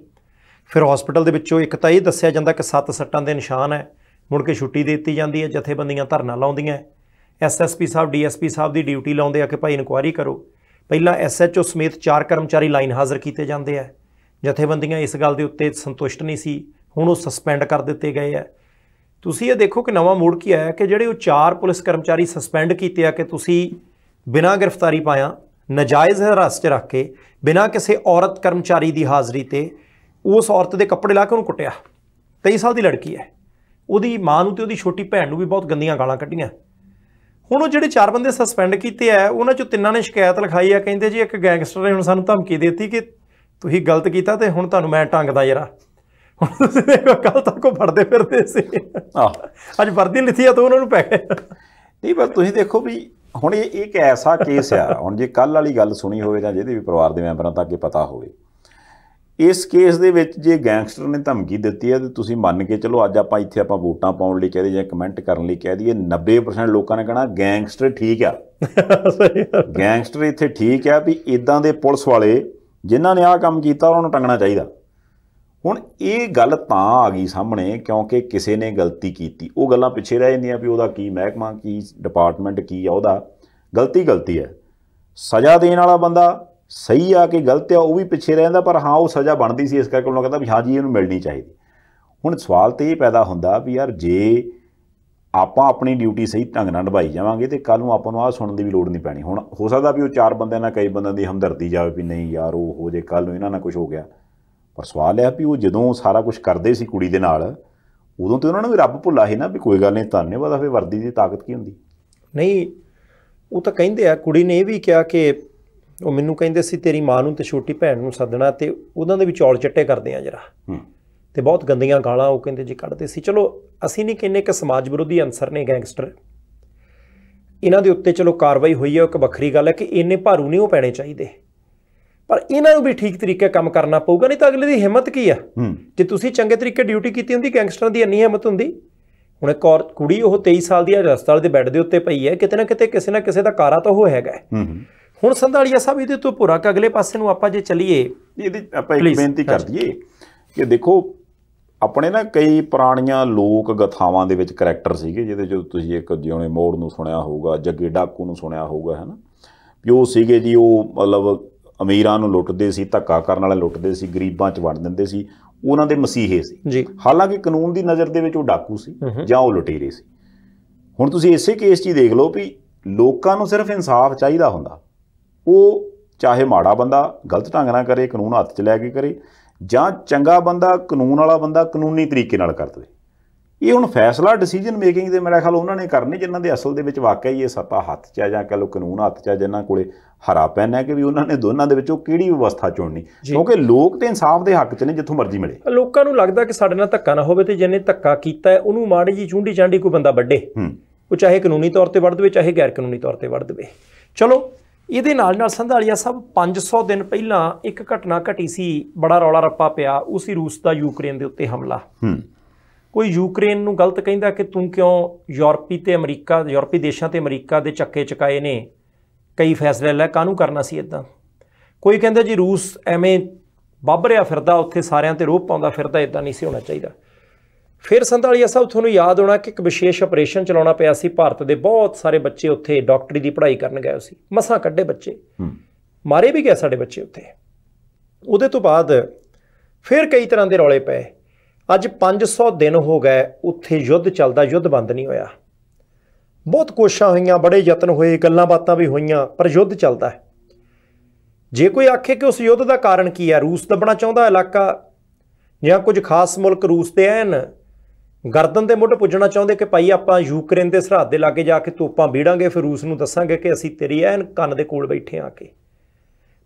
ਫਿਰ ਹਸਪੀਟਲ ਦੇ ਵਿੱਚੋਂ ਇੱਕ ਤਾਂ ਇਹ ਦੱਸਿਆ ਜਾਂਦਾ ਕਿ ਸੱਤ ਸੱਟਾਂ ਦੇ ਨਿਸ਼ਾਨ ਹੈ ਮੁੜ ਕੇ ਛੁੱਟੀ ਦੇ ਦਿੱਤੀ ਜਾਂਦੀ ਹੈ ਜਥੇਬੰਦੀਆਂ ਧਰਨਾ ਲਾਉਂਦੀਆਂ ਐਸਐਸਪੀ ਸਾਹਿਬ ਡੀਐਸਪੀ ਸਾਹਿਬ ਦੀ ਡਿਊਟੀ ਲਾਉਂਦੇ ਆ ਕਿ ਭਾਈ ਇਨਕੁਆਇਰੀ ਕਰੋ ਪਹਿਲਾਂ ਐਸਐਚਓ ਸਮੇਤ ਚਾਰ ਕਰਮਚਾਰੀ ਲਾਈਨ ਹਾਜ਼ਰ ਕੀਤੇ ਜਾਂਦੇ ਆ ਜਥੇਬੰਦੀਆਂ ਇਸ ਗੱਲ ਦੇ ਉੱਤੇ ਸੰਤੁਸ਼ਟ ਨਹੀਂ ਸੀ ਹੁਣ ਉਹ ਸਸਪੈਂਡ ਕਰ ਦਿੱਤੇ ਗਏ ਆ ਤੁਸੀਂ ਇਹ ਦੇਖੋ ਕਿ ਨਵਾਂ ਮੋੜ ਕੀ ਆਇਆ ਕਿ ਜਿਹੜੇ ਉਹ ਚਾਰ ਪੁਲਿਸ ਕਰਮਚਾਰੀ ਸਸਪੈਂਡ ਕੀਤੇ ਆ ਕਿ ਤੁਸੀਂ ਬਿਨਾਂ ਗ੍ਰਿਫਤਾਰੀ ਪਾਇਆ ਨਜਾਇਜ਼ ਹਰਾਸ 'ਚ ਰੱਖ ਕੇ ਬਿਨਾਂ ਕਿਸੇ ਔਰਤ ਕਰਮਚਾਰੀ ਦੀ ਹਾਜ਼ਰੀ ਤੇ ਉਸ ਔਰਤ ਦੇ ਕੱਪੜੇ ਲਾ ਕੇ ਉਹਨੂੰ ਕੁੱਟਿਆ 23 ਸਾਲ ਦੀ ਲੜਕੀ ਹੈ ਉਹਦੀ ਮਾਂ ਨੂੰ ਤੇ ਉਹਦੀ ਛੋਟੀ ਭੈਣ ਨੂੰ ਵੀ ਬਹੁਤ ਗੰਦੀਆਂ ਗਾਲਾਂ ਕੱਢੀਆਂ ਹੁਣ ਉਹ ਜਿਹੜੇ ਚਾਰ ਬੰਦੇ ਸਸਪੈਂਡ ਕੀਤੇ ਆ ਉਹਨਾਂ ਚੋਂ ਤਿੰਨਾਂ ਨੇ ਸ਼ਿਕਾਇਤ ਲਿਖਾਈ ਆ ਕਹਿੰਦੇ ਜੀ ਇੱਕ ਗੈਂਗਸਟਰ ਨੇ ਹੁਣ ਸਾਨੂੰ ਧਮਕੀ ਦਿੱਤੀ ਕਿ ਤੁਸੀਂ ਗਲਤ ਕੀਤਾ ਤੇ ਹੁਣ ਤੁਹਾਨੂੰ ਮੈਂ ਟੰਗਦਾ ਯਾਰਾ ਹੁਣ ਤੁਸੀਂ ਦੇਖੋ ਕੱਲ ਤੱਕ ਉਹ ਫੜਦੇ ਫਿਰਦੇ ਸੀ ਅੱਜ ਵਰਦੀ ਲਿਥੀ ਆ ਤੋ ਉਹਨਾਂ ਨੂੰ ਪੈ ਗਏ ਨਹੀਂ ਪਰ ਤੁਸੀਂ ਦੇਖੋ ਵੀ ਹੁਣ ਇਹ ਇੱਕ ਐਸਾ ਕੇਸ ਆ ਹੁਣ ਜੇ ਕੱਲ ਵਾਲੀ ਗੱਲ ਸੁਣੀ ਹੋਵੇ ਤਾਂ ਜਿਹਦੇ ਵੀ ਪਰਿਵਾਰ ਦੇ ਮੈਂਬਰਾਂ ਤੱਕ ਇਹ ਪਤਾ ਹੋਵੇ ਇਸ ਕੇਸ ਦੇ ਵਿੱਚ ਜੇ ਗੈਂਗਸਟਰ ਨੇ ਧਮਕੀ ਦਿੱਤੀ ਹੈ ਤੇ ਤੁਸੀਂ ਮੰਨ ਕੇ ਚਲੋ ਅੱਜ ਆਪਾਂ ਇੱਥੇ ਆਪਾਂ ਵੋਟਾਂ ਪਾਉਣ ਲਈ ਕਹਦੇ ਜਾਂ ਕਮੈਂਟ ਕਰਨ ਲਈ ਕਹਿ ਦਈਏ 90% ਲੋਕਾਂ ਨੇ ਕਹਣਾ ਗੈਂਗਸਟਰ ਠੀਕ ਆ ਗੈਂਗਸਟਰ ਇੱਥੇ ਠੀਕ ਆ ਵੀ ਇਦਾਂ ਦੇ ਪੁਲਿਸ ਵਾਲੇ ਜਿਨ੍ਹਾਂ ਨੇ ਆਹ ਕੰਮ ਕੀਤਾ ਉਹਨਾਂ ਨੂੰ ਟੰਗਣਾ ਚਾਹੀਦਾ ਹੁਣ ਇਹ ਗੱਲ ਤਾਂ ਆ ਗਈ ਸਾਹਮਣੇ ਕਿਉਂਕਿ ਕਿਸੇ ਨੇ ਗਲਤੀ ਕੀਤੀ ਉਹ ਗੱਲਾਂ ਪਿੱਛੇ ਰਹਿ ਜਾਂਦੀਆਂ ਵੀ ਉਹਦਾ ਕੀ ਮਹਿਕਮਾ ਕੀ ਡਿਪਾਰਟਮੈਂਟ ਕੀ ਆ ਉਹਦਾ ਗਲਤੀ ਗਲਤੀ ਹੈ ਸਜ਼ਾ ਦੇਣ ਵਾਲਾ ਬੰਦਾ ਸਹੀ ਆ ਕਿ ਗਲਤ ਆ ਉਹ ਵੀ ਪਿੱਛੇ ਰਹਿੰਦਾ ਪਰ ਹਾਂ ਉਹ ਸਜ਼ਾ ਬਣਦੀ ਸੀ ਇਸ ਕਰਕੇ ਉਹਨਾਂ ਕਹਿੰਦਾ ਵੀ ਹਾਂ ਜੀ ਇਹਨੂੰ ਮਿਲਣੀ ਚਾਹੀਦੀ ਹੁਣ ਸਵਾਲ ਤੇ ਇਹ ਪੈਦਾ ਹੁੰਦਾ ਵੀ ਯਾਰ ਜੇ ਆਪਾਂ ਆਪਣੀ ਡਿਊਟੀ ਸਹੀ ਢੰਗ ਨਾਲ ਨਿਭਾਈ ਜਾਵਾਂਗੇ ਤੇ ਕੱਲ ਨੂੰ ਆਪਾਂ ਨੂੰ ਆਹ ਸੁਣਨ ਦੀ ਵੀ ਲੋੜ ਨਹੀਂ ਪੈਣੀ ਹੁਣ ਹੋ ਸਕਦਾ ਵੀ ਉਹ ਚਾਰ ਬੰਦਿਆਂ ਨਾਲ ਕਈ ਬੰਦਿਆਂ ਦੀ ਹਮਦਰਦੀ ਜਾਵੇ ਵੀ ਨਹੀਂ ਯਾਰ ਉਹ ਹੋ ਜੇ ਕੱਲ ਨੂੰ ਇਹਨਾਂ ਨਾਲ ਕੁਝ ਹੋ ਗਿਆ ਪਰ ਸਵਾਲ ਇਹ ਆ ਵੀ ਉਹ ਜਦੋਂ ਸਾਰਾ ਕੁਝ ਕਰਦੇ ਸੀ ਕੁੜੀ ਦੇ ਨਾਲ ਉਦੋਂ ਤੇ ਉਹਨਾਂ ਨੂੰ ਵੀ ਰੱਬ ਭੁੱਲਾ ਸੀ ਨਾ ਵੀ ਕੋਈ ਗੱਲ ਨਹੀਂ ਧੰਨਵਾਦ ਆ ਫੇ ਵਰਦੀ ਦੀ ਤਾਕਤ ਕੀ ਹੁੰਦੀ ਨਹੀਂ ਉਹ ਤਾਂ ਕਹਿੰਦੇ ਆ ਕੁੜੀ ਨੇ ਇਹ ਵੀ ਕਿਹਾ ਕਿ ਉਹ ਮੈਨੂੰ ਕਹਿੰਦੇ ਸੀ ਤੇਰੀ ਮਾਂ ਨੂੰ ਤੇ ਛੋਟੀ ਭੈਣ ਨੂੰ ਸੱਦਣਾ ਤੇ ਉਹਨਾਂ ਦੇ ਵਿੱਚ ਔਲ ਚੱਟੇ ਕਰਦੇ ਆ ਜਰਾ ਤੇ ਬਹੁਤ ਗੰਦੀਆਂ ਗਾਲਾਂ ਉਹ ਕਹਿੰਦੇ ਜੀ ਕੱਢਦੇ ਸੀ ਚਲੋ ਅਸੀਂ ਨਹੀਂ ਕਿੰਨੇ ਕਿ ਸਮਾਜ ਵਿਰੋਧੀ ਅਨਸਰ ਨੇ ਗੈਂਗਸਟਰ ਇਹਨਾਂ ਦੇ ਉੱਤੇ ਚਲੋ ਕਾਰਵਾਈ ਹੋਈ ਹੈ ਇੱਕ ਵੱਖਰੀ ਗੱਲ ਹੈ ਕਿ ਇੰਨੇ ਭਾਰੂ ਨਹੀਂ ਉਹ ਪੈਣੇ ਚਾਹੀਦੇ ਪਰ ਇਹਨਾਂ ਨੂੰ ਵੀ ਠੀਕ ਤਰੀਕੇ ਕੰਮ ਕਰਨਾ ਪਊਗਾ ਨਹੀਂ ਤਾਂ ਅਗਲੇ ਦੀ ਹਿੰਮਤ ਕੀ ਆ ਜੇ ਤੁਸੀਂ ਚੰਗੇ ਤਰੀਕੇ ਡਿਊਟੀ ਕੀਤੀ ਹੁੰਦੀ ਗੈਂਗਸਟਰਾਂ ਦੀ ਇੰਨੀ ਹਿੰਮਤ ਹੁੰਦੀ ਹੁਣ ਇੱਕ ਔਰ ਕੁੜੀ ਉਹ 23 ਸਾਲ ਦੀ ਹਸਪਤਾਲ ਦੇ ਬੈੱਡ ਦੇ ਉੱਤੇ ਪਈ ਹੈ ਕਿਤੇ ਨਾ ਕਿਤੇ ਕਿਸੇ ਨਾ ਕਿਸੇ ਦਾ ਕਾਰਾ ਤਾਂ ਉਹ ਹੈਗਾ ਹੁਣ ਸੰਧਾਲੀਆ ਸਾਹਿਬ ਇਹਦੇ ਤੋਂ ਭੁਰਾ ਕ ਅਗਲੇ ਪਾਸੇ ਨੂੰ ਆਪਾਂ ਜੇ ਚੱਲੀਏ ਇਹਦੀ ਆਪਾਂ ਇੱਕ ਬੇਨਤੀ ਕਰ ਦਈਏ ਕਿ ਦੇਖੋ ਆਪਣੇ ਨਾ ਕਈ ਪੁਰਾਣੀਆਂ ਲੋਕ ਗਥਾਵਾਂ ਦੇ ਵਿੱਚ ਕੈਰੈਕਟਰ ਸੀਗੇ ਜਿਹਦੇ ਜਦੋਂ ਤੁਸੀਂ ਇੱਕ ਜਿਉਣੇ ਮੋੜ ਨੂੰ ਸੁਣਿਆ ਹੋਊਗਾ ਜੱਗੇ ਡਾਕੂ ਨੂੰ ਸੁਣਿਆ ਹੋਊਗਾ ਹੈਨਾ ਵੀ ਉਹ ਸੀਗੇ ਜੀ ਉਹ ਮਤਲਬ ਅਮੀਰਾਂ ਨੂੰ ਲੁੱਟਦੇ ਸੀ ਧੱਕਾ ਕਰਨ ਵਾਲੇ ਲੁੱਟਦੇ ਸੀ ਗਰੀਬਾਂ 'ਚ ਵੰਡ ਦਿੰਦੇ ਸੀ ਉਹਨਾਂ ਦੇ ਮਸੀਹੇ ਸੀ ਹਾਲਾਂਕਿ ਕਾਨੂੰਨ ਦੀ ਨਜ਼ਰ ਦੇ ਵਿੱਚ ਉਹ ਡਾਕੂ ਸੀ ਜਾਂ ਉਹ ਲੁਟੇਰੇ ਸੀ ਹੁਣ ਤੁਸੀਂ ਇਸੇ ਕੇਸ 'ਚ ਹੀ ਦੇਖ ਲਓ ਵੀ ਲੋਕਾਂ ਨੂੰ ਸਿਰਫ ਇਨਸਾਫ ਚਾਹੀਦਾ ਹੁੰਦਾ ਉਹ ਚਾਹੇ ਮਾੜਾ ਬੰਦਾ ਗਲਤ ਢੰਗ ਨਾਲ ਕਰੇ ਕਾਨੂੰਨ ਹੱਥ 'ਚ ਲੈ ਕੇ ਕਰੇ ਜਾਂ ਚੰਗਾ ਬੰਦਾ ਕਾਨੂੰਨ ਵਾਲਾ ਬੰਦਾ ਕਾਨੂੰਨੀ ਤਰੀਕੇ ਨਾਲ ਕਰ ਦੇ ਇਹ ਹੁਣ ਫੈਸਲਾ ਡਿਸੀਜਨ ਮੇਕਿੰਗ ਦੇ ਮੇਰੇ ਖਿਆਲ ਉਹਨਾਂ ਨੇ ਕਰਨੇ ਜਿਨ੍ਹਾਂ ਦੇ ਅਸਲ ਦੇ ਵਿੱਚ ਵਾਕਿਆ ਹੀ ਇਹ ਸੱਤਾ ਹੱਥ 'ਚ ਆ ਜਾਂ ਕਹ ਲੋ ਕਾਨੂੰਨ ਹੱਥ 'ਚ ਆ ਜਿਨ੍ਹਾਂ ਕੋਲੇ ਹਰਾ ਪੈਨ ਹੈ ਕਿ ਵੀ ਉਹਨਾਂ ਨੇ ਦੋਨਾਂ ਦੇ ਵਿੱਚੋਂ ਕਿਹੜੀ ਵਿਵਸਥਾ ਚੁਣਨੀ ਕਿਉਂਕਿ ਲੋਕ ਤੇ ਇਨਸਾਫ ਦੇ ਹੱਕ 'ਚ ਨੇ ਜਿੱਥੋਂ ਮਰਜ਼ੀ ਮਿਲੇ ਲੋਕਾਂ ਨੂੰ ਲੱਗਦਾ ਕਿ ਸਾਡੇ ਨਾਲ ਧੱਕਾ ਨਾ ਹੋਵੇ ਤੇ ਜਿੰਨੇ ਧੱਕਾ ਕੀਤਾ ਹੈ ਉਹਨੂੰ ਮਾੜੀ ਜੀ ਚੁੰਡੀ ਚਾਂਡੀ ਕੋਈ ਬੰਦਾ ਵੱਡੇ ਉਹ ਚਾਹੇ ਕਾਨੂੰਨੀ ਤੌਰ ਤੇ ਵੱਢ ਦੇਵੇ ਚਾਹੇ ਗੈਰ ਕਾਨੂੰਨੀ ਤੌਰ ਤੇ ਵੱਢ ਦੇਵੇ ਚਲੋ ਇਹਦੇ ਨਾਲ ਨਾਲ ਸੰਧਾਲੀਆ ਸਾਹਿਬ 500 ਦਿਨ ਪਹਿਲਾਂ ਇੱਕ ਘਟਨਾ ਘਟੀ ਸੀ ਬੜਾ ਰੌਲਾ ਰੱਪਾ ਪਿਆ ਉਸੇ ਰੂਸ ਦਾ ਯੂਕਰੇਨ ਦੇ ਉੱਤੇ ਹਮਲਾ ਕੋਈ ਯੂਕਰੇਨ ਨੂੰ ਗਲਤ ਕਹਿੰਦਾ ਕਿ ਤੂੰ ਕਿਉਂ ਯੂਰਪੀ ਤੇ ਅਮਰੀਕਾ ਯੂਰਪੀ ਦੇਸ਼ਾਂ ਤੇ ਅਮਰੀਕਾ ਦੇ ਚੱਕੇ ਚਕਾਏ ਨੇ ਕਈ ਫੈਸਲੇ ਲੈ ਕਾਨੂੰ ਕਰਨਾ ਸੀ ਇਦਾਂ ਕੋਈ ਕਹਿੰਦਾ ਜੀ ਰੂਸ ਐਵੇਂ ਬੱਬ ਰਿਹਾ ਫਿਰਦਾ ਉੱਥੇ ਸਾਰਿਆਂ ਤੇ ਰੋਪ ਪਾਉਂਦਾ ਫਿਰਦਾ ਇਦਾਂ ਨਹੀਂ ਸੀ ਹੋਣਾ ਚਾਹੀਦਾ ਫਿਰ ਸੰਤਾਲੀਆ ਸਾਹਿਬ ਤੁਹਾਨੂੰ ਯਾਦ ਹੋਣਾ ਕਿ ਇੱਕ ਵਿਸ਼ੇਸ਼ ਆਪਰੇਸ਼ਨ ਚਲਾਉਣਾ ਪਿਆ ਸੀ ਭਾਰਤ ਦੇ ਬਹੁਤ ਸਾਰੇ ਬੱਚੇ ਉੱਥੇ ਡਾਕਟਰੀ ਦੀ ਪੜ੍ਹਾਈ ਕਰਨ ਗਏ ਸੀ ਮਸਾਂ ਕੱਢੇ ਬੱਚੇ ਮਾਰੇ ਵੀ ਗਏ ਸਾਡੇ ਬੱਚੇ ਉੱਥੇ ਉਹਦੇ ਤੋਂ ਬਾਅਦ ਫਿਰ ਕਈ ਤਰ੍ਹਾਂ ਦੇ ਰੌਲੇ ਪਏ ਅੱਜ 500 ਦਿਨ ਹੋ ਗਏ ਉੱਥੇ ਯੁੱਧ ਚੱਲਦਾ ਯੁੱਧ ਬੰਦ ਨਹੀਂ ਹੋਇਆ ਬਹੁਤ ਕੋਸ਼ਿਸ਼ਾਂ ਹੋਈਆਂ ਬੜੇ ਯਤਨ ਹੋਏ ਗੱਲਾਂ ਬਾਤਾਂ ਵੀ ਹੋਈਆਂ ਪਰ ਯੁੱਧ ਚੱਲਦਾ ਹੈ ਜੇ ਕੋਈ ਆਖੇ ਕਿ ਉਸ ਯੁੱਧ ਦਾ ਕਾਰਨ ਕੀ ਹੈ ਰੂਸ ਦਬਣਾ ਚਾਹੁੰਦਾ ਇਲਾਕਾ ਜਾਂ ਕੁਝ ਖਾਸ ਮੁਲਕ ਰੂਸ ਦੇ ਐਨ ਗਰਦਨ ਦੇ ਮੁੱਢ ਪੁੱਜਣਾ ਚਾਹੁੰਦੇ ਕਿ ਭਾਈ ਆਪਾਂ ਯੂਕਰੇਨ ਦੇ ਸਰਹੱਦ ਦੇ ਲਾਗੇ ਜਾ ਕੇ ਤੋਪਾਂ ਵੀੜਾਂਗੇ ਫਿਰ ਰੂਸ ਨੂੰ ਦੱਸਾਂਗੇ ਕਿ ਅਸੀਂ ਤੇਰੀ ਐਨ ਕੰਨ ਦੇ ਕੋਲ ਬੈਠੇ ਆ ਕੇ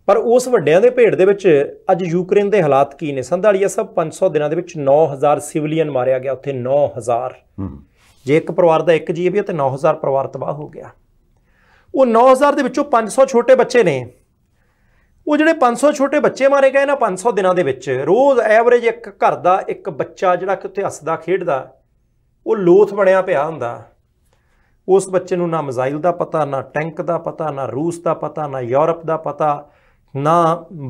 ਪਰ ਉਸ ਵੱਡਿਆਂ ਦੇ ਭੇੜ ਦੇ ਵਿੱਚ ਅੱਜ ਯੂਕਰੇਨ ਦੇ ਹਾਲਾਤ ਕੀ ਨੇ ਸੰਧਾਲੀਆ ਸਭ 500 ਦਿਨਾਂ ਦੇ ਵਿੱਚ 9000 ਸਿਵਲੀਅਨ ਮਾਰਿਆ ਗਿਆ ਉੱਥੇ 9000 ਜੇ ਇੱਕ ਪਰਿਵਾਰ ਦਾ ਇੱਕ ਜੀਵ ਹੈ ਤੇ 9000 ਪਰਿਵਾਰ ਤਬਾਹ ਹੋ ਗਿਆ ਉਹ 9000 ਦੇ ਵਿੱਚੋਂ 500 ਛੋਟੇ ਬੱਚੇ ਨੇ ਉਹ ਜਿਹੜੇ 500 ਛੋਟੇ ਬੱਚੇ ਮਾਰੇ ਗਏ ਨਾ 500 ਦਿਨਾਂ ਦੇ ਵਿੱਚ ਰੋਜ਼ ਐਵਰੇਜ ਇੱਕ ਘਰ ਦਾ ਇੱਕ ਬੱਚਾ ਜਿਹੜਾ ਕਿ ਉੱਥੇ ਹੱਸਦਾ ਖੇਡਦਾ ਉਹ ਲੋਥ ਬਣਿਆ ਪਿਆ ਹੁੰਦਾ ਉਸ ਬੱਚੇ ਨੂੰ ਨਾ ਮਜ਼ਾਈਲ ਦਾ ਪਤਾ ਨਾ ਟੈਂਕ ਦਾ ਪਤਾ ਨਾ ਰੂਸ ਦਾ ਪਤਾ ਨਾ ਯੂਰਪ ਦਾ ਪਤਾ ਨਾ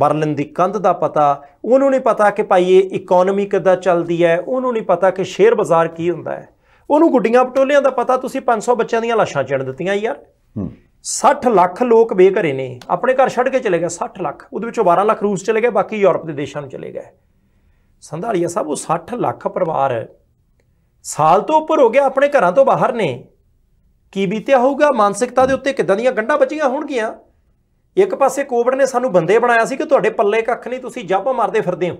ਬਰਲਿਨ ਦੀ ਕੰਧ ਦਾ ਪਤਾ ਉਹਨੂੰ ਨਹੀਂ ਪਤਾ ਕਿ ਭਾਈ ਇਹ ਇਕਨੋਮੀ ਕਿੱਦਾਂ ਚੱਲਦੀ ਹੈ ਉਹਨੂੰ ਨਹੀਂ ਪਤਾ ਕਿ ਸ਼ੇਅਰ ਬਾਜ਼ਾਰ ਕੀ ਹੁੰਦਾ ਹੈ ਉਹਨੂੰ ਗੁੱਡੀਆਂ ਪਟੋਲੀਆਂ ਦਾ ਪਤਾ ਤੁਸੀਂ 500 ਬੱਚਿਆਂ ਦੀਆਂ ਲਾਸ਼ਾਂ ਚਿਣ ਦਿੱਤੀਆਂ ਯਾਰ 60 ਲੱਖ ਲੋਕ ਬੇਘਰੇ ਨੇ ਆਪਣੇ ਘਰ ਛੱਡ ਕੇ ਚਲੇ ਗਏ 60 ਲੱਖ ਉਹਦੇ ਵਿੱਚੋਂ 12 ਲੱਖ ਰੂਸ ਚਲੇ ਗਏ ਬਾਕੀ ਯੂਰਪ ਦੇ ਦੇਸ਼ਾਂ ਨੂੰ ਚਲੇ ਗਏ ਸੰਧਾਲੀਆ ਸਾਹਿਬ ਉਹ 60 ਲੱਖ ਪਰਿਵਾਰ ਸਾਲ ਤੋਂ ਉੱਪਰ ਹੋ ਗਿਆ ਆਪਣੇ ਘਰਾਂ ਤੋਂ ਬਾਹਰ ਨੇ ਕੀ ਬੀਤਿਆ ਹੋਊਗਾ ਮਾਨਸਿਕਤਾ ਦੇ ਉੱਤੇ ਕਿਦਾਂ ਦੀਆਂ ਗੰਡਾਂ ਬਚੀਆਂ ਹੋਣਗੀਆਂ ਇੱਕ ਪਾਸੇ ਕੋਵਿਡ ਨੇ ਸਾਨੂੰ ਬੰਦੇ ਬਣਾਇਆ ਸੀ ਕਿ ਤੁਹਾਡੇ ਪੱਲੇ ਕੱਖ ਨਹੀਂ ਤੁਸੀਂ ਜਾਪਾ ਮਾਰਦੇ ਫਿਰਦੇ ਹੋ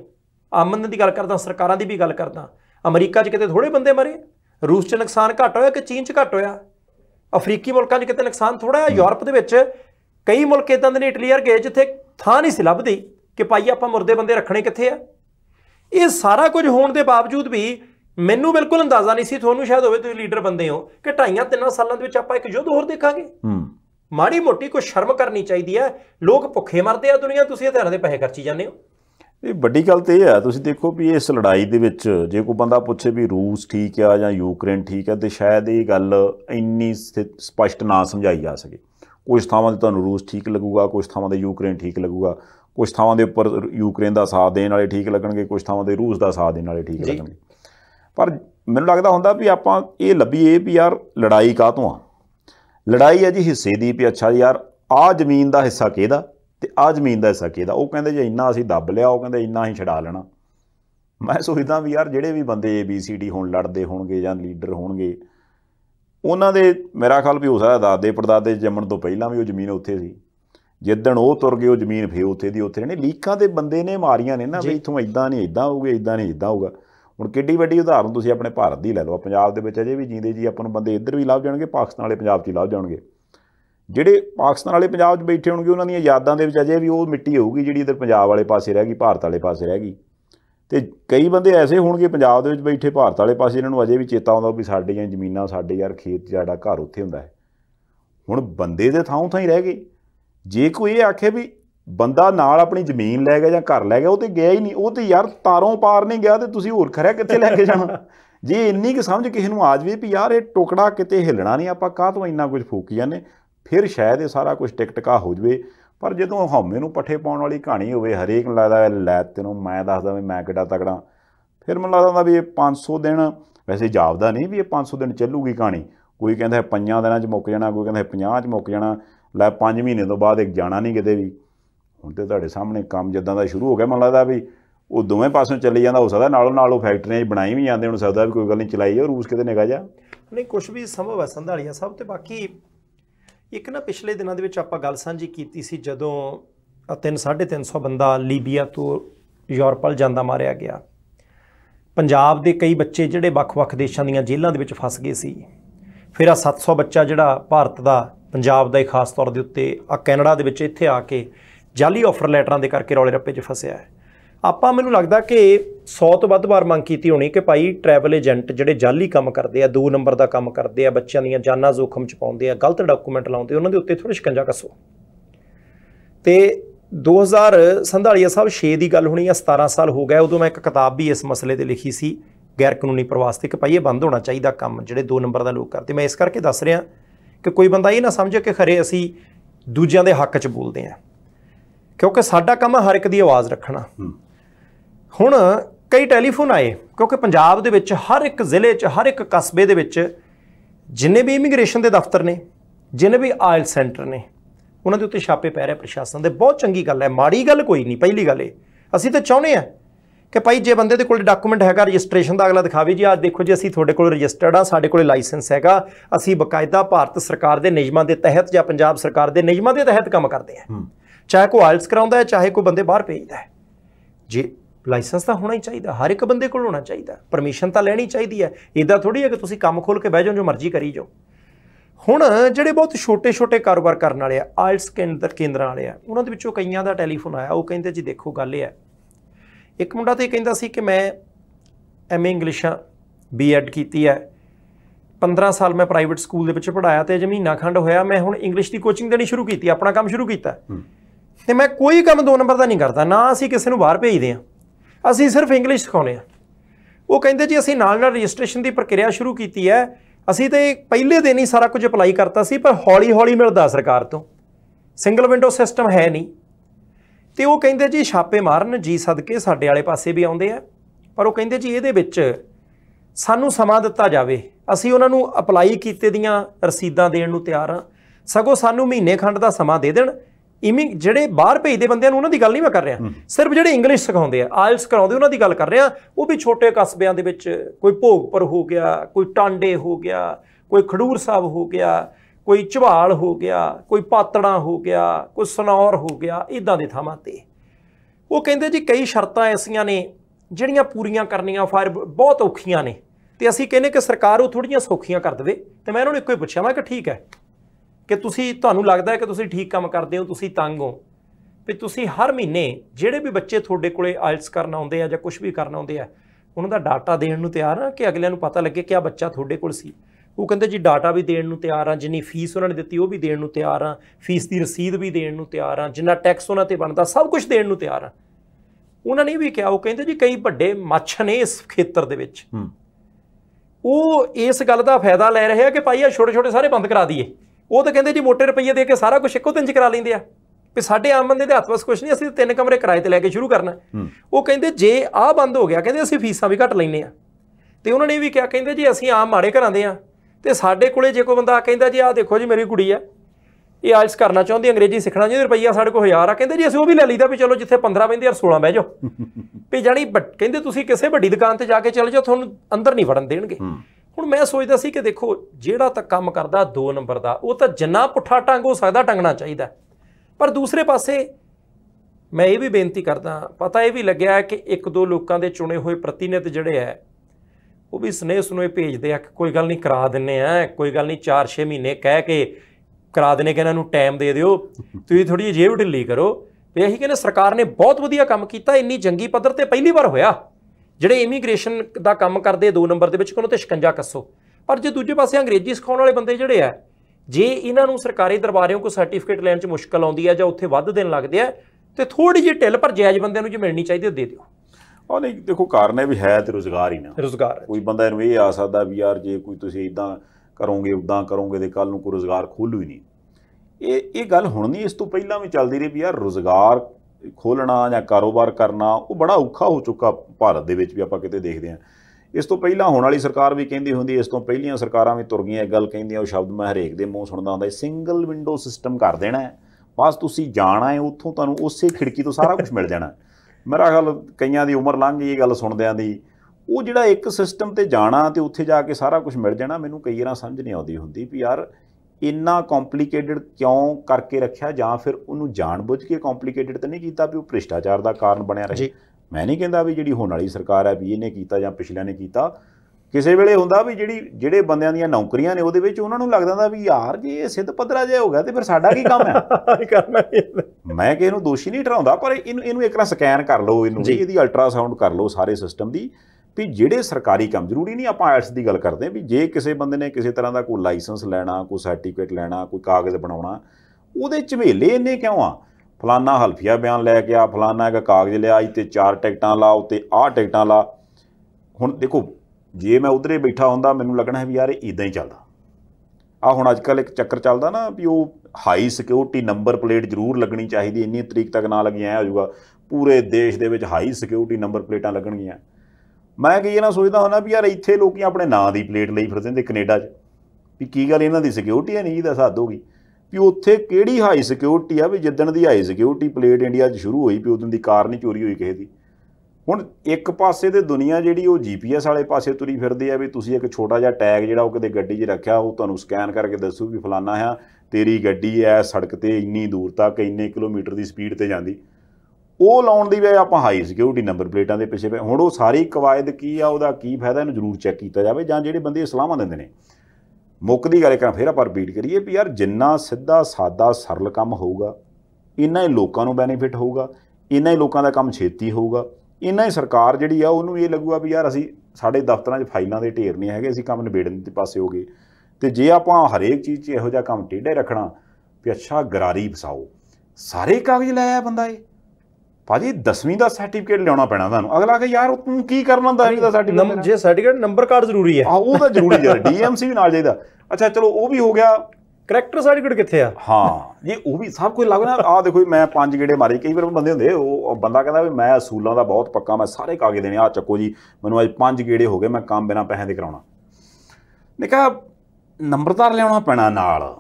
ਆਮਦਨ ਦੀ ਗੱਲ ਕਰਦਾ ਸਰਕਾਰਾਂ ਦੀ ਵੀ ਗੱਲ ਕਰਦਾ ਅਮਰੀਕਾ 'ਚ ਕਿਤੇ ਥੋੜੇ ਬੰਦੇ ਮਰੇ ਰੂਸ 'ਚ ਨੁਕਸਾਨ ਘਟ ਹੋਇਆ ਕਿ ਚੀਨ 'ਚ ਘਟ ਹੋਇਆ ਅਫਰੀਕੀ ਮੁਲਕਾਂ 'ਚ ਕਿਤੇ ਨੁਕਸਾਨ ਥੋੜਾ ਹੈ ਯੂਰਪ ਦੇ ਵਿੱਚ ਕਈ ਮੁਲਕ ਇਦਾਂ ਦੇ ਨੇ ਇਟਲੀ ਵਰਗੇ ਜਿੱਥੇ ਥਾਂ ਨਹੀਂ ਸੀ ਲੱਭਦੀ ਕਿ ਭਾਈ ਆਪਾਂ ਮੁਰਦੇ ਬੰਦੇ ਰੱਖਣੇ ਕਿੱਥੇ ਆ ਇਹ ਸਾਰਾ ਕੁਝ ਹੋਣ ਦੇ ਬਾਵਜੂਦ ਵੀ ਮੈਨੂੰ ਬਿਲਕੁਲ ਅੰਦਾਜ਼ਾ ਨਹੀਂ ਸੀ ਤੁਹਾਨੂੰ ਸ਼ਾਇਦ ਹੋਵੇ ਤੁਸੀਂ ਲੀਡਰ ਬੰਦੇ ਹੋ ਕਿ ਢਾਈਆਂ ਤਿੰਨਾਂ ਸਾਲਾਂ ਦੇ ਵਿੱਚ ਆਪਾਂ ਇੱਕ ਯੁੱਧ ਹੋਰ ਦੇਖਾਂਗੇ ਮਾੜੀ ਮੋਟੀ ਕੋਈ ਸ਼ਰਮ ਕਰਨੀ ਚਾਹੀਦੀ ਹੈ ਲੋਕ ਭੁੱਖੇ ਮਰਦੇ ਆ ਦੁਨੀਆ ਤੁਸੀਂ ਹਥਿਆਰਾਂ ਦੇ ਪੈਸੇ ਖਰਚੀ ਜਾਂਦੇ ਹੋ ਇਹ ਵੱਡੀ ਗੱਲ ਤੇ ਇਹ ਆ ਤੁਸੀਂ ਦੇਖੋ ਵੀ ਇਸ ਲੜਾਈ ਦੇ ਵਿੱਚ ਜੇ ਕੋਈ ਬੰਦਾ ਪੁੱਛੇ ਵੀ ਰੂਸ ਠੀਕ ਆ ਜਾਂ ਯੂਕਰੇਨ ਠੀਕ ਆ ਤੇ ਸ਼ਾਇਦ ਇਹ ਗੱਲ ਇੰਨੀ ਸਪਸ਼ਟ ਨਾ ਸਮਝਾਈ ਜਾ ਸਕੇ ਕੁਝ ਥਾਵਾਂ ਤੇ ਤੁਹਾਨੂੰ ਰੂਸ ਠੀਕ ਲੱਗੂਗਾ ਕੁਝ ਥਾਵਾਂ ਤੇ ਯੂਕਰੇਨ ਠੀਕ ਲੱਗੂਗਾ ਕੁਝ ਥਾਵਾਂ ਦੇ ਉੱਪਰ ਯੂਕਰੇਨ ਦਾ ਸਾਥ ਦੇਣ ਵਾਲੇ ਠੀਕ ਲੱਗਣਗੇ ਕੁਝ ਥਾਵਾਂ ਤੇ ਰੂਸ ਦਾ ਸਾਥ ਦੇਣ ਵਾਲੇ ਠੀਕ ਲੱਗਣਗੇ ਪਰ ਮੈਨੂੰ ਲੱਗਦਾ ਹੁੰਦਾ ਵੀ ਆਪਾਂ ਇਹ ਲੱਭੀਏ ਵੀ ਯਾਰ ਲੜਾਈ ਕਾਹਤੋਂ ਆ ਲੜਾਈ ਹੈ ਜੀ ਹਿੱਸੇ ਦੀ ਵੀ ਅੱਛਾ ਯਾਰ ਆ ਜ਼ਮੀਨ ਦਾ ਹਿੱਸਾ ਕਿਹਦਾ ਤੇ ਆ ਜ਼ਮੀਨ ਦਾ ਹਿੱਸਾ ਦਾ ਉਹ ਕਹਿੰਦੇ ਜੇ ਇੰਨਾ ਅਸੀਂ ਦੱਬ ਲਿਆ ਉਹ ਕਹਿੰਦੇ ਇੰਨਾ ਹੀ ਛਡਾ ਲੈਣਾ ਮੈਂ ਸੋਚਦਾ ਵੀ ਯਾਰ ਜਿਹੜੇ ਵੀ ਬੰਦੇ ਏ ਬੀ ਸੀ ਡੀ ਹੁਣ ਲੜਦੇ ਹੋਣਗੇ ਜਾਂ ਲੀਡਰ ਹੋਣਗੇ ਉਹਨਾਂ ਦੇ ਮੇਰਾ ਖਿਆਲ ਵੀ ਹੋ ਸਕਦਾ ਦਾਦੇ ਪਰਦਾਦੇ ਜੰਮਣ ਤੋਂ ਪਹਿਲਾਂ ਵੀ ਉਹ ਜ਼ਮੀਨ ਉੱਥੇ ਸੀ ਜਿੱਦਣ ਉਹ ਤੁਰ ਗਏ ਉਹ ਜ਼ਮੀਨ ਫੇ ਉੱਥੇ ਦੀ ਉੱਥੇ ਨੇ ਲੀਕਾਂ ਦੇ ਬੰਦੇ ਨੇ ਮਾਰੀਆਂ ਨੇ ਨਾ ਵੀ ਇਥੋਂ ਇਦਾਂ ਨਹੀਂ ਇਦਾਂ ਹੋਊਗਾ ਇਦਾਂ ਨਹੀਂ ਇਦਾਂ ਹੋਊਗਾ ਹੁਣ ਕਿੱਡੀ ਵੱਡੀ ਉਦਾਹਰਨ ਤੁਸੀਂ ਆਪਣੇ ਭਾਰਤ ਦੀ ਲੈ ਲਓ ਪੰਜਾਬ ਦੇ ਵਿੱਚ ਅਜੇ ਵੀ ਜਿੰਦੇ ਜੀ ਆਪਾਂ ਨੂੰ ਬੰਦੇ ਇੱਧਰ ਵੀ ਲੱਭ ਜਾਣਗੇ ਪਾਕਿਸਤਾਨ ਵਾਲੇ ਪੰਜਾਬ 'ਚ ਹੀ ਲੱਭ ਜਾਣਗੇ ਜਿਹੜੇ ਪਾਕਿਸਤਾਨ ਵਾਲੇ ਪੰਜਾਬ 'ਚ ਬੈਠੇ ਹੋਣਗੇ ਉਹਨਾਂ ਦੀਆਂ ਯਾਦਾਂ ਦੇ ਵਿੱਚ ਅਜੇ ਵੀ ਉਹ ਮਿੱਟੀ ਹੋਊਗੀ ਜਿਹੜੀ ਇਧਰ ਪੰਜਾਬ ਵਾਲੇ ਪਾਸੇ ਰਹਿ ਗਈ ਭਾਰਤ ਵਾਲੇ ਪਾਸੇ ਰਹਿ ਗਈ ਤੇ ਕਈ ਬੰਦੇ ਐਸੇ ਹੋਣਗੇ ਪੰਜਾਬ ਦੇ ਵਿੱਚ ਬੈਠੇ ਭਾਰਤ ਵਾਲੇ ਪਾਸੇ ਇਹਨਾਂ ਨੂੰ ਅਜੇ ਵੀ ਚੇਤਾ ਆਉਂਦਾ ਵੀ ਸਾਡੀਆਂ ਜ਼ਮੀਨਾਂ ਸਾਡੇ ਯਾਰ ਖੇਤ ਜਿਹੜਾ ਘਰ ਉੱਥੇ ਹੁੰਦਾ ਹੈ ਹੁਣ ਬੰਦੇ ਦੇ ਥਾਂ ਥਾਂ ਹੀ ਰਹਿ ਗਏ ਜੇ ਕੋਈ ਇਹ ਆਖੇ ਵੀ ਬੰਦਾ ਨਾਲ ਆਪਣੀ ਜ਼ਮੀਨ ਲੈ ਗਿਆ ਜਾਂ ਘਰ ਲੈ ਗਿਆ ਉਹ ਤੇ ਗਿਆ ਹੀ ਨਹੀਂ ਉਹ ਤੇ ਯਾਰ ਤਾਰੋਂ ਪਾਰ ਨਹੀਂ ਗਿਆ ਤੇ ਤੁਸੀਂ ਹੋਰ ਖਰਿਆ ਕਿੱਥੇ ਲੈ ਕੇ ਜਾਣਾ ਜੇ ਇੰਨੀ ਕਿ ਸਮਝ ਕਿਸੇ ਨੂੰ ਆ ਜਵੇ ਵੀ ਯਾਰ ਇਹ ਟੁਕੜਾ ਕਿਤੇ ਹਿਲਣਾ ਨਹੀਂ ਆਪਾਂ ਕਾਹ ਤੋਂ ਇੰਨਾ ਕੁਝ ਫੂਕੀ ਜਾਂਦੇ ਫਿਰ ਸ਼ਾਇਦ ਇਹ ਸਾਰਾ ਕੁਝ ਟਿਕ ਟਕਾ ਹੋ ਜਵੇ ਪਰ ਜਦੋਂ ਹਉਮੈ ਨੂੰ ਪੱਠੇ ਪਾਉਣ ਵਾਲੀ ਕਹਾਣੀ ਹੋਵੇ ਹਰੇਕ ਨੂੰ ਲੱਗਦਾ ਲੈ ਤੈਨੂੰ ਮੈਂ ਦੱਸਦਾ ਵੀ ਮੈਂ ਕਿੱਡਾ ਤਕੜਾ ਫਿਰ ਮੈਨੂੰ ਲੱਗਦਾ ਵੀ ਇਹ 500 ਦਿਨ ਵੈਸੇ ਜਾਪਦਾ ਨਹੀਂ ਵੀ ਇਹ 500 ਦਿਨ ਚੱਲੂਗੀ ਕਹਾਣੀ ਕੋਈ ਕਹਿੰਦਾ ਹੈ 5 ਦਿਨਾਂ 'ਚ ਮੁੱਕ ਜਾਣਾ ਕੋਈ ਕਹਿੰਦਾ ਹੈ 50 'ਚ ਮੁੱਕ ਜਾਣਾ ਲੈ 5 ਮਹੀਨੇ ਤੋਂ ਬਾਅਦ ਇੱਕ ਜਾਣਾ ਨਹੀਂ ਕਿਤੇ ਵੀ ਹੁਣ ਤੇ ਤੁਹਾਡੇ ਸਾਹਮਣੇ ਕੰਮ ਜਿੱਦਾਂ ਦਾ ਸ਼ੁਰੂ ਹੋ ਗਿਆ ਮੈਨੂੰ ਲੱਗਦਾ ਵੀ ਉਹ ਦੋਵੇਂ ਪਾਸੋਂ ਚੱਲੀ ਜਾਂਦਾ ਹੋ ਸਕਦਾ ਨਾਲੋਂ ਨਾਲ ਉਹ ਫੈਕਟਰੀਆਂ 'ਚ ਬਣਾਈ ਵੀ ਜਾਂਦੇ ਹੁਣ ਸਕਦਾ ਵੀ ਕੋਈ ਗੱਲ ਨਹੀਂ ਚਲਾਈ ਜਾ ਰੂਸ ਕਿਤੇ ਨਿਕਾ ਜਾ ਨਹੀਂ ਕੁਝ ਵੀ ਸੰਭਵ ਹੈ ਸੰਧਾਲੀਆ ਸਭ ਤੇ ਬਾਕੀ ਇੱਕ ਨਾ ਪਿਛਲੇ ਦਿਨਾਂ ਦੇ ਵਿੱਚ ਆਪਾਂ ਗੱਲ ਸਾਂਝੀ ਕੀਤੀ ਸੀ ਜਦੋਂ 3 350 ਬੰਦਾ ਲੀਬੀਆ ਤੋਂ ਯੂਰਪ ਵੱਲ ਜਾਂਦਾ ਮਾਰਿਆ ਗਿਆ ਪੰਜਾਬ ਦੇ ਕਈ ਬੱਚੇ ਜਿਹੜੇ ਵੱਖ-ਵੱਖ ਦੇਸ਼ਾਂ ਦੀਆਂ ਜੇਲ੍ਹਾਂ ਦੇ ਵਿੱਚ ਫਸ ਗਏ ਸੀ ਫਿਰ ਆ 700 ਬੱਚਾ ਜਿਹੜਾ ਭਾਰਤ ਦਾ ਪੰਜਾਬ ਦਾ ਹੀ ਖਾਸ ਤੌਰ ਦੇ ਉੱਤੇ ਆ ਕੈਨੇਡਾ ਦੇ ਵਿੱਚ ਇੱਥੇ ਆ ਕੇ ਜਾਲੀ ਆਫਰ ਲੈਟਰਾਂ ਦੇ ਕਰਕੇ ਰੌਲੇ ਰੱਪੇ 'ਚ ਫਸਿਆ ਹੈ ਆਪਾਂ ਮੈਨੂੰ ਲੱਗਦਾ ਕਿ 100 ਤੋਂ ਵੱਧ ਵਾਰ ਮੰਗ ਕੀਤੀ ਹੋਣੀ ਕਿ ਭਾਈ ਟਰੈਵਲ ਏਜੰਟ ਜਿਹੜੇ ਜਾਲੀ ਕੰਮ ਕਰਦੇ ਆ ਦੋ ਨੰਬਰ ਦਾ ਕੰਮ ਕਰਦੇ ਆ ਬੱਚਿਆਂ ਦੀਆਂ ਜਾਨਾਂ ਜ਼ੋਖਮ ਚ ਪਾਉਂਦੇ ਆ ਗਲਤ ਡਾਕੂਮੈਂਟ ਲਾਉਂਦੇ ਉਹਨਾਂ ਦੇ ਉੱਤੇ ਥੋੜਾ ਸ਼ਿਕੰਜਾ ਕੱਸੋ ਤੇ 2000 ਸੰਧਾਲੀਆ ਸਾਹਿਬ 6 ਦੀ ਗੱਲ ਹੋਣੀ ਆ 17 ਸਾਲ ਹੋ ਗਿਆ ਉਦੋਂ ਮੈਂ ਇੱਕ ਕਿਤਾਬ ਵੀ ਇਸ ਮਸਲੇ ਤੇ ਲਿਖੀ ਸੀ ਗੈਰ ਕਾਨੂੰਨੀ ਪ੍ਰਵਾਸ ਤੇ ਕਿ ਭਾਈ ਇਹ ਬੰਦ ਹੋਣਾ ਚਾਹੀਦਾ ਕੰਮ ਜਿਹੜੇ ਦੋ ਨੰਬਰ ਦਾ ਲੋਕ ਕਰਦੇ ਮੈਂ ਇਸ ਕਰਕੇ ਦੱਸ ਰਿਹਾ ਕਿ ਕੋਈ ਬੰਦਾ ਇਹ ਨਾ ਸਮਝੇ ਕਿ ਖਰੇ ਅਸੀਂ ਦੂਜਿਆਂ ਦੇ ਹੱਕ 'ਚ ਬੋਲਦੇ ਆ ਕਿਉਂਕਿ ਸਾਡਾ ਕੰਮ ਹਰ ਇੱਕ ਦੀ ਆਵਾਜ਼ ਰੱਖਣਾ ਹੁਣ ਕਈ ਟੈਲੀਫੋਨ ਆਏ ਕਿਉਂਕਿ ਪੰਜਾਬ ਦੇ ਵਿੱਚ ਹਰ ਇੱਕ ਜ਼ਿਲ੍ਹੇ 'ਚ ਹਰ ਇੱਕ ਕਸਬੇ ਦੇ ਵਿੱਚ ਜਿੰਨੇ ਵੀ ਇਮੀਗ੍ਰੇਸ਼ਨ ਦੇ ਦਫ਼ਤਰ ਨੇ ਜਿੰਨੇ ਵੀ ਆਇਲ ਸੈਂਟਰ ਨੇ ਉਹਨਾਂ ਦੇ ਉੱਤੇ ਛਾਪੇ ਪੈ ਰਹੇ ਪ੍ਰਸ਼ਾਸਨ ਦੇ ਬਹੁਤ ਚੰਗੀ ਗੱਲ ਹੈ ਮਾੜੀ ਗੱਲ ਕੋਈ ਨਹੀਂ ਪਹਿਲੀ ਗੱਲ ਇਹ ਅਸੀਂ ਤਾਂ ਚਾਹੁੰਦੇ ਆ ਕਿ ਭਾਈ ਜੇ ਬੰਦੇ ਦੇ ਕੋਲ ਡਾਕੂਮੈਂਟ ਹੈਗਾ ਰਜਿਸਟ੍ਰੇਸ਼ਨ ਦਾ ਅਗਲਾ ਦਿਖਾਵੇ ਜੀ ਆ ਦੇਖੋ ਜੀ ਅਸੀਂ ਤੁਹਾਡੇ ਕੋਲ ਰਜਿਸਟਰਡ ਆ ਸਾਡੇ ਕੋਲ ਲਾਇਸੈਂਸ ਹੈਗਾ ਅਸੀਂ ਬਕਾਇਦਾ ਭਾਰਤ ਸਰਕਾਰ ਦੇ ਨਿਯਮਾਂ ਦੇ ਤਹਿਤ ਜਾਂ ਪੰਜਾਬ ਸਰਕਾਰ ਦੇ ਨਿਯਮਾਂ ਦੇ ਤਹਿਤ ਕੰਮ ਕਰਦੇ ਆ ਚਾਹੇ ਕੋਈ ਆਇਲਸ ਕਰਾਉਂਦਾ ਹੈ ਚਾਹੇ ਕੋਈ ਬੰਦੇ ਬਾਹਰ ਭੇਜਦਾ ਹੈ ਜੇ ਲਾਇਸੈਂਸ ਤਾਂ ਹੋਣਾ ਹੀ ਚਾਹੀਦਾ ਹਰ ਇੱਕ ਬੰਦੇ ਕੋਲ ਹੋਣਾ ਚਾਹੀਦਾ ਪਰਮਿਸ਼ਨ ਤਾਂ ਲੈਣੀ ਚਾਹੀਦੀ ਹੈ ਇਦਾਂ ਥੋੜੀ ਹੈ ਕਿ ਤੁਸੀਂ ਕੰਮ ਖੋਲ ਕੇ ਬਹਿ ਜਾਓ ਜੋ ਮਰਜ਼ੀ ਕਰੀ ਜਾਓ ਹੁਣ ਜਿਹੜੇ ਬਹੁਤ ਛੋਟੇ-ਛੋਟੇ ਕਾਰੋਬਾਰ ਕਰਨ ਵਾਲੇ ਆ ਆਇਲਸ ਕੇਂਦਰ ਕੇਂਦਰਾਂ ਵਾਲੇ ਆ ਉਹਨਾਂ ਦੇ ਵਿੱਚੋਂ ਕਈਆਂ ਦਾ ਟੈਲੀਫੋਨ ਆਇਆ ਉਹ ਕਹਿੰਦੇ ਜੀ ਦੇਖੋ ਗੱਲ ਇਹ ਹੈ ਇੱਕ ਮੁੰਡਾ ਤੇ ਕਹਿੰਦਾ ਸੀ ਕਿ ਮੈਂ ਐਮ ਬੀ ਬੀਐਡ ਕੀਤੀ ਹੈ 15 ਸਾਲ ਮੈਂ ਪ੍ਰਾਈਵੇਟ ਸਕੂਲ ਦੇ ਵਿੱਚ ਪੜਾਇਆ ਤੇ ਜਮੀਨਾ ਖੰਡ ਹੋਇਆ ਮੈਂ ਹੁਣ ਇੰਗਲਿਸ਼ ਦੀ ਕੋਚਿੰਗ ਦੇਣੀ ਸ਼ੁਰੂ ਕੀਤੀ ਆਪਣਾ ਕੰਮ ਸ਼ੁਰੂ ਕੀਤਾ ਤੇ ਮੈਂ ਕੋਈ ਕੰਮ ਦੋ ਨੰਬਰ ਦਾ ਨਹੀਂ ਕਰਦਾ ਨਾ ਅਸੀਂ ਕਿਸੇ ਨੂੰ ਬਾਹਰ ਭੇਜਦੇ ਆ ਅਸੀਂ ਸਿਰਫ ਇੰਗਲਿਸ਼ ਸਿਖਾਉਨੇ ਆ ਉਹ ਕਹਿੰਦੇ ਜੀ ਅਸੀਂ ਨਾਲ ਨਾਲ ਰਜਿਸਟ੍ਰੇਸ਼ਨ ਦੀ ਪ੍ਰਕਿਰਿਆ ਸ਼ੁਰੂ ਕੀਤੀ ਹੈ ਅਸੀਂ ਤੇ ਪਹਿਲੇ ਦਿਨ ਹੀ ਸਾਰਾ ਕੁਝ ਅਪਲਾਈ ਕਰਤਾ ਸੀ ਪਰ ਹੌਲੀ ਹੌਲੀ ਮਿਲਦਾ ਸਰਕਾਰ ਤੋਂ ਸਿੰਗਲ ਵਿੰਡੋ ਸਿਸਟਮ ਹੈ ਨਹੀਂ ਤੇ ਉਹ ਕਹਿੰਦੇ ਜੀ ਛਾਪੇ ਮਾਰਨ ਜੀ ਸਦਕੇ ਸਾਡੇ ਵਾਲੇ ਪਾਸੇ ਵੀ ਆਉਂਦੇ ਆ ਪਰ ਉਹ ਕਹਿੰਦੇ ਜੀ ਇਹਦੇ ਵਿੱਚ ਸਾਨੂੰ ਸਮਾਂ ਦਿੱਤਾ ਜਾਵੇ ਅਸੀਂ ਉਹਨਾਂ ਨੂੰ ਅਪਲਾਈ ਕੀਤੇ ਦੀਆਂ ਰਸੀਦਾਂ ਦੇਣ ਨੂੰ ਤਿਆਰ ਹਾਂ ਸਗੋਂ ਸਾਨੂੰ ਮਹੀਨੇ ਖੰਡ ਦਾ ਸਮਾਂ ਦੇ ਦੇਣ ਇਮੀ ਜਿਹੜੇ ਬਾਹਰ ਭੇਜਦੇ ਬੰਦਿਆਂ ਨੂੰ ਉਹਨਾਂ ਦੀ ਗੱਲ ਨਹੀਂ ਮੈਂ ਕਰ ਰਿਹਾ ਸਿਰਫ ਜਿਹੜੇ ਇੰਗਲਿਸ਼ ਸਿਖਾਉਂਦੇ ਆ ਆਇਲਸ ਕਰਾਉਂਦੇ ਉਹਨਾਂ ਦੀ ਗੱਲ ਕਰ ਰਿਹਾ ਉਹ ਵੀ ਛੋਟੇ ਕਸਬਿਆਂ ਦੇ ਵਿੱਚ ਕੋਈ ਭੋਗਪੁਰ ਹੋ ਗਿਆ ਕੋਈ ਟਾਂਡੇ ਹੋ ਗਿਆ ਕੋਈ ਖਡੂਰ ਸਾਹਿਬ ਹੋ ਗਿਆ ਕੋਈ ਝਵਾਲ ਹੋ ਗਿਆ ਕੋਈ ਪਾਤੜਾ ਹੋ ਗਿਆ ਕੋਈ ਸਨੌਰ ਹੋ ਗਿਆ ਇਦਾਂ ਦੇ ਥਾਵਾਂ ਤੇ ਉਹ ਕਹਿੰਦੇ ਜੀ ਕਈ ਸ਼ਰਤਾਂ ਐਸੀਆਂ ਨੇ ਜਿਹੜੀਆਂ ਪੂਰੀਆਂ ਕਰਨੀਆਂ ਫਾਇਰ ਬਹੁਤ ਔਖੀਆਂ ਨੇ ਤੇ ਅਸੀਂ ਕਹਿੰਨੇ ਕਿ ਸਰਕਾਰ ਉਹ ਥੋੜੀਆਂ ਸੌਖੀਆਂ ਕਰ ਦੇਵੇ ਤੇ ਮੈਂ ਇਹਨਾਂ ਨੂੰ ਇੱਕੋ ਹੀ ਪੁੱਛਿਆ ਮੈਂ ਕਿ ਠੀਕ ਹੈ ਕਿ ਤੁਸੀਂ ਤੁਹਾਨੂੰ ਲੱਗਦਾ ਹੈ ਕਿ ਤੁਸੀਂ ਠੀਕ ਕੰਮ ਕਰਦੇ ਹੋ ਤੁਸੀਂ ਤੰਗ ਹੋ ਵੀ ਤੁਸੀਂ ਹਰ ਮਹੀਨੇ ਜਿਹੜੇ ਵੀ ਬੱਚੇ ਤੁਹਾਡੇ ਕੋਲੇ ਆਇਲਸ ਕਰਨ ਆਉਂਦੇ ਆ ਜਾਂ ਕੁਝ ਵੀ ਕਰਨ ਆਉਂਦੇ ਆ ਉਹਨਾਂ ਦਾ ਡਾਟਾ ਦੇਣ ਨੂੰ ਤਿਆਰ ਆ ਕਿ ਅਗਲਿਆਂ ਨੂੰ ਪਤਾ ਲੱਗੇ ਕਿ ਆ ਬੱਚਾ ਤੁਹਾਡੇ ਕੋਲ ਸੀ ਉਹ ਕਹਿੰਦੇ ਜੀ ਡਾਟਾ ਵੀ ਦੇਣ ਨੂੰ ਤਿਆਰ ਆ ਜਿੰਨੀ ਫੀਸ ਉਹਨਾਂ ਨੇ ਦਿੱਤੀ ਉਹ ਵੀ ਦੇਣ ਨੂੰ ਤਿਆਰ ਆ ਫੀਸ ਦੀ ਰਸੀਦ ਵੀ ਦੇਣ ਨੂੰ ਤਿਆਰ ਆ ਜਿੰਨਾ ਟੈਕਸ ਉਹਨਾਂ ਤੇ ਬਣਦਾ ਸਭ ਕੁਝ ਦੇਣ ਨੂੰ ਤਿਆਰ ਆ ਉਹਨਾਂ ਨੇ ਵੀ ਕਿਹਾ ਉਹ ਕਹਿੰਦੇ ਜੀ ਕਈ ਵੱਡੇ ਮੱਛ ਨੇ ਇਸ ਖੇਤਰ ਦੇ ਵਿੱਚ ਉਹ ਇਸ ਗੱਲ ਦਾ ਫਾਇਦਾ ਲੈ ਰਹੇ ਆ ਕਿ ਭਾਈ ਛੋਟੇ ਛੋਟੇ ਸਾਰੇ ਬੰਦ ਕਰਾ ਦਈਏ ਉਹ ਤਾਂ ਕਹਿੰਦੇ ਜੀ ਮੋਟੇ ਰੁਪਈਏ ਦੇ ਕੇ ਸਾਰਾ ਕੁਝ ਇੱਕੋ ਦਿਨ ਚ ਕਰਾ ਲੈਂਦੇ ਆ ਵੀ ਸਾਡੇ ਆਮ ਬੰਦੇ ਦੇ ਹੱਥ ਵਸ ਕੁਝ ਨਹੀਂ ਅਸੀਂ ਤਿੰਨ ਕਮਰੇ ਕਿਰਾਏ ਤੇ ਲੈ ਕੇ ਸ਼ੁਰੂ ਕਰਨਾ ਉਹ ਕਹਿੰਦੇ ਜੇ ਆਹ ਬੰਦ ਹੋ ਗਿਆ ਕਹਿੰਦੇ ਅਸੀਂ ਫੀਸਾਂ ਵੀ ਘੱਟ ਲੈਨੇ ਆ ਤੇ ਉਹਨਾਂ ਨੇ ਵੀ ਕਿਹਾ ਕਹਿੰਦੇ ਜੀ ਅਸੀਂ ਆਮ ਮਾੜੇ ਘਰਾਂ ਦੇ ਆ ਤੇ ਸਾਡੇ ਕੋਲੇ ਜੇ ਕੋਈ ਬੰਦਾ ਕਹਿੰਦਾ ਜੀ ਆਹ ਦੇਖੋ ਜੀ ਮੇਰੀ ਕੁੜੀ ਆ ਇਹ ਆਇਲਸ ਕਰਨਾ ਚਾਹੁੰਦੀ ਅੰਗਰੇਜ਼ੀ ਸਿੱਖਣਾ ਜੀ ਰੁਪਈਆ ਸਾਡੇ ਕੋਲ 1000 ਆ ਕਹਿੰਦੇ ਜੀ ਅਸੀਂ ਉਹ ਵੀ ਲੈ ਲਈਦਾ ਵੀ ਚਲੋ ਜਿੱਥੇ 15 ਪੈਂਦੇ ਆ 16 ਬਹਿ ਜਾਓ ਵੀ ਜਾਨੀ ਕਹਿੰਦੇ ਤੁਸੀਂ ਕਿਸੇ ਵੱਡੀ ਦੁਕਾਨ ਤੇ ਜਾ ਕੇ ਚਲ ਜਾਓ ਤੁਹਾਨੂੰ ਅੰਦਰ ਨਹੀਂ ਵੜਨ ਦੇਣਗੇ ਹੁਣ ਮੈਂ ਸੋਚਦਾ ਸੀ ਕਿ ਦੇਖੋ ਜਿਹੜਾ ਤਾਂ ਕੰਮ ਕਰਦਾ 2 ਨੰਬਰ ਦਾ ਉਹ ਤਾਂ ਜਿੰਨਾ ਪੁੱਠਾ ਟੰਗ ਹੋ ਸਕਦਾ ਟੰਗਣਾ ਚਾਹੀਦਾ ਪਰ ਦੂਸਰੇ ਪਾਸੇ ਮੈਂ ਇਹ ਵੀ ਬੇਨਤੀ ਕਰਦਾ ਪਤਾ ਇਹ ਵੀ ਲੱਗਿਆ ਕਿ ਇੱਕ ਦੋ ਲੋਕਾਂ ਦੇ ਚੁਣੇ ਹੋਏ ਪ੍ਰਤੀਨਿਧ ਜਿਹੜੇ ਐ ਉਹ ਵੀ ਸਨੇਹ ਸੁਨੇਹ ਭੇਜਦੇ ਆ ਕਿ ਕੋਈ ਗੱਲ ਨਹੀਂ ਕਰਾ ਦਿੰਨੇ ਆ ਕੋਈ ਗੱਲ ਨਹੀਂ 4-6 ਮਹੀਨੇ ਕਹਿ ਕੇ ਕਰਾ ਦਿੰਨੇ ਕਿ ਇਹਨਾਂ ਨੂੰ ਟਾਈਮ ਦੇ ਦਿਓ ਤੁਸੀਂ ਥੋੜੀ ਜਿਹੀ ਜੇਬ ਢਿੱਲੀ ਕਰੋ ਤੇ ਇਹੀ ਕਹਿੰਦੇ ਸਰਕਾਰ ਨੇ ਬਹੁਤ ਵਧੀਆ ਕੰਮ ਕੀਤਾ ਇੰਨੀ ਜੰਗੀ ਪੱਧਰ ਤੇ ਪਹਿਲੀ ਵਾਰ ਹੋਇਆ ਜਿਹੜੇ ਇਮੀਗ੍ਰੇਸ਼ਨ ਦਾ ਕੰਮ ਕਰਦੇ ਦੋ ਨੰਬਰ ਦੇ ਵਿੱਚ ਉਹਨਾਂ ਤੇ ਸ਼ਿਕੰਜਾ ਕੱਸੋ ਪਰ ਜੇ ਦੂਜੇ ਪਾਸੇ ਅੰਗਰੇਜ਼ੀ ਸਿਖਾਉਣ ਵਾਲੇ ਬੰਦੇ ਜਿਹੜੇ ਆ ਜੇ ਇਹਨਾਂ ਨੂੰ ਸਰਕਾਰੀ ਦਰਬਾਰਿਆਂ ਕੋ ਸਰਟੀਫਿਕੇਟ ਲੈਣ 'ਚ ਮੁਸ਼ਕਲ ਆਉਂਦੀ ਹੈ ਜਾਂ ਉੱਥੇ ਵੱਧ ਦਿਨ ਲੱਗਦੇ ਆ ਤੇ ਥੋੜੀ ਜਿਹੀ ਢਿੱਲ ਪਰ ਜਾਇਜ਼ ਬੰਦਿਆਂ ਨੂੰ ਜੇ ਮਿਲਣੀ ਚਾਹੀਦੀ ਉਹ ਦੇ ਦਿਓ ਉਹ ਨਹੀਂ ਦੇਖੋ ਕਾਰਨ ਇਹ ਵੀ ਹੈ ਤੇ ਰੋਜ਼ਗਾਰ ਹੀ ਨਾ ਰੋਜ਼ਗਾਰ ਕੋਈ ਬੰਦਾ ਇਹਨੂੰ ਇਹ ਆ ਸਕਦਾ ਵੀ ਯਾਰ ਜੇ ਕੋਈ ਤੁਸੀਂ ਇਦਾਂ ਕਰੋਗੇ ਉਦਾਂ ਕਰੋਗੇ ਤੇ ਕੱਲ ਨੂੰ ਕੋਈ ਰੋਜ਼ਗਾਰ ਖੋਲੂ ਹੀ ਨਹੀਂ ਇਹ ਇਹ ਗੱਲ ਹੁਣ ਨਹੀਂ ਇਸ ਤੋਂ ਪਹਿਲਾਂ ਵੀ ਚੱਲਦੀ ਰਹੀ ਵੀ ਯਾਰ ਰੋਜ਼ਗਾਰ ਖੋਲਣਾ ਜਾਂ ਕਾਰੋਬਾਰ ਕਰਨਾ ਉਹ ਬੜਾ ਔਖਾ ਹੋ ਚੁੱਕਾ ਭਾਰਤ ਦੇ ਵਿੱਚ ਵੀ ਆਪਾਂ ਕਿਤੇ ਦੇਖਦੇ ਆ ਇਸ ਤੋਂ ਪਹਿਲਾਂ ਹੋਣ ਵਾਲੀ ਸਰਕਾਰ ਵੀ ਕਹਿੰਦੀ ਹੁੰਦੀ ਇਸ ਤੋਂ ਪਹਿਲੀਆਂ ਸਰਕਾਰਾਂ ਵੀ ਤੁਰ ਗਈਆਂ ਇਹ ਗੱਲ ਕਹਿੰਦੀਆਂ ਉਹ ਸ਼ਬਦ ਮੈਂ ਹਰੇਕ ਦੇ ਮੂੰਹ ਸੁਣਦਾ ਹੁੰਦਾ ਸਿੰਗਲ ਵਿੰਡੋ ਸਿਸਟਮ ਕਰ ਦੇਣਾ ਬਸ ਤੁਸੀਂ ਜਾਣਾ ਹੈ ਉੱਥੋਂ ਤੁਹਾਨੂੰ ਉਸੇ ਖਿੜਕੀ ਤੋਂ ਸਾਰਾ ਕੁਝ ਮਿਲ ਜਾਣਾ ਮੇਰਾ ਖਿਆਲ ਕਈਆਂ ਦੀ ਉਮਰ ਲੰਘ ਗਈ ਇਹ ਗੱਲ ਸੁਣਦਿਆਂ ਦੀ ਉਹ ਜਿਹੜਾ ਇੱਕ ਸਿਸਟਮ ਤੇ ਜਾਣਾ ਤੇ ਉੱਥੇ ਜਾ ਕੇ ਸਾਰਾ ਕੁਝ ਮਿਲ ਜਾਣਾ ਮੈਨੂੰ ਕਈ ਵਾਰ ਸਮਝ ਨਹੀਂ ਆਉਂਦੀ ਹੁੰਦੀ ਵੀ ਯਾਰ ਇੰਨਾ ਕੰਪਲਿਕੇਟਿਡ ਕਿਉਂ ਕਰਕੇ ਰੱਖਿਆ ਜਾਂ ਫਿਰ ਉਹਨੂੰ ਜਾਣਬੁੱਝ ਕੇ ਕੰਪਲਿਕੇਟਿਡ ਤਾਂ ਨਹੀਂ ਕੀਤਾ ਵੀ ਉਹ ਭ੍ਰਿਸ਼ਟਾਚਾਰ ਦਾ ਕਾਰਨ ਬਣਿਆ ਰਹੇ ਮੈਂ ਨਹੀਂ ਕਹਿੰਦਾ ਵੀ ਜਿਹੜੀ ਹੁਣ ਵਾਲੀ ਸਰਕਾਰ ਹੈ ਵੀ ਇਹਨੇ ਕੀਤਾ ਜਾਂ ਪਿਛਲਿਆਂ ਨੇ ਕੀਤਾ ਕਿਸੇ ਵੇਲੇ ਹੁੰਦਾ ਵੀ ਜਿਹੜੀ ਜਿਹੜੇ ਬੰਦਿਆਂ ਦੀਆਂ ਨੌਕਰੀਆਂ ਨੇ ਉਹਦੇ ਵਿੱਚ ਉਹਨਾਂ ਨੂੰ ਲੱਗਦਾ ਹੁੰਦਾ ਵੀ ਯਾਰ ਜੇ ਇਹ ਸਿੱਧ ਪਦਰਾ ਜੇ ਹੋ ਗਿਆ ਤੇ ਫਿਰ ਸਾਡਾ ਕੀ ਕੰਮ ਹੈ ਮੈਂ ਕਿ ਇਹਨੂੰ ਦੋਸ਼ੀ ਨਹੀਂ ਠਹਿਰਾਉਂਦਾ ਪਰ ਇਹਨੂੰ ਇਹਨੂੰ ਇੱਕ ਤਰ੍ਹਾਂ ਸਕੈਨ ਕਰ ਲਓ ਇਹਨੂੰ ਇਹਦੀ ਅਲਟਰਾਸਾਊਂਡ ਕਰ ਲਓ ਸਾਰੇ ਸਿਸਟਮ ਦੀ ਵੀ ਜਿਹੜੇ ਸਰਕਾਰੀ ਕੰਮ ਜ਼ਰੂਰੀ ਨਹੀਂ ਆਪਾਂ ਆਇਲਸ ਦੀ ਗੱਲ ਕਰਦੇ ਵੀ ਜੇ ਕਿਸੇ ਬੰਦੇ ਨੇ ਕਿਸੇ ਤਰ੍ਹਾਂ ਦਾ ਕੋਈ ਲਾਇਸੈਂਸ ਲੈਣਾ ਕੋਈ ਸਰਟੀਫਿਕੇਟ ਲੈਣਾ ਕੋਈ ਕਾਗਜ਼ ਬਣਾਉਣਾ ਉਹਦੇ ਝਮੇਲੇ ਇੰਨੇ ਕਿਉਂ ਆ ਫਲਾਨਾ ਹਲਫੀਆ ਬਿਆਨ ਲੈ ਕੇ ਆ ਫਲਾਨਾ ਇੱਕ ਕਾਗਜ਼ ਲਿਆ ਅੱਜ ਤੇ ਚਾਰ ਟਿਕਟਾਂ ਲਾ ਉਤੇ ਆਹ ਟਿਕਟਾਂ ਲਾ ਹੁਣ ਦੇਖੋ ਜੇ ਮੈਂ ਉਧਰੇ ਬੈਠਾ ਹੁੰਦਾ ਮੈਨੂੰ ਲੱਗਣਾ ਹੈ ਵੀ ਯਾਰ ਇਹ ਇਦਾਂ ਹੀ ਚੱਲਦਾ ਆ ਹੁਣ ਅੱਜਕੱਲ ਇੱਕ ਚੱਕਰ ਚੱਲਦਾ ਨਾ ਵੀ ਉਹ ਹਾਈ ਸਿਕਿਉਰਿਟੀ ਨੰਬਰ ਪਲੇਟ ਜ਼ਰੂਰ ਲੱਗਣੀ ਚਾਹੀਦੀ ਇੰਨੀ ਤਰੀਕ ਤੱਕ ਨਾ ਲੱਗੀ ਐ ਹੋ ਜਾਊਗਾ ਪੂਰੇ ਦੇਸ਼ ਦੇ ਵਿੱਚ ਹਾਈ ਸਿਕਿਉਰਿਟੀ ਨੰਬਰ ਪਲੇਟਾਂ ਲੱਗਣਗੀਆਂ ਮੈਂ ਕਹੀ ਨਾ ਸੋਚਦਾ ਹੁੰਦਾ ਵੀ ਯਾਰ ਇੱਥੇ ਲੋਕੀ ਆਪਣੇ ਨਾਂ ਦੀ ਪਲੇਟ ਲਈ ਫਿਰਦੇ ਨੇ ਕੈਨੇਡਾ 'ਚ ਵੀ ਕੀ ਗੱਲ ਇਹਨਾਂ ਦੀ ਸਿਕਿਉਰਿਟੀ ਹੈ ਨਹੀਂ ਇਹਦਾ ਸਾਧ ਹੋ ਗਈ ਵੀ ਉੱਥੇ ਕਿਹੜੀ ਹਾਈ ਸਿਕਿਉਰਿਟੀ ਆ ਵੀ ਜਿੱਦਣ ਦੀ ਹਾਈ ਸਿਕਿਉਰਿਟੀ ਪਲੇਟ ਇੰਡੀਆ 'ਚ ਸ਼ੁਰੂ ਹੋਈ ਵੀ ਉਦੋਂ ਦੀ ਕਾਰ ਨਹੀਂ ਚੋਰੀ ਹੋਈ ਕਿਸੇ ਦੀ ਹੁਣ ਇੱਕ ਪਾਸੇ ਤੇ ਦੁਨੀਆ ਜਿਹੜੀ ਉਹ ਜੀਪੀਐਸ ਵਾਲੇ ਪਾਸੇ ਤੁਰੀ ਫਿਰਦੀ ਆ ਵੀ ਤੁਸੀਂ ਇੱਕ ਛੋਟਾ ਜਿਹਾ ਟੈਗ ਜਿਹੜਾ ਉਹ ਕਿਤੇ ਗੱਡੀ 'ਚ ਰੱਖਿਆ ਉਹ ਤੁਹਾਨੂੰ ਸਕੈਨ ਕਰਕੇ ਦੱਸੂ ਵੀ ਫਲਾਣਾ ਆ ਤੇਰੀ ਗੱਡੀ ਐ ਸੜਕ ਤੇ ਇੰਨੀ ਦੂਰ ਤੱਕ ਇੰਨੇ ਕਿਲੋਮੀਟਰ ਦੀ ਸਪੀਡ ਤੇ ਜਾਂਦੀ ਉਹ ਲਾਉਣ ਦੀ ਵੇ ਆਪਾਂ ਹਾਈ ਸਿਕਿਉਰਿਟੀ ਨੰਬਰ ਪਲੇਟਾਂ ਦੇ ਪਿੱਛੇ ਪਏ ਹੁਣ ਉਹ ਸਾਰੀ ਕਵਾਇਦ ਕੀ ਆ ਉਹਦਾ ਕੀ ਫਾਇਦਾ ਇਹਨੂੰ ਜ਼ਰੂਰ ਚੈੱਕ ਕੀਤਾ ਜਾਵੇ ਜਾਂ ਜਿਹੜੇ ਬੰਦੇ ਸਲਾਹਾਂ ਦਿੰਦੇ ਨੇ ਮੁੱਕ ਦੀ ਗੱਲ ਕਰਾਂ ਫੇਰ ਆਪਾਂ ਰਿਪੀਟ ਕਰੀਏ ਵੀ ਯਾਰ ਜਿੰਨਾ ਸਿੱਧਾ ਸਾਦਾ ਸਰਲ ਕੰਮ ਹੋਊਗਾ ਇੰਨਾ ਹੀ ਲੋਕਾਂ ਨੂੰ ਬੈਨੀਫਿਟ ਹੋਊਗਾ ਇੰਨਾ ਹੀ ਲੋਕਾਂ ਦਾ ਕੰਮ ਛੇਤੀ ਹੋਊਗਾ ਇੰਨਾ ਹੀ ਸਰਕਾਰ ਜਿਹੜੀ ਆ ਉਹਨੂੰ ਇਹ ਲੱਗੂਗਾ ਵੀ ਯਾਰ ਅਸੀਂ ਸਾਡੇ ਦਫ਼ਤਰਾਂ 'ਚ ਫਾਈਲਾਂ ਦੇ ਢੇਰ ਨਹੀਂ ਹੈਗੇ ਅਸੀਂ ਕੰਮ ਨਿਬੇੜਨ ਦੇ ਪਾਸੇ ਹੋ ਗਏ ਤੇ ਜੇ ਆਪਾਂ ਹਰੇਕ ਚੀਜ਼ 'ਚ ਇਹੋ ਜਿਹਾ ਕੰਮ ਟੇਢੇ ਰੱਖਣਾ ਵੀ ਅੱਛਾ ਗਰਾਰੀ ਫਸਾਓ ਸਾਰੇ ਕਾਗਜ਼ ਲੈ ਆਇਆ ਬੰਦਾ ਇਹ ਭਾਜੀ 10ਵੀਂ ਦਾ ਸਰਟੀਫਿਕੇਟ ਲਿਆਉਣਾ ਪੈਣਾ ਤੁਹਾਨੂੰ ਅਗਲਾ ਕਹੇ ਯਾਰ ਤੂੰ ਕੀ ਕਰਨਾ 10ਵੀਂ ਦਾ ਸਰਟੀਫਿਕੇਟ ਜੇ ਸਰਟੀਫਿਕੇਟ ਨੰਬਰ ਕਾਰਡ ਜ਼ਰੂਰੀ ਹੈ ਆ ਉਹ ਤਾਂ ਜ਼ਰੂਰੀ ਹੈ ਡੀਐਮਸੀ ਵੀ ਨਾਲ ਚਾਹੀਦਾ ਅੱਛਾ ਚਲੋ ਉਹ ਵੀ ਹੋ ਗਿਆ ਕਰੈਕਟਰ ਸਰਟੀਫਿਕੇਟ ਕਿੱਥੇ ਆ ਹਾਂ ਜੀ ਉਹ ਵੀ ਸਭ ਕੁਝ ਲੱਗਣਾ ਆ ਦੇਖੋ ਮੈਂ ਪੰਜ ਗੇੜੇ ਮਾਰੇ ਕਈ ਵਾਰ ਬੰਦੇ ਹੁੰਦੇ ਉਹ ਬੰਦਾ ਕਹਿੰਦਾ ਵੀ ਮੈਂ ਅਸੂਲਾਂ ਦਾ ਬਹੁਤ ਪੱਕਾ ਮੈਂ ਸਾਰੇ ਕਾਗਜ਼ ਦੇਣੇ ਆ ਚੱਕੋ ਜੀ ਮੈਨੂੰ ਅੱਜ ਪੰਜ ਗੇੜੇ ਹੋ ਗਏ ਮੈਂ ਕੰਮ ਬਿਨਾ ਪੈਸੇ ਦੇ ਕਰਾਉਣਾ ਨੇ ਕਹਾ ਨੰਬਰਦਾਰ ਲਿਆਉਣਾ ਪੈਣਾ ਨਾਲ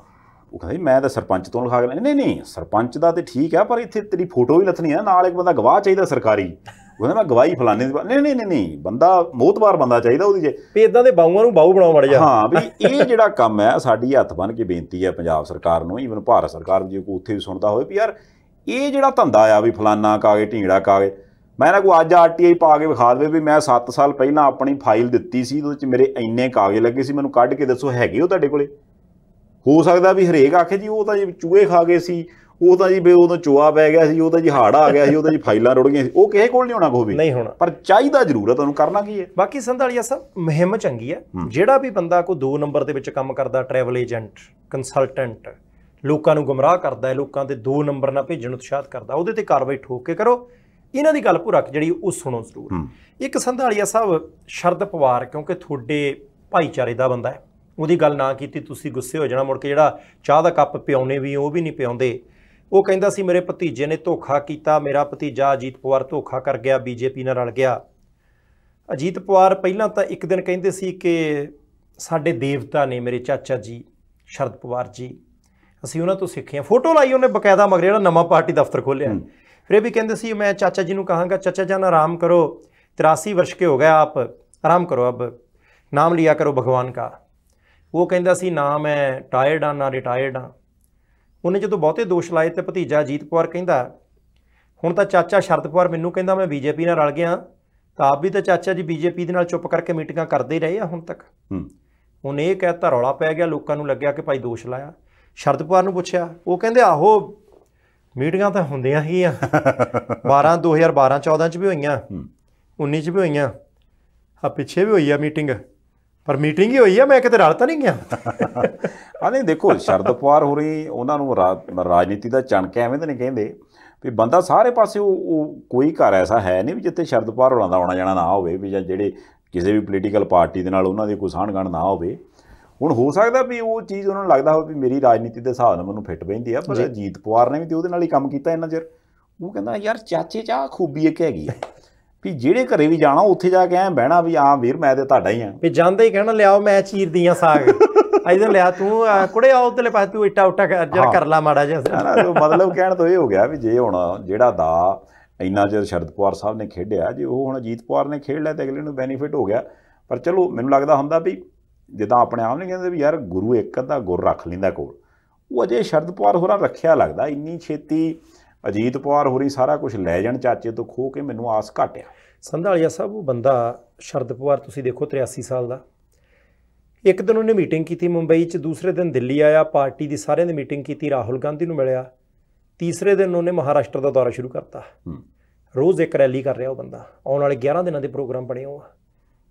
ਉਹ ਕਹਿੰਦਾ ਮੈਂ ਤਾਂ ਸਰਪੰਚ ਤੋਂ ਲਿਖਾ ਕੇ ਨਹੀਂ ਨਹੀਂ ਸਰਪੰਚ ਦਾ ਤੇ ਠੀਕ ਆ ਪਰ ਇੱਥੇ ਤੇਰੀ ਫੋਟੋ ਵੀ ਲੱਥਣੀ ਆ ਨਾਲ ਇੱਕ ਬੰਦਾ ਗਵਾਹ ਚਾਹੀਦਾ ਸਰਕਾਰੀ ਉਹਨੇ ਮੈਂ ਗਵਾਹੀ ਫਲਾਣੇ ਦੀ ਨਹੀਂ ਨਹੀਂ ਨਹੀਂ ਬੰਦਾ ਮੋਤਬਾਰ ਬੰਦਾ ਚਾਹੀਦਾ ਉਹਦੀ ਜੇ ਵੀ ਇਦਾਂ ਦੇ ਬਾਹੂਆਂ ਨੂੰ ਬਾਹੂ ਬਣਾਉ ਮੜ ਜਾ ਹਾਂ ਵੀ ਇਹ ਜਿਹੜਾ ਕੰਮ ਹੈ ਸਾਡੀ ਹੱਥ ਬਨ ਕੇ ਬੇਨਤੀ ਹੈ ਪੰਜਾਬ ਸਰਕਾਰ ਨੂੰ ਈਵਨ ਭਾਰਤ ਸਰਕਾਰ ਜੇ ਕੋ ਉੱਥੇ ਵੀ ਸੁਣਦਾ ਹੋਵੇ ਵੀ ਯਾਰ ਇਹ ਜਿਹੜਾ ਧੰਦਾ ਆ ਵੀ ਫਲਾਣਾ ਕਾਗੇ ਢੀਂਗੜਾ ਕਾਗੇ ਮੈਂ ਨਾ ਕੋ ਅੱਜ ਆਰਟੀਆਈ ਪਾ ਕੇ ਵਿਖਾ ਦੇਵੇ ਵੀ ਮੈਂ 7 ਸਾਲ ਪਹਿਲਾਂ ਆਪਣੀ ਫਾਈਲ ਦਿੱਤੀ ਸੀ ਉਹਦੇ ਵਿੱਚ ਮੇਰੇ ਇੰਨੇ ਕਾਗਜ਼ ਲੱਗੇ ਸੀ ਮੈਨੂੰ ਕੱਢ ਕੇ ਦੱਸੋ ਹੈਗੇ ਉਹ ਤੁਹਾਡੇ ਕੋਲੇ ਹੋ ਸਕਦਾ ਵੀ ਹਰੇਕ ਆਖੇ ਜੀ ਉਹ ਤਾਂ ਜੀ ਚੂਹੇ ਖਾ ਗਏ ਸੀ ਉਹ ਤਾਂ ਜੀ ਬੇ ਉਹਦਾ ਚੋਆ ਪੈ ਗਿਆ ਸੀ ਉਹਦਾ ਜੀ ਹਾੜ ਆ ਗਿਆ ਸੀ ਉਹਦਾ ਜੀ ਫਾਈਲਾਂ ਰੁੜ ਗਈਆਂ ਸੀ ਉਹ ਕਿਸੇ ਕੋਲ ਨਹੀਂ ਹੋਣਾ ਕੋਈ ਨਹੀਂ ਹੋਣਾ ਪਰ ਚਾਹੀਦਾ ਜ਼ਰੂਰ ਹੈ ਤੁਹਾਨੂੰ ਕਰਨਾ ਕੀ ਹੈ ਬਾਕੀ ਸੰਧਾਲੀਆ ਸਾਹਿਬ ਮਹਿਮ ਚੰਗੀ ਹੈ ਜਿਹੜਾ ਵੀ ਬੰਦਾ ਕੋ 2 ਨੰਬਰ ਦੇ ਵਿੱਚ ਕੰਮ ਕਰਦਾ ਟਰੈਵਲ ਏਜੰਟ ਕੰਸਲਟੈਂਟ ਲੋਕਾਂ ਨੂੰ ਗੁੰਮਰਾਹ ਕਰਦਾ ਹੈ ਲੋਕਾਂ ਦੇ 2 ਨੰਬਰ ਨਾਲ ਭੇਜਣ ਉਤਸ਼ਾਹਤ ਕਰਦਾ ਉਹਦੇ ਤੇ ਕਾਰਵਾਈ ਠੋਕ ਕੇ ਕਰੋ ਇਹਨਾਂ ਦੀ ਗੱਲ ਰੱਖ ਜਿਹੜੀ ਉਹ ਸੁਣੋ ਜ਼ਰੂਰ ਇੱਕ ਸੰਧਾਲੀਆ ਸਾਹਿਬ ਸ਼ਰਦ ਪਵਾਰ ਕਿਉਂਕਿ ਤੁਹਾਡੇ ਭਾਈਚਾਰੇ ਦਾ ਬੰਦਾ ਹੈ ਉਹਦੀ ਗੱਲ ਨਾ ਕੀਤੀ ਤੁਸੀਂ ਗੁੱਸੇ ਹੋ ਜਾਣਾ ਮੁੜ ਕੇ ਜਿਹੜਾ ਚਾਹ ਦਾ ਕੱਪ ਪਿਆਉਨੇ ਵੀ ਉਹ ਵੀ ਨਹੀਂ ਪਿਉਂਦੇ ਉਹ ਕਹਿੰਦਾ ਸੀ ਮੇਰੇ ਭਤੀਜੇ ਨੇ ਧੋਖਾ ਕੀਤਾ ਮੇਰਾ ਭਤੀਜਾ ਅਜੀਤ ਪਵਾਰ ਧੋਖਾ ਕਰ ਗਿਆ ਬੀਜੇਪੀ ਨਾਲ ਰਲ ਗਿਆ ਅਜੀਤ ਪਵਾਰ ਪਹਿਲਾਂ ਤਾਂ ਇੱਕ ਦਿਨ ਕਹਿੰਦੇ ਸੀ ਕਿ ਸਾਡੇ ਦੇਵਤਾ ਨੇ ਮੇਰੇ ਚਾਚਾ ਜੀ ਸ਼ਰਦ ਪਵਾਰ ਜੀ ਅਸੀਂ ਉਹਨਾਂ ਤੋਂ ਸਿੱਖਿਆ ਫੋਟੋ ਲਾਈ ਉਹਨੇ ਬਕਾਇਦਾ ਮਗਰੇ ਜਿਹੜਾ ਨਵਾਂ ਪਾਰਟੀ ਦਫ਼ਤਰ ਖੋਲ੍ਹਿਆ ਫਿਰ ਇਹ ਵੀ ਕਹਿੰਦੇ ਸੀ ਮੈਂ ਚਾਚਾ ਜੀ ਨੂੰ ਕਹਾਂਗਾ ਚਾਚਾ ਜਾਨ ਆਰਾਮ ਕਰੋ 83 ਵਰਸ਼ ਕੇ ਹੋ ਗਏ ਆਪ ਆਰਾਮ ਕਰੋ ਅਬ ਨਾਮ ਲਿਆ ਕਰੋ ਭਗਵਾਨ ਦਾ ਉਹ ਕਹਿੰਦਾ ਸੀ ਨਾ ਮੈਂ ਟਾਇਰਡ ਆ ਨਾ ਰਿਟਾਇਰਡ ਆ ਉਹਨੇ ਜਦੋਂ ਬਹੁਤੇ ਦੋਸ਼ ਲਾਏ ਤੇ ਭਤੀਜਾ ਜੀਤ ਕੁਮਾਰ ਕਹਿੰਦਾ ਹੁਣ ਤਾਂ ਚਾਚਾ ਸ਼ਰਦ ਕੁਮਾਰ ਮੈਨੂੰ ਕਹਿੰਦਾ ਮੈਂ ਬੀਜੇਪੀ ਨਾਲ ਰਲ ਗਿਆ ਤਾਂ ਆਪ ਵੀ ਤਾਂ ਚਾਚਾ ਜੀ ਬੀਜੇਪੀ ਦੇ ਨਾਲ ਚੁੱਪ ਕਰਕੇ ਮੀਟਿੰਗਾਂ ਕਰਦੇ ਹੀ ਰਹੇ ਆ ਹੁਣ ਤੱਕ ਹੁਣ ਇਹ ਕਹਿ ਤਾ ਰੌਲਾ ਪੈ ਗਿਆ ਲੋਕਾਂ ਨੂੰ ਲੱਗਿਆ ਕਿ ਭਾਈ ਦੋਸ਼ ਲਾਇਆ ਸ਼ਰਦ ਕੁਮਾਰ ਨੂੰ ਪੁੱਛਿਆ ਉਹ ਕਹਿੰਦੇ ਆਹੋ ਮੀਟਿੰਗਾਂ ਤਾਂ ਹੁੰਦੀਆਂ ਹੀ ਆ 12 2012 14 ਚ ਵੀ ਹੋਈਆਂ 19 ਚ ਵੀ ਹੋਈਆਂ ਆ ਪਿੱਛੇ ਵੀ ਹੋਈ ਆ ਮੀਟਿੰਗ ਪਰ ਮੀਟਿੰਗ ਹੀ ਹੋਈ ਆ ਮੈਂ ਕਿਤੇ ਰਲ ਤਾਂ ਨਹੀਂ ਗਿਆ ਆ ਨਹੀਂ ਦੇਖੋ ਸ਼ਰਦ ਪਵਾਰ ਹੋ ਰਹੀ ਉਹਨਾਂ ਨੂੰ ਰਾਜਨੀਤੀ ਦਾ ਚਣਕ ਐਵੇਂ ਤਾਂ ਨਹੀਂ ਕਹਿੰਦੇ ਵੀ ਬੰਦਾ ਸਾਰੇ ਪਾਸੇ ਉਹ ਕੋਈ ਘਰ ਐਸਾ ਹੈ ਨਹੀਂ ਵੀ ਜਿੱਥੇ ਸ਼ਰਦ ਪਵਾਰ ਹੋਣਾ ਦਾ ਆਉਣਾ ਜਾਣਾ ਨਾ ਹੋਵੇ ਵੀ ਜਾਂ ਜਿਹੜੇ ਕਿਸੇ ਵੀ ਪੋਲੀਟੀਕਲ ਪਾਰਟੀ ਦੇ ਨਾਲ ਉਹਨਾਂ ਦੀ ਕੋਈ ਸਾਂਝਗਣ ਨਾ ਹੋਵੇ ਹੁਣ ਹੋ ਸਕਦਾ ਵੀ ਉਹ ਚੀਜ਼ ਉਹਨਾਂ ਨੂੰ ਲੱਗਦਾ ਹੋਵੇ ਵੀ ਮੇਰੀ ਰਾਜਨੀਤੀ ਦੇ ਹਿਸਾਬ ਨਾਲ ਮੈਨੂੰ ਫਿੱਟ ਬੈਂਦੀ ਆ ਪਰ ਜੀਤ ਪਵਾਰ ਨੇ ਵੀ ਤੇ ਉਹਦੇ ਨਾਲ ਹੀ ਕੰਮ ਕੀਤਾ ਇੰਨਾ ਚਿਰ ਉਹ ਕਹਿੰਦਾ ਯਾਰ ਚਾਚੇ ਚਾਹ ਖੂਬੀ ਇੱਕ ਹੈਗੀ ਆ ਵੀ ਜਿਹੜੇ ਘਰੇ ਵੀ ਜਾਣਾ ਉੱਥੇ ਜਾ ਕੇ ਐ ਬਹਿਣਾ ਵੀ ਆ ਵੀਰ ਮੈਂ ਤੇ ਤੁਹਾਡਾ ਹੀ ਆ ਵੀ ਜਾਂਦਾ ਹੀ ਕਹਿਣਾ ਲਿਆਓ ਮੈਂ ਚੀਰ ਦੀਆਂ ਸਾਗ ਅਜੇ ਲਿਆ ਤੂੰ ਕੁੜੇ ਆ ਉਧਰਲੇ ਪਾਸੇ ਤੂੰ ਇੱਟਾ ਉਟਾ ਜਿਹੜਾ ਕਰ ਲਾ ਮਾੜਾ ਜਿਹਾ ਮਤਲਬ ਕਹਿਣ ਤੋਂ ਇਹ ਹੋ ਗਿਆ ਵੀ ਜੇ ਹੁਣ ਜਿਹੜਾ ਦਾ ਇੰਨਾ ਚਿਰ ਸ਼ਰਦ ਪਵਾਰ ਸਾਹਿਬ ਨੇ ਖੇਡਿਆ ਜੇ ਉਹ ਹੁਣ ਅਜੀਤ ਪਵਾਰ ਨੇ ਖੇਡ ਲਿਆ ਤੇ ਅਗਲੇ ਨੂੰ ਬੈਨੀਫਿਟ ਹੋ ਗਿਆ ਪਰ ਚਲੋ ਮੈਨੂੰ ਲੱਗਦਾ ਹੁੰਦਾ ਵੀ ਜਿੱਦਾਂ ਆਪਣੇ ਆਪ ਨੇ ਕਹਿੰਦੇ ਵੀ ਯਾਰ ਗੁਰੂ ਇੱਕ ਅੱਧਾ ਗੁਰ ਰੱਖ ਲਿੰਦਾ ਕੋਲ ਉਹ ਅਜੇ ਸ਼ਰਦ ਪਵਾਰ ਹੋਰਾਂ ਰੱਖਿਆ ਲੱਗਦਾ ਇੰਨੀ ਛੇਤੀ ਅਜੀਤ ਪਵਾਰ ਹੋਰੀ ਸਾਰਾ ਕੁਝ ਲੈ ਜਾਣ ਚਾਚੇ ਤੋਂ ਖੋ ਕੇ ਮੈਨੂੰ ਆਸ ਘਟਿਆ ਸੰਧਾਲੀਆ ਸਾਹਿਬ ਉਹ ਬੰਦਾ ਸ਼ਰਦ ਪਵਾਰ ਤੁਸੀਂ ਦੇਖੋ 83 ਸਾਲ ਦਾ ਇੱਕ ਦਿਨ ਉਹਨੇ ਮੀਟਿੰਗ ਕੀਤੀ ਮੁੰਬਈ 'ਚ ਦੂਸਰੇ ਦਿਨ ਦਿੱਲੀ ਆਇਆ ਪਾਰਟੀ ਦੀ ਸਾਰਿਆਂ ਦੀ ਮੀਟਿੰਗ ਕੀਤੀ ਰਾਹੁਲ ਗਾਂਧੀ ਨੂੰ ਮਿਲਿਆ ਤੀਸਰੇ ਦਿਨ ਉਹਨੇ ਮਹਾਰਾਸ਼ਟਰ ਦਾ ਦੌਰਾ ਸ਼ੁਰੂ ਕਰਤਾ ਰੋਜ਼ ਇੱਕ ਰੈਲੀ ਕਰ ਰਿਹਾ ਉਹ ਬੰਦਾ ਆਉਣ ਵਾਲੇ 11 ਦਿਨਾਂ ਦੇ ਪ੍ਰੋਗਰਾਮ ਬਣੇ ਹੋਆ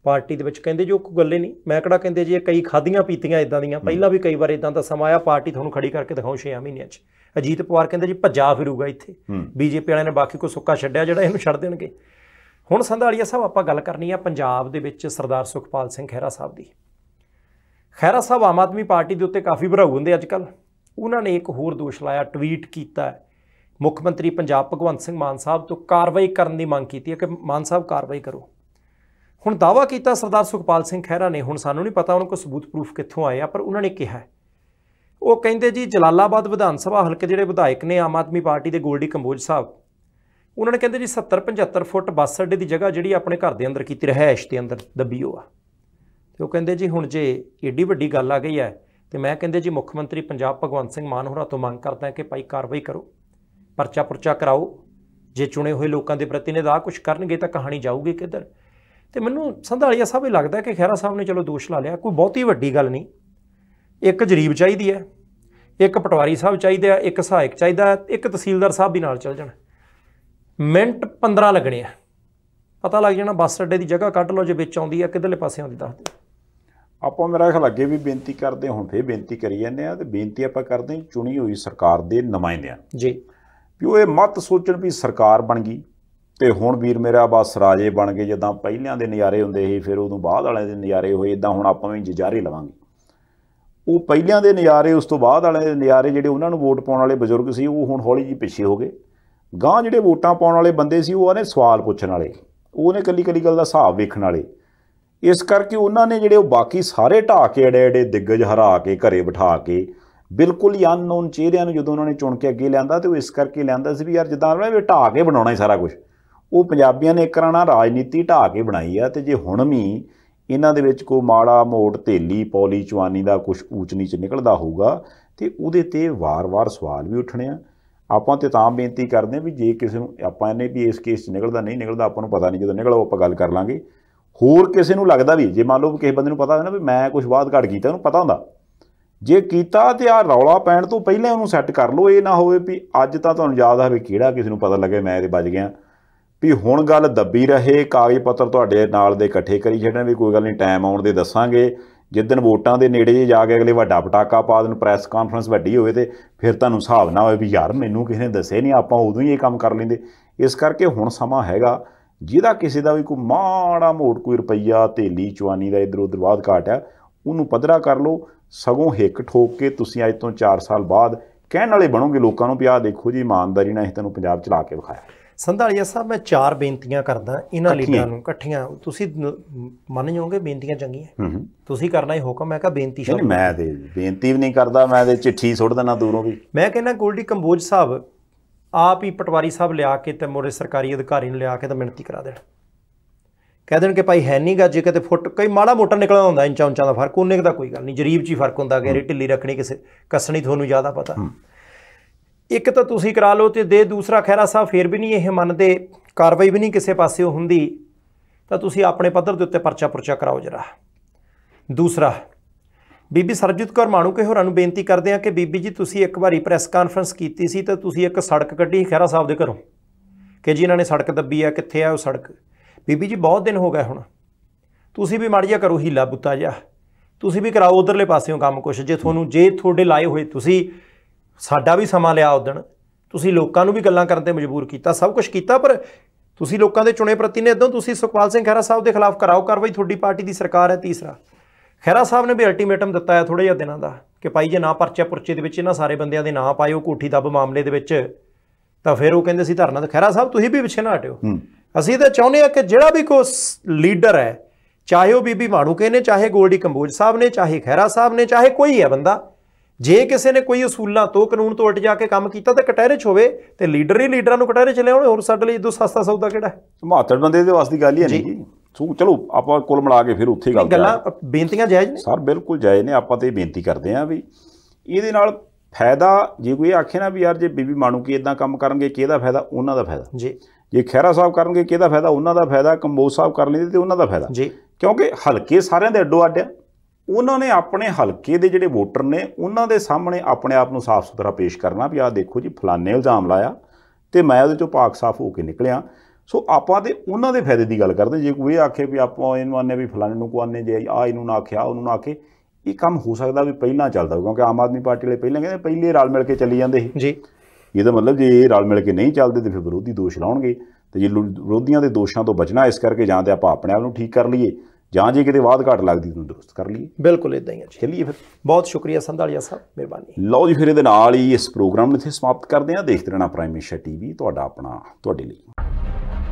ਪਾਰਟੀ ਦੇ ਵਿੱਚ ਕਹਿੰਦੇ ਜੋ ਕੋਈ ਗੱਲੇ ਨਹੀਂ ਮੈਂ ਕਿਹੜਾ ਕਹਿੰਦੇ ਜੀ ਇਹ ਕਈ ਖਾਦੀਆਂ ਪੀਤੀਆਂ ਇਦਾਂ ਦੀਆਂ ਪਹਿਲਾਂ ਵੀ ਕਈ ਵਾਰ ਇਦਾਂ ਦਾ ਸਮਾਂ ਆਇਆ ਪਾਰਟੀ ਤੁਹਾਨੂੰ ਖੜੀ ਕਰਕੇ ਦਿਖਾਉ 6 ਮਹੀਨਿਆਂ 'ਚ ਅਜੀਤ ਪਵਾਰ ਕਹਿੰਦੇ ਜੀ ਭੱਜਾ ਫਿਰੂਗਾ ਇੱਥੇ ਬੀਜੇਪੀ ਵਾਲਿਆਂ ਨੇ ਬਾਕੀ ਕੋ ਸੁੱਕਾ ਛੱਡਿਆ ਜਿਹੜਾ ਇਹਨੂੰ ਛੱਡ ਦੇਣਗੇ ਹੁਣ ਸੰਧਾਲੀਆ ਸਾਹਿਬ ਆਪਾਂ ਗੱਲ ਕਰਨੀ ਆ ਪੰਜਾਬ ਦੇ ਵਿੱਚ ਸਰਦਾਰ ਸੁਖਪਾਲ ਸਿੰਘ ਖਹਿਰਾ ਸਾਹਿਬ ਦੀ ਖਹਿਰਾ ਸਾਹਿਬ ਆਮ ਆਦਮੀ ਪਾਰਟੀ ਦੇ ਉੱਤੇ ਕਾਫੀ ਭਰਾਉ ਹੁੰਦੇ ਅੱਜ ਕੱਲ ਉਹਨਾਂ ਨੇ ਇੱਕ ਹੋਰ ਦੋਸ਼ ਲਾਇਆ ਟਵੀਟ ਕੀਤਾ ਮੁੱਖ ਮੰਤਰੀ ਪੰਜਾਬ ਭਗਵੰਤ ਸਿੰਘ ਮਾਨ ਸਾਹਿਬ ਤੋਂ ਕਾਰਵਾਈ ਕਰਨ ਦੀ ਮੰਗ ਕੀਤੀ ਹੈ ਕਿ ਮਾਨ ਸਾਹਿਬ ਕਾਰਵਾਈ ਕਰੋ ਹੁਣ ਦਾਵਾ ਕੀਤਾ ਸਰਦਾਰ ਸੁਖਪਾਲ ਸਿੰਘ ਖਹਿਰਾ ਨੇ ਹੁਣ ਸਾਨੂੰ ਨਹੀਂ ਪਤਾ ਉਹਨਾਂ ਕੋਲ ਸਬੂਤ ਪ੍ਰੂਫ ਕਿੱਥੋਂ ਆਏ ਆ ਪਰ ਉਹਨਾਂ ਨੇ ਕਿਹਾ ਉਹ ਕਹਿੰਦੇ ਜੀ ਜਲਾਲਾਬਾਦ ਵਿਧਾਨ ਸਭਾ ਹਲਕੇ ਜਿਹੜੇ ਵਿਧਾਇਕ ਨੇ ਆਮ ਆਦਮੀ ਪਾਰਟੀ ਦੇ ਗੋਲਡੀ ਕੰਬੋਜ ਸਾਹਿਬ ਉਹਨਾਂ ਨੇ ਕਹਿੰਦੇ ਜੀ 70 75 ਫੁੱਟ ਬੱਸ ਅੱਡੇ ਦੀ ਜਗ੍ਹਾ ਜਿਹੜੀ ਆਪਣੇ ਘਰ ਦੇ ਅੰਦਰ ਕੀਤੀ ਰਹਿائش ਦੇ ਅੰਦਰ ਦੱਬੀ ਹੋ ਆ ਤੇ ਉਹ ਕਹਿੰਦੇ ਜੀ ਹੁਣ ਜੇ ਏਡੀ ਵੱਡੀ ਗੱਲ ਆ ਗਈ ਹੈ ਤੇ ਮੈਂ ਕਹਿੰਦੇ ਜੀ ਮੁੱਖ ਮੰਤਰੀ ਪੰਜਾਬ ਭਗਵੰਤ ਸਿੰਘ ਮਾਨ ਹੋਰਾਂ ਤੋਂ ਮੰਗ ਕਰਦਾ ਕਿ ਭਾਈ ਕਾਰਵਾਈ ਕਰੋ ਪਰਚਾ ਪੁਰਚਾ ਕਰਾਓ ਜੇ ਚੁਣੇ ਹੋਏ ਲੋਕਾਂ ਦੇ ਪ੍ਰਤੀਨਿਧ ਆ ਕੁਝ ਕਰਨਗੇ ਤਾਂ ਕਹਾਣੀ ਜਾਊਗੀ ਕਿੱਧਰ ਤੇ ਮੈਨੂੰ ਸੰਧਾਲੀਆ ਸਾਹਿਬ ਇਹ ਲੱਗਦਾ ਕਿ ਖੈਰਾ ਸਾਹਿਬ ਨੇ ਚਲੋ ਦੋਸ਼ ਲਾ ਲਿਆ ਕੋਈ ਬਹੁਤੀ ਵੱਡੀ ਗੱਲ ਨਹੀਂ ਇੱਕ ਜਰੀਬ ਚਾਹੀਦੀ ਹੈ ਇੱਕ ਪਟਵਾਰੀ ਸਾਹਿਬ ਚਾਹੀਦਾ ਇੱਕ ਸਹਾਇਕ ਚਾਹੀਦਾ ਇੱਕ ਤਹਿਸੀਲਦਾਰ ਸਾਹਿਬ ਵੀ ਨਾਲ ਚੱਲ ਜਾਣਾ ਮਿੰਟ 15 ਲੱਗਣੇ ਆ ਪਤਾ ਲੱਗ ਜਾਣਾ ਬੱਸ ਅੱਡੇ ਦੀ ਜਗ੍ਹਾ ਕੱਢ ਲਓ ਜੇ ਵਿੱਚ ਆਉਂਦੀ ਆ ਕਿਧਰਲੇ ਪਾਸੇ ਆਉਂਦੀ ਦੱਸ ਦਿਓ ਆਪਾਂ ਮੇਰਾ ਖਿਆਲ ਅੱਗੇ ਵੀ ਬੇਨਤੀ ਕਰਦੇ ਹੁਣ ਫੇਰ ਬੇਨਤੀ ਕਰੀ ਜਾਂਦੇ ਆ ਤੇ ਬੇਨਤੀ ਆਪਾਂ ਕਰਦੇ ਚੁਣੀ ਹੋਈ ਸਰਕਾਰ ਦੇ ਨੁਮਾਇੰਦਿਆਂ ਜੀ ਵੀ ਉਹ ਇਹ ਮਤ ਸੋਚਣ ਵੀ ਸਰਕਾਰ ਬਣ ਗਈ ਤੇ ਹੁਣ ਵੀਰ ਮੇਰਾ ਬਸ ਰਾਜੇ ਬਣ ਗਏ ਜਦਾਂ ਪਹਿਲਿਆਂ ਦੇ ਨਜ਼ਾਰੇ ਹੁੰਦੇ ਸੀ ਫਿਰ ਉਦੋਂ ਬਾਅਦ ਵਾਲਿਆਂ ਦੇ ਨਜ਼ਾਰੇ ਹੋਏ ਇਦਾਂ ਹੁਣ ਆਪਾਂ ਵੀ ਜਜਾਰੇ ਲਵਾਂਗੇ ਉਹ ਪਹਿਲਿਆਂ ਦੇ ਨਜ਼ਾਰੇ ਉਸ ਤੋਂ ਬਾਅਦ ਵਾਲੇ ਨਜ਼ਾਰੇ ਜਿਹੜੇ ਉਹਨਾਂ ਨੂੰ ਵੋਟ ਪਾਉਣ ਵਾਲੇ ਬਜ਼ੁਰਗ ਸੀ ਉਹ ਹੁਣ ਹੌਲੀ ਜੀ ਪਿੱਛੇ ਹੋ ਗਏ ਗਾਂ ਜਿਹੜੇ ਵੋਟਾਂ ਪਾਉਣ ਵਾਲੇ ਬੰਦੇ ਸੀ ਉਹ ਆਨੇ ਸਵਾਲ ਪੁੱਛਣ ਵਾਲੇ ਉਹਨੇ ਕੱਲੀ ਕੱਲੀ ਗੱਲ ਦਾ ਹਿਸਾਬ ਵੇਖਣ ਵਾਲੇ ਇਸ ਕਰਕੇ ਉਹਨਾਂ ਨੇ ਜਿਹੜੇ ਉਹ ਬਾਕੀ ਸਾਰੇ ਢਾ ਕੇ ਐਡੇ ਐਡੇ ਦਿੱਗਜ ਹਰਾ ਕੇ ਘਰੇ ਬਿਠਾ ਕੇ ਬਿਲਕੁਲ ਹੀ ਅਨਨੋਨ ਚਿਹਰਿਆਂ ਨੂੰ ਜਦੋਂ ਉਹਨਾਂ ਨੇ ਚੁਣ ਕੇ ਅੱਗੇ ਲਿਆਂਦਾ ਤੇ ਉਹ ਇਸ ਕਰਕੇ ਲਿਆਂਦਾ ਸੀ ਵੀ ਯਾਰ ਜਿੱਦਾਂ ਉਹ ਨੇ ਢਾ ਕੇ ਬਣਾਉਣਾ ਹੀ ਸਾਰਾ ਕੁਝ ਉਹ ਪੰਜਾਬੀਆਂ ਨੇ ਇੱਕ ਰਾਣਾ ਰਾਜਨੀਤੀ ਢਾ ਕੇ ਬਣਾਈ ਆ ਤੇ ਜੇ ਹੁਣ ਵੀ ਇਹਨਾਂ ਦੇ ਵਿੱਚ ਕੋ ਮਾੜਾ ਮੋੜ ਢੇਲੀ ਪੌਲੀ ਚਵਾਨੀ ਦਾ ਕੁਝ ਊਚ ਨੀਚ ਨਿਕਲਦਾ ਹੋਊਗਾ ਤੇ ਉਹਦੇ ਤੇ ਵਾਰ-ਵਾਰ ਸਵਾਲ ਵੀ ਉੱਠਣੇ ਆ ਆਪਾਂ ਤੇ ਤਾਂ ਬੇਨਤੀ ਕਰਦੇ ਆ ਵੀ ਜੇ ਕਿਸੇ ਨੂੰ ਆਪਾਂ ਇਹਨੇ ਵੀ ਇਸ ਕੇਸ 'ਚ ਨਿਕਲਦਾ ਨਹੀਂ ਨਿਕਲਦਾ ਆਪਾਂ ਨੂੰ ਪਤਾ ਨਹੀਂ ਜਦੋਂ ਨਿਕਲਦਾ ਆਪਾਂ ਗੱਲ ਕਰ ਲਾਂਗੇ ਹੋਰ ਕਿਸੇ ਨੂੰ ਲੱਗਦਾ ਵੀ ਜੇ ਮੰਨ ਲਓ ਕਿਸੇ ਬੰਦੇ ਨੂੰ ਪਤਾ ਹੋਵੇ ਨਾ ਵੀ ਮੈਂ ਕੁਝ ਬਾਤ ਘੜ ਕੀਤਾ ਉਹਨੂੰ ਪਤਾ ਹੁੰਦਾ ਜੇ ਕੀਤਾ ਤੇ ਆ ਰੌਲਾ ਪੈਣ ਤੋਂ ਪਹਿਲਾਂ ਉਹਨੂੰ ਸੈੱਟ ਕਰ ਲਓ ਇਹ ਨਾ ਹੋਵੇ ਵੀ ਅੱਜ ਤਾਂ ਤੁਹਾਨੂੰ ਯਾਦ ਆਵੇ ਕਿਹੜਾ ਕਿਸੇ ਨੂੰ ਪਤਾ ਲੱਗੇ ਮੈਂ ਇਹਦੇ ਵੱਜ ਗਿਆ ਵੀ ਹੁਣ ਗੱਲ ਦੱਬੀ ਰਹੇ ਕਾਗਜ਼ ਪੱਤਰ ਤੁਹਾਡੇ ਨਾਲ ਦੇ ਇਕੱਠੇ ਕਰੀ ਛੱਡਣ ਵੀ ਕੋਈ ਗੱਲ ਨਹੀਂ ਟਾਈਮ ਆਉਣ ਦੇ ਦੱਸਾਂਗੇ ਜਿੱਦਨ ਵੋਟਾਂ ਦੇ ਨੇੜੇ ਜੇ ਜਾ ਕੇ ਅਗਲੇ ਵੱਡਾ ਪਟਾਕਾ ਪਾ ਦੇਣ ਪ੍ਰੈਸ ਕਾਨਫਰੰਸ ਵੱਡੀ ਹੋਵੇ ਤੇ ਫਿਰ ਤੁਹਾਨੂੰ ਹਿਸਾਬ ਨਾ ਹੋਵੇ ਵੀ ਯਾਰ ਮੈਨੂੰ ਕਿਸੇ ਨੇ ਦੱਸੇ ਨਹੀਂ ਆਪਾਂ ਉਦੋਂ ਹੀ ਇਹ ਕੰਮ ਕਰ ਲੈਂਦੇ ਇਸ ਕਰਕੇ ਹੁਣ ਸਮਾਂ ਹੈਗਾ ਜਿਹਦਾ ਕਿਸੇ ਦਾ ਵੀ ਕੋਈ ਮਾੜਾ ਮੋੜ ਕੋਈ ਰੁਪਈਆ ਤੇਲੀ ਚਵਾਨੀ ਦਾ ਇਧਰ ਉਧਰ ਬਾਦ ਘਾਟ ਆ ਉਹਨੂੰ ਪਧਰਾ ਕਰ ਲਓ ਸਗੋਂ ਹਿੱਕ ਠੋਕ ਕੇ ਤੁਸੀਂ ਅੱਜ ਤੋਂ 4 ਸਾਲ ਬਾਅਦ ਕਹਿਣ ਵਾਲੇ ਬਣੋਗੇ ਲੋਕਾਂ ਨੂੰ ਵੀ ਆਹ ਦੇਖੋ ਜੀ ਇਮਾਨਦਾਰੀ ਨਾਲ ਇਹ ਤੁਹਾਨੂੰ ਪੰਜਾਬ ਚਲਾ ਕੇ ਵਿਖਾਇਆ ਸੰਧਾਲੀਆ ਸਾਹਿਬ ਮੈਂ ਚਾਰ ਬੇਨਤੀਆਂ ਕਰਦਾ ਇਹਨਾਂ ਲੀਡਰਾਂ ਨੂੰ ਇਕੱਠੀਆਂ ਤੁਸੀਂ ਮੰਨ ਜਾਓਗੇ ਬੇਨਤੀਆਂ ਚੰਗੀਆਂ ਤੁਸੀਂ ਕਰਨਾ ਹੀ ਹੁਕਮ ਹੈ ਕਹਾਂ ਬੇਨਤੀ ਸ਼ਬਦ ਮੈਂ ਦੇ ਬੇਨਤੀ ਵੀ ਨਹੀਂ ਕਰਦਾ ਮੈਂ ਦੇ ਚਿੱਠੀ ਸੁੱਟ ਦੇਣਾ ਦੂਰੋਂ ਵੀ ਮੈਂ ਕਹਿੰਦਾ ਗੋਲਡੀ ਕੰਬੋਜ ਸਾਹਿਬ ਆਪ ਹੀ ਪਟਵਾਰੀ ਸਾਹਿਬ ਲਿਆ ਕੇ ਤੇ ਮੋਰੇ ਸਰਕਾਰੀ ਅਧਿਕਾਰੀ ਨੂੰ ਲਿਆ ਕੇ ਤਾਂ ਬੇਨਤੀ ਕਰਾ ਦੇਣ ਕਹਿ ਦੇਣ ਕਿ ਭਾਈ ਹੈ ਨਹੀਂਗਾ ਜੇ ਕਿਤੇ ਫੁੱਟ ਕਈ ਮਾੜਾ ਮੋਟਾ ਨਿਕਲਦਾ ਹੁੰਦਾ ਇੰਚਾਂ ਉੱਚਾ ਦਾ ਫਰਕ ਉਹਨੇ ਦਾ ਕੋਈ ਗੱਲ ਨਹੀਂ ਜਰੀਬ 'ਚ ਹੀ ਫਰਕ ਹੁੰਦਾ ਕਿ ਢਿੱਲੀ ਰੱਖਣੀ ਕਿਸੇ ਕਸਣੀ ਤੁਹਾਨੂੰ ਜ਼ਿਆਦਾ ਪਤਾ ਇੱਕ ਤਾਂ ਤੁਸੀਂ ਕਰਾ ਲਓ ਤੇ ਦੇ ਦੂਸਰਾ ਖੈਰਾ ਸਾਹਿਬ ਫੇਰ ਵੀ ਨਹੀਂ ਇਹ ਮੰਨਦੇ ਕਾਰਵਾਈ ਵੀ ਨਹੀਂ ਕਿਸੇ ਪਾਸੇ ਹੁੰਦੀ ਤਾਂ ਤੁਸੀਂ ਆਪਣੇ ਪੱਧਰ ਦੇ ਉੱਤੇ ਪਰਚਾ ਪੁਰਚਾ ਕਰਾਓ ਜਰਾ ਦੂਸਰਾ ਬੀਬੀ ਸਰਜੀਤ ਕੌਰ ਮਾਣੂ ਕੇ ਹੋਰਾਂ ਨੂੰ ਬੇਨਤੀ ਕਰਦੇ ਆ ਕਿ ਬੀਬੀ ਜੀ ਤੁਸੀਂ ਇੱਕ ਵਾਰੀ ਪ੍ਰੈਸ ਕਾਨਫਰੰਸ ਕੀਤੀ ਸੀ ਤਾਂ ਤੁਸੀਂ ਇੱਕ ਸੜਕ ਕੱਢੀ ਖੈਰਾ ਸਾਹਿਬ ਦੇ ਘਰੋਂ ਕਿ ਜੀ ਇਹਨਾਂ ਨੇ ਸੜਕ ਦੱਬੀ ਆ ਕਿੱਥੇ ਆ ਉਹ ਸੜਕ ਬੀਬੀ ਜੀ ਬਹੁਤ ਦਿਨ ਹੋ ਗਏ ਹੁਣ ਤੁਸੀਂ ਵੀ ਮੜੀਆ ਕਰੋ ਹੀਲਾ ਬੁੱਤਾ ਜਾ ਤੁਸੀਂ ਵੀ ਕਰਾਓ ਉਧਰਲੇ ਪਾਸਿਓਂ ਕੰਮ ਕੁਛ ਜੇ ਤੁਹਾਨੂੰ ਜੇ ਤੁਹਾਡੇ ਲਾਏ ਹੋਏ ਤੁਸੀਂ ਸਾਡਾ ਵੀ ਸਮਾਂ ਲਿਆ ਦਿਨ ਤੁਸੀਂ ਲੋਕਾਂ ਨੂੰ ਵੀ ਗੱਲਾਂ ਕਰਨ ਤੇ ਮਜਬੂਰ ਕੀਤਾ ਸਭ ਕੁਝ ਕੀਤਾ ਪਰ ਤੁਸੀਂ ਲੋਕਾਂ ਦੇ ਚੁਣੇ ਇਦੋਂ ਤੁਸੀਂ ਸੁਖਪਾਲ ਸਿੰਘ ਖਹਿਰਾ ਸਾਹਿਬ ਦੇ ਖਿਲਾਫ ਕਰਾਓ ਕਾਰਵਾਈ ਤੁਹਾਡੀ ਪਾਰਟੀ ਦੀ ਸਰਕਾਰ ਹੈ ਤੀਸਰਾ ਖਹਿਰਾ ਸਾਹਿਬ ਨੇ ਵੀ ਅਲਟੀਮੇਟਮ ਦਿੱਤਾ ਹੈ ਥੋੜੇ ਜਿਹਾ ਦਿਨਾਂ ਦਾ ਕਿ ਭਾਈ ਜੇ ਨਾ ਪਰਚਾ ਪੁਰਚੇ ਦੇ ਵਿੱਚ ਇਹਨਾਂ ਸਾਰੇ ਬੰਦਿਆਂ ਦੇ ਨਾਂ ਪਾਇਓ ਕੋਠੀ ਦੱਬ ਮਾਮਲੇ ਦੇ ਵਿੱਚ ਤਾਂ ਫਿਰ ਉਹ ਕਹਿੰਦੇ ਸੀ ਧਰਨਾ ਤਾਂ ਖਹਿਰਾ ਸਾਹਿਬ ਤੁਸੀਂ ਵੀ ਪਿੱਛੇ ਨਾ ਹਟਿਓ ਅਸੀਂ ਤਾਂ ਚਾਹੁੰਦੇ ਆ ਕਿ ਜਿਹੜਾ ਵੀ ਕੋ ਲੀਡਰ ਹੈ ਚਾਹੇ ਉਹ ਬੀਬੀ ਮਾਣੂਕੇ ਨੇ ਚਾਹੇ ਗੋਲਡੀ ਕੰਬੋਜ ਸਾਹਿਬ ਨੇ ਚਾਹੇ ਖਹਿਰਾ ਸਾਹਿਬ ਨੇ ਚਾਹੇ ਕੋਈ ਹੈ ਬੰਦਾ ਜੇ ਕਿਸੇ ਨੇ ਕੋਈ ਉਸੂਲਾਂ ਤੋਂ ਕਾਨੂੰਨ ਤੋਂ ਉੱਟ ਜਾ ਕੇ ਕੰਮ ਕੀਤਾ ਤਾਂ ਕਟਹਿਰੇ 'ਚ ਹੋਵੇ ਤੇ ਲੀਡਰ ਹੀ ਲੀਡਰਾਂ ਨੂੰ ਕਟਹਿਰੇ 'ਚ ਲਿਆਉਣ ਹੋਰ ਸਾਡੇ ਲਈ ਦੋ ਸਸਤਾ ਸੌਦਾ ਕਿਹੜਾ ਹੈ ਮਾਤੜ ਬੰਦੇ ਦੇ ਵਾਸਤੇ ਗੱਲ ਹੀ ਨਹੀਂ ਜੀ ਸੋ ਚਲੋ ਆਪਾਂ ਕੁੱਲ ਮਿਲਾ ਕੇ ਫਿਰ ਉੱਥੇ ਗੱਲ ਗੱਲਾਂ ਬੇਨਤੀਆਂ ਜਾਇਜ਼ ਨੇ ਸਰ ਬਿਲਕੁਲ ਜਾਇਜ਼ ਨੇ ਆਪਾਂ ਤੇ ਬੇਨਤੀ ਕਰਦੇ ਆਂ ਵੀ ਇਹਦੇ ਨਾਲ ਫਾਇਦਾ ਜੇ ਕੋਈ ਆਖੇ ਨਾ ਵੀ ਯਾਰ ਜੇ ਬੀਬੀ ਮਾਨੂ ਕੀ ਇਦਾਂ ਕੰਮ ਕਰਨਗੇ ਕਿਹਦਾ ਫਾਇਦਾ ਉਹਨਾਂ ਦਾ ਫਾਇਦਾ ਜੀ ਜੇ ਖੈਰਾ ਸਾਹਿਬ ਕਰਨਗੇ ਕਿਹਦਾ ਫਾਇਦਾ ਉਹਨਾਂ ਦਾ ਫਾਇਦਾ ਕੰਬੋਜ ਸਾਹਿਬ ਕਰ ਲੈਂਦੇ ਤੇ ਉਹਨਾਂ ਦਾ ਫਾਇਦਾ ਜੀ ਕਿਉਂਕਿ ਹਲਕੇ ਸਾਰਿਆਂ ਦੇ ਅੱਡੋ ਅੱਡ ਆ ਉਹਨਾਂ ਨੇ ਆਪਣੇ ਹਲਕੇ ਦੇ ਜਿਹੜੇ ਵੋਟਰ ਨੇ ਉਹਨਾਂ ਦੇ ਸਾਹਮਣੇ ਆਪਣੇ ਆਪ ਨੂੰ ਸਾਫ਼ ਸੁਥਰਾ ਪੇਸ਼ ਕਰਨਾ ਵੀ ਆ ਦੇਖੋ ਜੀ ਫਲਾਣੇ ਇਲਜ਼ਾਮ ਲਾਇਆ ਤੇ ਮੈਂ ਉਹਦੇ ਚੋਂ ਪਾਕ ਸਾਫ਼ ਹੋ ਕੇ ਨਿਕਲਿਆ ਸੋ ਆਪਾਂ ਤੇ ਉਹਨਾਂ ਦੇ ਫਾਇਦੇ ਦੀ ਗੱਲ ਕਰਦੇ ਜੇ ਕੋਈ ਆਖੇ ਵੀ ਆਪਾਂ ਇਹਨੂੰ ਆਨੇ ਵੀ ਫਲਾਣੇ ਨੂੰ ਕੋ ਆਨੇ ਜੇ ਆ ਇਹਨੂੰ ਨਾ ਆਖਿਆ ਉਹਨੂੰ ਨਾ ਆਖੇ ਇਹ ਕੰਮ ਹੋ ਸਕਦਾ ਵੀ ਪਹਿਲਾਂ ਚੱਲਦਾ ਹੋਊ ਕਿਉਂਕਿ ਆਮ ਆਦਮੀ ਪਾਰਟੀ ਵਾਲੇ ਪਹਿਲਾਂ ਕਹਿੰਦੇ ਪਹਿਲੇ ਰਲ ਮਿਲ ਕੇ ਚੱਲੀ ਜਾਂਦੇ ਸੀ ਜੀ ਇਹਦਾ ਮਤਲਬ ਜੇ ਇਹ ਰਲ ਮਿਲ ਕੇ ਨਹੀਂ ਚੱਲਦੇ ਤੇ ਫਿਰ ਵਿਰੋਧੀ ਦੋਸ਼ ਲਾਉਣਗੇ ਤੇ ਜੇ ਵਿਰੋਧੀਆਂ ਦੇ ਦੋਸ਼ਾਂ ਤੋਂ ਬਚਣਾ ਇਸ ਕਰਕੇ ਜਾਂ ਤੇ ਆਪਾਂ ਆਪਣੇ ਆਪ ਨੂੰ ਠੀਕ ਕਰ ਲਈਏ ਜਾਂ ਜੇ ਕਿਤੇ ਵਾਧ ਘਾਟ ਲੱਗਦੀ ਤੁਹਾਨੂੰ ਦਰਸਤ ਕਰ ਲਈਏ ਬਿਲਕੁਲ ਇਦਾਂ ਹੀ ਹੈ ਚਲਿਏ ਫਿਰ ਬਹੁਤ ਸ਼ੁਕਰੀਆ ਸੰਧਾਲੀਆ ਸਾਹਿਬ ਮਿਹਰਬਾਨੀ ਲਓ ਜੀ ਫਿਰ ਇਹਦੇ ਨਾਲ ਹੀ ਇਸ ਪ੍ਰੋਗਰਾਮ ਨੂੰ ਇੱਥੇ ਸਮਾਪਤ ਕਰਦੇ ਹਾਂ ਦੇਖਦੇ ਰਹਿਣਾ ਪ੍ਰਾਈਮੇਸ਼ਾ ਟੀਵੀ ਤੁਹਾਡਾ ਆਪਣਾ ਤੁਹਾਡੇ ਲਈ